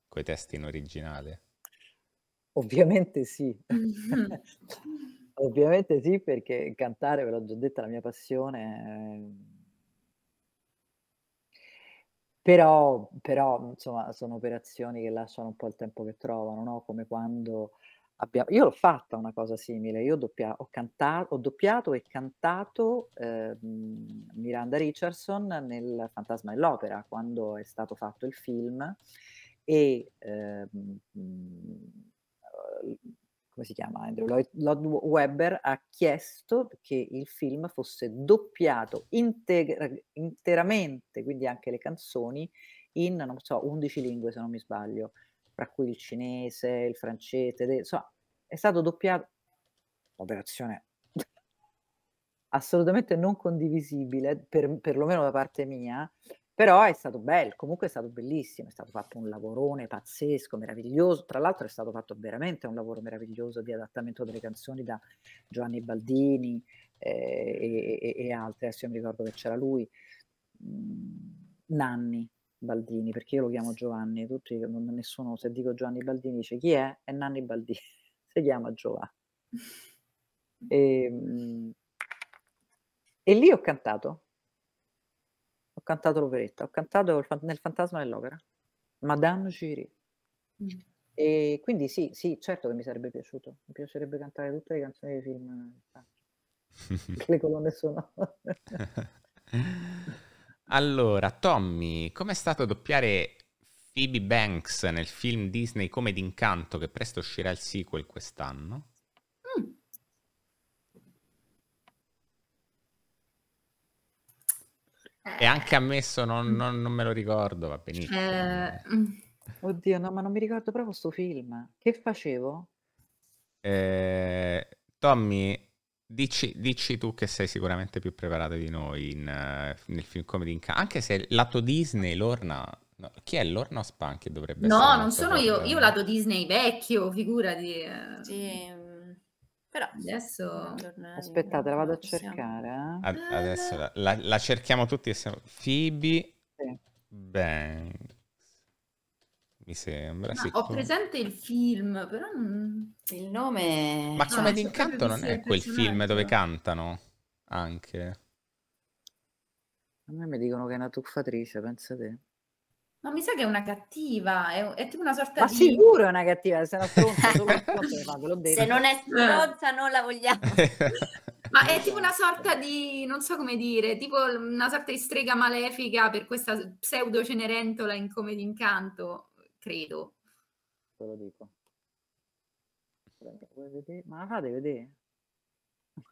coi testi in originale? Ovviamente sì. Ovviamente sì, perché cantare, ve l'ho già detta, è la mia passione. Ehm però, però, insomma, sono operazioni che lasciano un po' il tempo che trovano, no? Come quando abbiamo... Io l'ho fatta una cosa simile, io ho doppia- ho canta- ho doppiato e cantato ehm, Miranda Richardson nel Fantasma e l'Opera, quando è stato fatto il film, e... Ehm, come si chiama Andrew Lloyd, Lloyd Webber ha chiesto che il film fosse doppiato integra- interamente, quindi anche le canzoni, in non so, 11 lingue se non mi sbaglio, fra cui il cinese, il francese, de- insomma, è stato doppiato. Operazione assolutamente non condivisibile, per, perlomeno da parte mia, però è stato bello, comunque è stato bellissimo, è stato fatto un lavorone pazzesco, meraviglioso, tra l'altro è stato fatto veramente un lavoro meraviglioso di adattamento delle canzoni da Giovanni Baldini eh, e, e, altri, adesso io mi ricordo che c'era lui, mm, Nanni, Baldini, perché io lo chiamo Giovanni, tutti, nessuno se dico Giovanni Baldini dice chi è? È Nanni Baldini, si chiama Giovanni. E, ehm, e, lì ho cantato, cantato l'operetta, ho cantato nel Fantasma dell'Opera, Madame Giry. Mm. E quindi sì, sì, certo che mi sarebbe piaciuto, mi piacerebbe cantare tutte le canzoni dei film, eh, le colonne sonore. allora, Tommy, com'è stato doppiare Phoebe Banks nel film Disney come d'incanto che presto uscirà il sequel quest'anno? E anche ammesso non, non, non me lo ricordo, va benissimo. Eh... Oddio, no, ma non mi ricordo proprio questo film. Che facevo? Eh, Tommy, dici, dici, tu che sei sicuramente più preparato di noi in, uh, nel film comedy in Cannes, anche se lato Disney, Lorna... No, chi è Lorna Span che dovrebbe no, essere? No, non sono io, io lato Disney vecchio, figurati. Eh. Sì però adesso... Aspettate, la vado a cercare. Eh? Ad- adesso la, la, la, cerchiamo tutti Fibi siamo... Mi sembra. No, ho presente il film, però il nome... Ma ah, come no, d'incanto non è quel film dove cantano anche? A me mi dicono che è una tuffatrice, pensate. Ma mi sa che è una cattiva, è, è tipo una sorta Ma di... sicuro è una cattiva, se, stronza, se non è stronza non la vogliamo. Ma è tipo una sorta di, non so come dire, tipo una sorta di strega malefica per questa pseudo Cenerentola in Come d'incanto, credo. Te lo dico. Ma la fate vedere?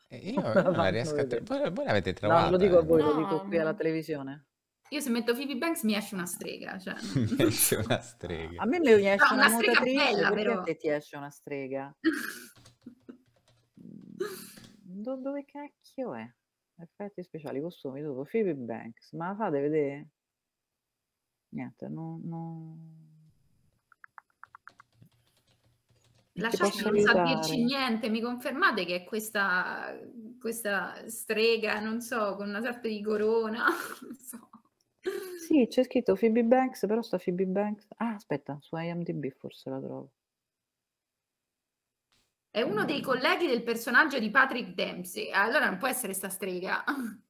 Eh, io non la riesco a... Voi, voi l'avete trovata? No, lo dico a eh. voi, no. lo dico qui alla televisione. Io se metto Phoebe Banks mi esce una strega. Cioè. mi esce una strega. A me mi esce no, una, una nuotatrice, bella, però. a ti esce una strega? Do- dove cacchio è? Effetti speciali, costumi, tutto. Phoebe Banks, ma la fate vedere? Niente, non... non... Lasciatemi non aiutare. saperci niente, mi confermate che è questa, questa strega, non so, con una sorta di corona, non so. Sì, c'è scritto Phoebe Banks, però sta Phoebe Banks. Ah, aspetta, su IMDb forse la trovo. È uno dei colleghi del personaggio di Patrick Dempsey. Allora non può essere sta strega.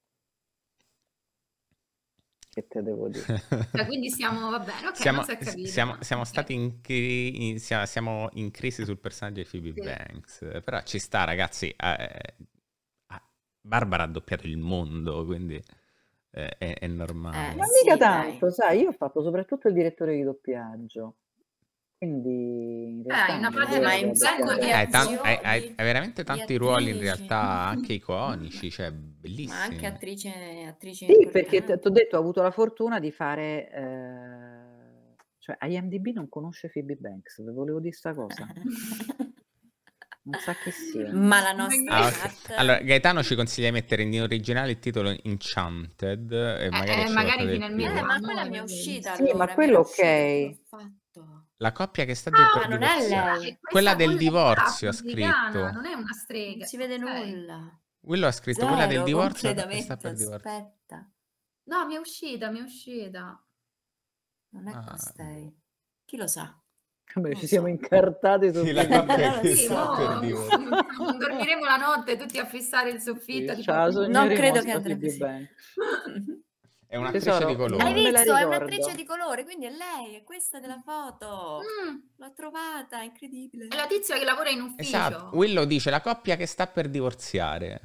Che te devo dire? Cioè, quindi siamo, va bene, ok, siamo, capito. siamo, siamo okay. stati in, cri- in, siamo in, crisi sul personaggio di Phoebe sì. Banks, però ci sta ragazzi, eh, Barbara ha doppiato il mondo, quindi... Eh, è, è, normale. Eh, Ma sì, mica tanto, dai. sai, io ho fatto soprattutto il direttore di doppiaggio. Quindi eh, è eh, hai, veramente tanti ruoli in realtà anche iconici, cioè bellissimi. Ma anche attrice, attrice Sì, perché ti ho detto ho avuto la fortuna di fare eh, cioè IMDb non conosce Phoebe Banks, volevo dire questa cosa. Non sa che sì. Ma la nostra ah, okay. Allora, Gaetano ci consiglia di mettere in originale il titolo Enchanted. E magari, eh, eh, magari finalmente. Eh, ma quella mi è uscita. Sì, allora, ma quello ok. La coppia che sta dietro. ah, non è lei. Quella del divorzio ha scritto. Non è una strega. Non si vede nulla. Quello ha scritto Zero, quella del divorzio. Sta per divorzio. Aspetta. No, mi è uscita, mi è uscita. Non è ah. Costei. Chi lo sa? Come ci siamo so. incartati su eh, sì, la cappella, sì, no, per Dio. Non dormiremo la notte tutti a fissare il soffitto. Sì, tipo, non credo che andrebbe sì. bene. È un'attrice Tesoro, di colore. Hai visto? È un'attrice di colore, quindi è lei, è questa della mm. foto. Mm. L'ho trovata, è incredibile. È la tizia che lavora in ufficio. Esatto. Willow dice la coppia che sta per divorziare.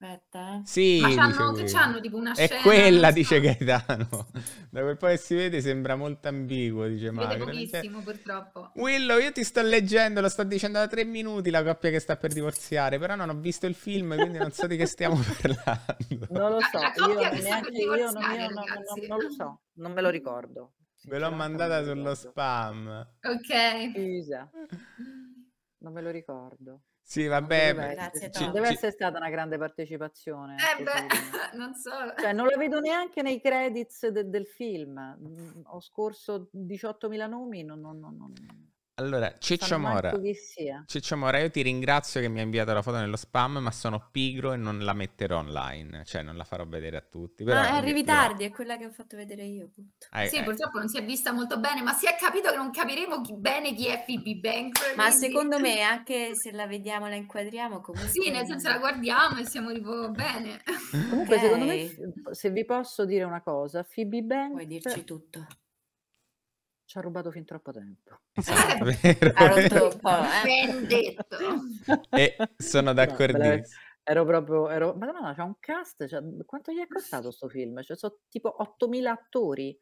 Aspetta, eh. Sì, ma c'hanno, che c'hanno tipo una è scena. È quella, dice Gaetano. Da quel po' che si vede sembra molto ambiguo, dice Mario. Cioè, pochissimo, purtroppo. Willow, io ti sto leggendo, lo sto dicendo da tre minuti la coppia che sta per divorziare, però non ho visto il film, quindi non so di che stiamo parlando. Non lo so, io, neanche, io non, io non, non, non lo so, non me lo ricordo. Ve l'ho mandata sullo spam. Ok. Scusa. Non me lo ricordo. Sì, vabbè. Grazie, ci, deve ci... essere stata una grande partecipazione. Eh beh, non so. Cioè, non la vedo neanche nei credits de, del film. Mm, ho scorso 18.000 nomi. Non, non, non, allora, Ciccio Mora. Eh. Ciccio Mora, io ti ringrazio che mi hai inviato la foto nello spam, ma sono pigro e non la metterò online, cioè non la farò vedere a tutti. Però, ah, arrivi tardi, è quella che ho fatto vedere io. Ai, eh, sì, ai. Eh. purtroppo non si è vista molto bene, ma si è capito che non capiremo chi, bene chi è Phoebe Bank. Ma quindi... secondo me, anche se la vediamo, la inquadriamo comunque. Sì, nel senso la guardiamo e siamo tipo bene. Comunque, okay. secondo me, se vi posso dire una cosa, Phoebe Bank... Puoi dirci tutto ci ha rubato fin troppo tempo. Esatto, eh. ben detto. E sono d'accordissimo. Ero proprio, ero, ma no, no, c'è un cast, cioè, quanto gli è costato questo film? Cioè, sono tipo 8.000 attori,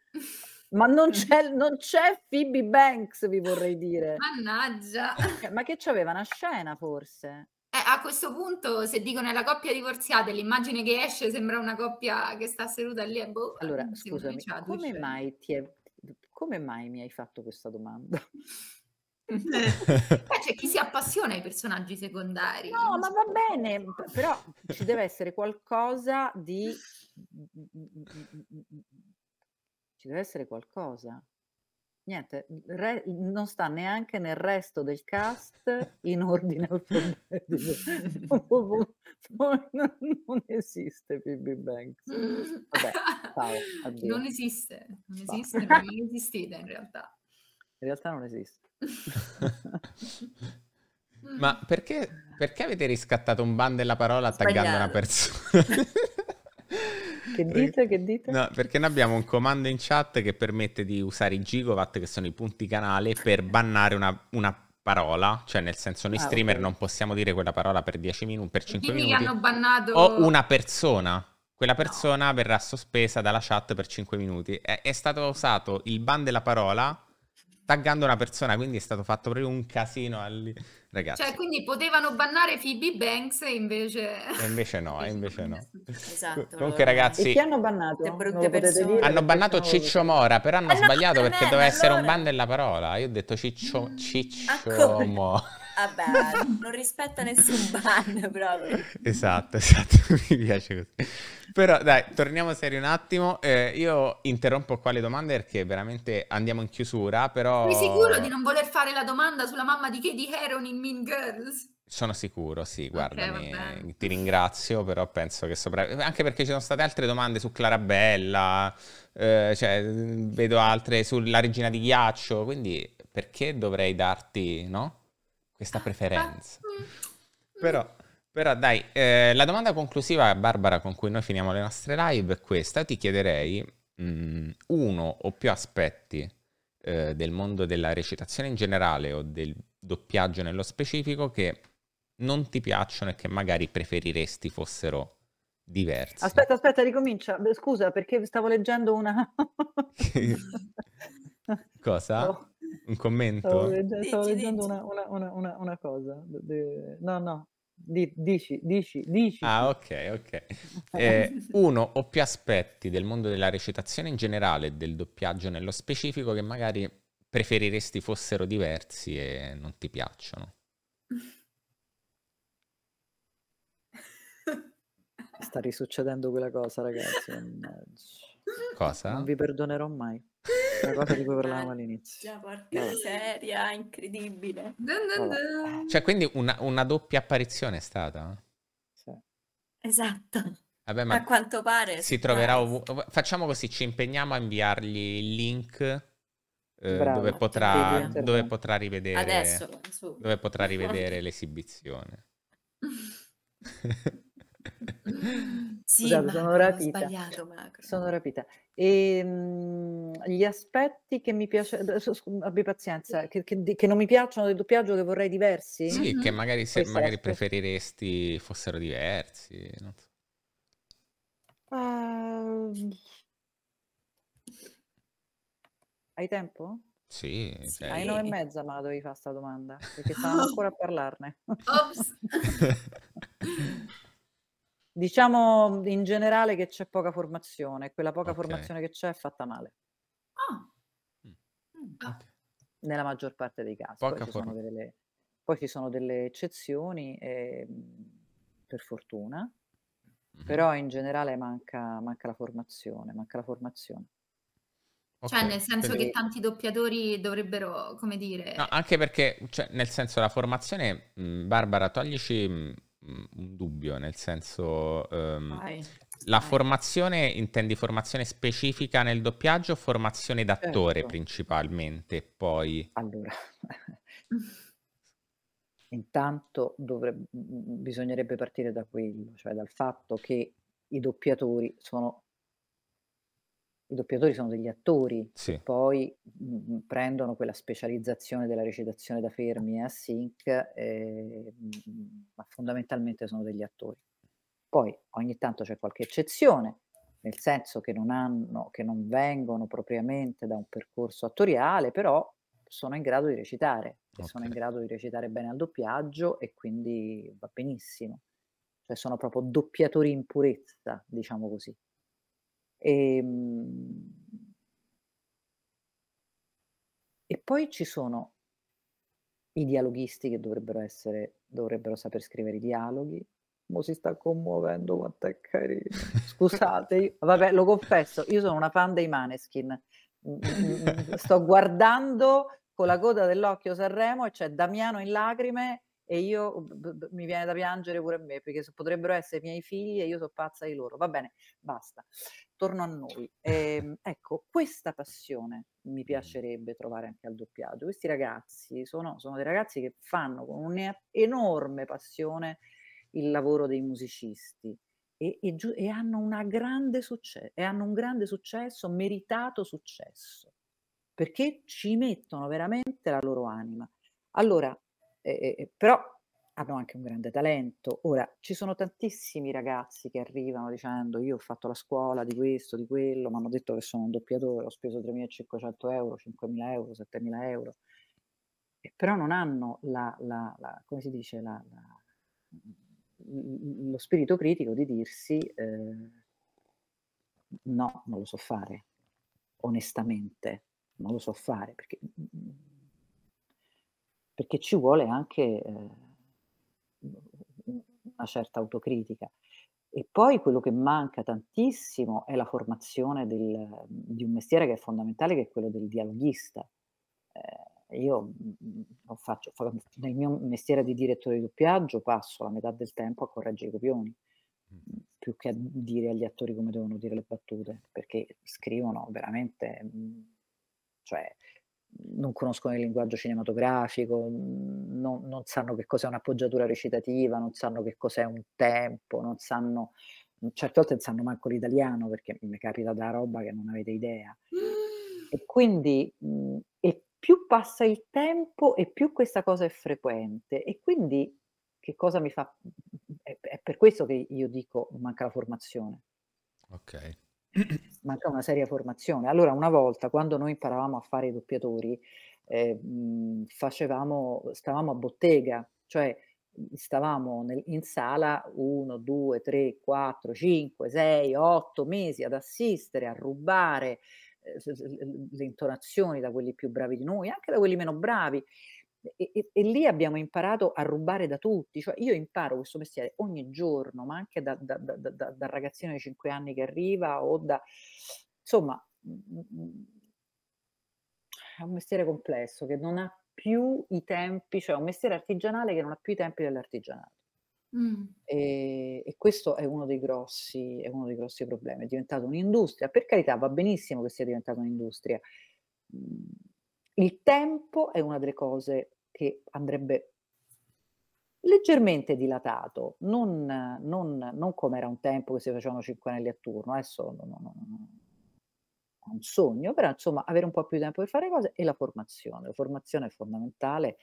ma non c'è, non c'è Phoebe Banks, vi vorrei dire. Mannaggia! Cioè, ma che c'aveva una scena, forse? Eh, a questo punto, se dicono è la coppia divorziata, l'immagine che esce sembra una coppia che sta seduta lì a boh. Allora, eh, scusami, come mai ti è come mai mi hai fatto questa domanda? Beh, eh, c'è chi si appassiona ai personaggi secondari. No, ma va bene, però ci deve essere qualcosa di... ci deve essere qualcosa niente, re, non sta neanche nel resto del cast in ordine alfabetico. non, non, esiste Phoebe Banks. Vabbè, ciao, non esiste, non esiste, Va. non esistite in realtà. In realtà non esiste. Ma perché, perché avete riscattato un ban della parola attaccando una persona? Che dite, che dite? No, perché noi abbiamo un comando in chat che permette di usare i gigawatt, che sono i punti canale, per bannare una, una parola, cioè nel senso noi ah, streamer okay. non possiamo dire quella parola per 10 minuti, per 5 Dimmi minuti. hanno bannato... O una persona. Quella persona no. verrà sospesa dalla chat per 5 minuti. È, è, stato usato il ban della parola taggando una persona, quindi è stato fatto proprio un casino. All... Ragazzi. Cioè, quindi potevano bannare Phoebe Banks e invece... E invece no, e invece no. Esatto. Comunque ragazzi... E chi hanno bannato? hanno bannato Ciccio Mora, però hanno ah, sbagliato no, perché doveva allora... essere un ban della parola. Io ho detto Ciccio, mm. Ciccio ah, Mora. Vabbè, non rispetta nessun ban proprio. Esatto, esatto, mi piace così. Però dai, torniamo seri un attimo. Eh, io interrompo qua le domande perché veramente andiamo in chiusura, però... Sei sicuro di non voler fare la domanda sulla mamma di Katie Heron in Mean Girls? Sono sicuro, sì, guardami, okay, ti ringrazio, però penso che sopra... Anche perché ci sono state altre domande su Clarabella, eh, cioè, vedo altre sulla regina di ghiaccio, quindi perché dovrei darti, no? questa preferenza. Ah, mm. Però, però dai, eh, la domanda conclusiva, Barbara, con cui noi finiamo le nostre live è questa. Ti chiederei mh, mm, uno o più aspetti eh, del mondo della recitazione in generale o del doppiaggio nello specifico che non ti piacciono e che magari preferiresti fossero diversi. Aspetta, aspetta, ricomincia. Scusa, perché stavo leggendo una... Cosa? Oh un commento? Stavo, legge- stavo leggendo dici. Una, una, una, una, cosa. De- no, no, di- dici, dici, dici. Ah, ok, ok. Eh, uno o più aspetti del mondo della recitazione in generale e del doppiaggio nello specifico che magari preferiresti fossero diversi e non ti piacciono. Sta risuccedendo quella cosa, ragazzi. Cosa? Non vi perdonerò mai. La cosa di cui parlavamo all'inizio. Una porca no. seria, incredibile. Dun dun dun. Cioè, quindi una, una, doppia apparizione è stata? Sì. Esatto. Vabbè, ma a quanto pare. Si troverà ovunque. Facciamo così, ci impegniamo a inviargli il link eh, dove, potrà, dove, potrà, rivedere, Adesso, dove potrà rivedere l'esibizione. Sì, Scusate, macro, sono rapita. Sono rapita. E, mh, gli aspetti che mi piacciono, abbi pazienza, che, che, che, non mi piacciono del doppiaggio che vorrei diversi? Sì, mm -hmm. che mm-hmm. magari, se, magari preferiresti fossero diversi. So. Uh... Hai tempo? Sì, sì. Cioè... Ai nove e mezza ma dovevi fare sta domanda, perché stavamo ancora a parlarne. Ops! Diciamo mhmm, in generale che c'è poca formazione, quella poca okay. formazione che c'è è fatta male. Ah. Mm. Ah. Ah. Nella maggior parte dei casi. Poi ci, delle, poi ci, sono delle, eccezioni, eh, per fortuna, mm-hmm. però in generale manca, manca, la formazione, manca la formazione. Cioè, okay. Cioè, nel senso Quindi... che tanti doppiatori dovrebbero, come dire... No, anche perché, cioè, nel senso, la formazione, mh, mhmm, Barbara, toglici mhmm, Mm, un dubbio, nel senso... Um, vai, la vai. formazione, intendi formazione specifica nel doppiaggio o formazione d'attore certo. principalmente? Poi... Allora, intanto dovrebbe, mm, mm, bisognerebbe partire da quello, cioè dal fatto che i doppiatori sono i doppiatori sono degli attori, sì. poi mh, mhmm, prendono quella specializzazione della recitazione da fermi e a sync, eh, ma fondamentalmente sono degli attori. Poi ogni tanto c'è qualche eccezione, nel senso che non, hanno, che non vengono propriamente da un percorso attoriale, però sono in grado di recitare, okay. sono in grado di recitare bene al doppiaggio e quindi va benissimo. Cioè sono proprio doppiatori in purezza, diciamo così. E, ehm, e poi ci sono i dialoghisti che dovrebbero, essere, dovrebbero saper scrivere i dialoghi. Mo si sta commuovendo, quanto è carino. Scusate, io, vabbè, lo confesso, io sono una fan dei Maneskin. Mm, mm, mm, sto guardando con la coda dell'occhio Sanremo e c'è Damiano in lacrime e io b- b- mi viene da piangere pure a me perché so, potrebbero essere miei figli e io sono pazza di loro. Va bene, basta. Torno a noi. E, ehm, ecco, questa passione mi piacerebbe trovare anche al doppiaggio. Questi ragazzi sono, sono dei ragazzi che fanno con un'enorme passione il lavoro dei musicisti. E, e, giu- e, hanno, succe- e hanno un grande successo, meritato successo, perché ci mettono veramente la loro anima. Allora, eh, però hanno anche un grande talento. Ora, ci sono tantissimi ragazzi che arrivano dicendo io ho fatto la scuola di questo, di quello, mi hanno detto che sono un doppiatore, ho speso 3.500 euro, 5.000 euro, 7.000 euro, e però non hanno la, la, la come si dice, la, lo spirito critico di dirsi eh, no, non lo so fare, onestamente, non lo so fare, perché mhmm, perché ci vuole anche eh, una certa autocritica. E poi quello che manca tantissimo è la formazione del, di un mestiere che è fondamentale, che è quello del dialoghista. Eh, io mm, faccio, nel mio mestiere di direttore di doppiaggio passo la metà del tempo a correggere i copioni, mm. più che a dire agli attori come devono dire le battute, perché scrivono veramente, mm, cioè non conoscono il linguaggio cinematografico, non, non sanno che cos'è un'appoggiatura recitativa, non sanno che cos'è un tempo, non sanno, certe volte non sanno manco l'italiano perché mi capita da roba che non avete idea. Mm. E quindi mhmm, e più passa il tempo e più questa cosa è frequente e quindi che cosa mi fa... Mhmm, è, è per questo che io dico manca la formazione. Ok. manca una seria formazione. Allora, una volta, quando noi imparavamo a fare i doppiatori, eh, mhmm, facevamo, stavamo a bottega, cioè mhmm, stavamo nel, in sala 1, 2, 3, 4, 5, 6, 8 mesi ad assistere, a rubare eh, le intonazioni da quelli più bravi di noi, anche da quelli meno bravi, e, e, e, lì abbiamo imparato a rubare da tutti, cioè io imparo questo mestiere ogni giorno, ma anche dal da, da, da, ragazzino di 5 anni che arriva o da... insomma, mm, mm, mm. è un mestiere complesso che non ha più i tempi, cioè un mestiere artigianale che non ha più i tempi dell'artigianato. Mm. E, e, questo è uno, dei grossi, è uno dei grossi problemi, è diventato un'industria, per carità va benissimo che sia diventata un'industria. Il tempo è una delle cose che andrebbe leggermente dilatato, non, non, non come era un tempo che si facevano cinque anelli a turno, adesso non, non, un sogno, però insomma avere un po' più di tempo per fare cose e la formazione. La formazione è fondamentale,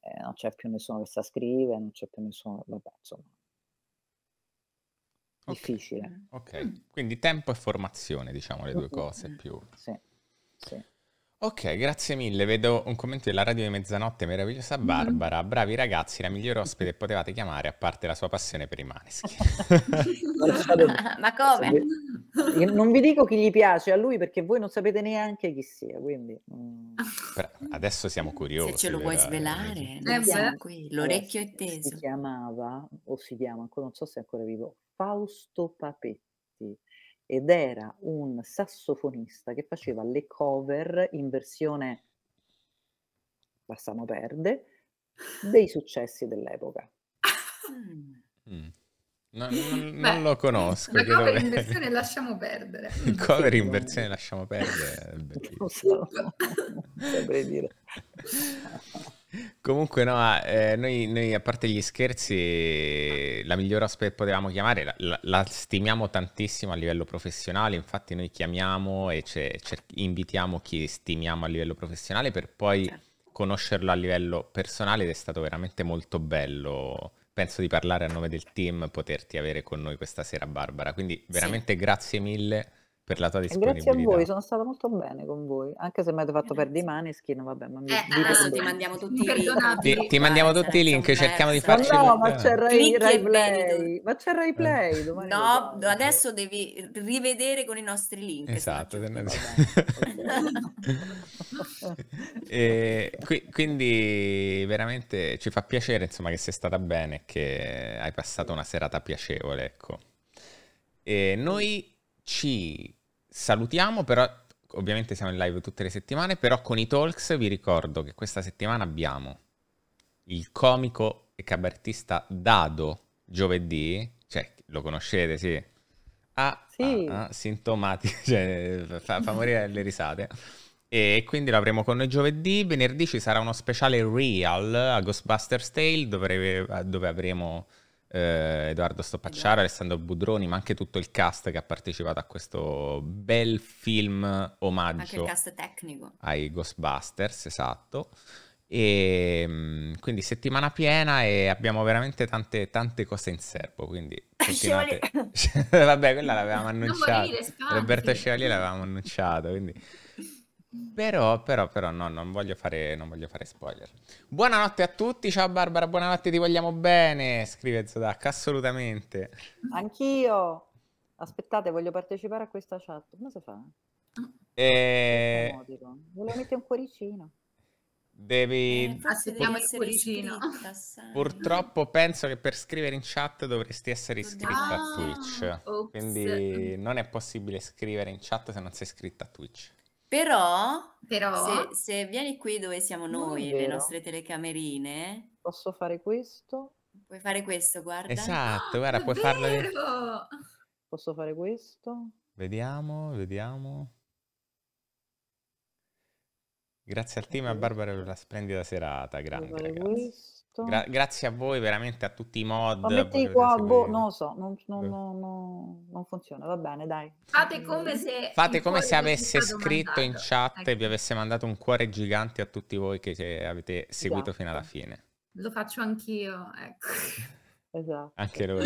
eh, non c'è più nessuno che sa scrivere, non c'è più nessuno, vabbè, insomma. Okay. Difficile. Ok, quindi tempo e formazione, diciamo le due cose più. Sì, sì. Ok, grazie mille. Vedo un commento della radio di mezzanotte, meravigliosa mhm. Barbara. Mm. Bravi ragazzi, la migliore ospite potevate chiamare, a parte la sua passione per i maneschi. Ma come? Non vi dico chi gli piace a lui perché voi non sapete neanche chi sia, quindi... Mm. Adesso siamo curiosi. Se ce lo vuoi eh, svelare, eh, qui, l'orecchio è eh, teso. Si chiamava, o si chiama ancora, non so se è ancora vivo, Fausto Papetti ed era un sassofonista che faceva le cover in versione lasciamo perde dei successi dell'epoca. Mm. mm. No, non, Beh, non, lo conosco. La cover dove... in versione lasciamo perdere. cover in versione lasciamo perdere. non saprei dire. Comunque no, eh, noi, noi, a parte gli scherzi, la migliore aspetto che potevamo chiamare, la, la, stimiamo tantissimo a livello professionale, infatti noi chiamiamo e ce, ce, invitiamo chi stimiamo a livello professionale per poi certo. conoscerlo a livello personale ed è stato veramente molto bello, penso di parlare a nome del team, poterti avere con noi questa sera Barbara, quindi veramente sì. grazie mille per la tua disponibilità. Eh, grazie a voi, sono stata molto bene con voi, anche se mi avete fatto perdere i maneschini, vabbè, ma mi, eh, adesso ti mandiamo tutti i link. Ti, ti mandiamo tutti i link, cerchiamo di farci... Ma no, ma c'è Rai, Rai Play, ma c'è Rai eh. domani. No, adesso devi rivedere con i nostri link. Esatto. e, eh, qui, quindi veramente ci fa piacere insomma che sei stata bene, che hai passato una serata piacevole, ecco. E noi ci salutiamo, però ovviamente siamo in live tutte le settimane, però con i talks vi ricordo che questa settimana abbiamo il comico e cabarettista Dado giovedì, cioè lo conoscete, sì. Ah, sì. ah, ah sintomatico, cioè, fa, fa morire le risate. E quindi l'avremo con noi giovedì. Venerdì ci sarà uno speciale real a Ghostbusters Tale dove, dove avremo eh, Edoardo Stoppacciaro, esatto. Alessandro Budroni, ma anche tutto il cast che ha partecipato a questo bel film omaggio. Anche il cast tecnico. Ai Ghostbusters, esatto. E ehm, quindi settimana piena e abbiamo veramente tante, tante cose in serbo. Quindi continuate. Vabbè, quella l'avevamo annunciata. Morire, Roberto Scevalier l'avevamo annunciato. Quindi però, però, però, no, non voglio, fare, non voglio fare spoiler. Buonanotte a tutti, ciao Barbara, buonanotte, ti vogliamo bene, scrive Zodac, assolutamente. Anch'io. Aspettate, voglio partecipare a questa chat. Come si fa? Eh, e... Volevo mettere un cuoricino. Devi... Eh, aspettiamo il cuoricino. Purtroppo penso che per scrivere in chat dovresti essere iscritta ah, a Twitch. Oops. Quindi non è possibile scrivere in chat se non sei iscritta a Twitch. Però, Però... Se, se vieni qui dove siamo Non è noi, le nostre telecamerine, Posso fare questo? puoi fare questo, guarda. Esatto, guarda, puoi farlo. Posso fare questo? Vediamo, vediamo. Grazie al team e a Barbara per la splendida serata, Posso grande ragazzi. questo? esatto. Gra- grazie a voi, veramente a tutti i mod. Ma metti qua, boh, non lo so, non, non, non, non, funziona, va bene, dai. Fate come se, Fate come se avesse scritto mandato. in chat e vi ecco. avesse mandato un cuore gigante a tutti voi che avete seguito esatto. fino alla esatto. fine. Lo faccio anch'io, ecco. Esatto. Anche loro.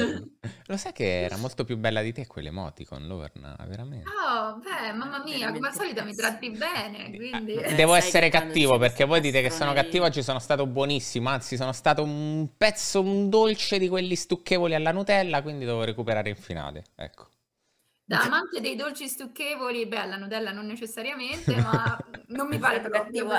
Lo sai che era molto più bella di te quell'emoticon, Lorna, veramente. Oh, beh, mamma mia, come al solito mi tratti bene, ah, quindi... Eh, devo essere cattivo, perché voi dite che sono cattivo, oggi sono stato buonissimo, anzi sono stato un pezzo, un dolce di quelli stucchevoli alla Nutella, quindi devo recuperare in finale, ecco. Da amante dei dolci stucchevoli, beh, la Nutella non necessariamente, ma non mi pare esatto, cattivo.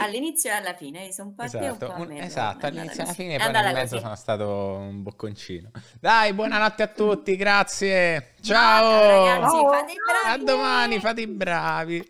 All'inizio e alla fine sono partito esatto, un, un Esatto, all'inizio e alla fine, poi nel mezzo sono stato un bocconcino. Dai, buonanotte a tutti, grazie. Ciao! Ciao ragazzi, fate i bravi. A domani, fate i bravi.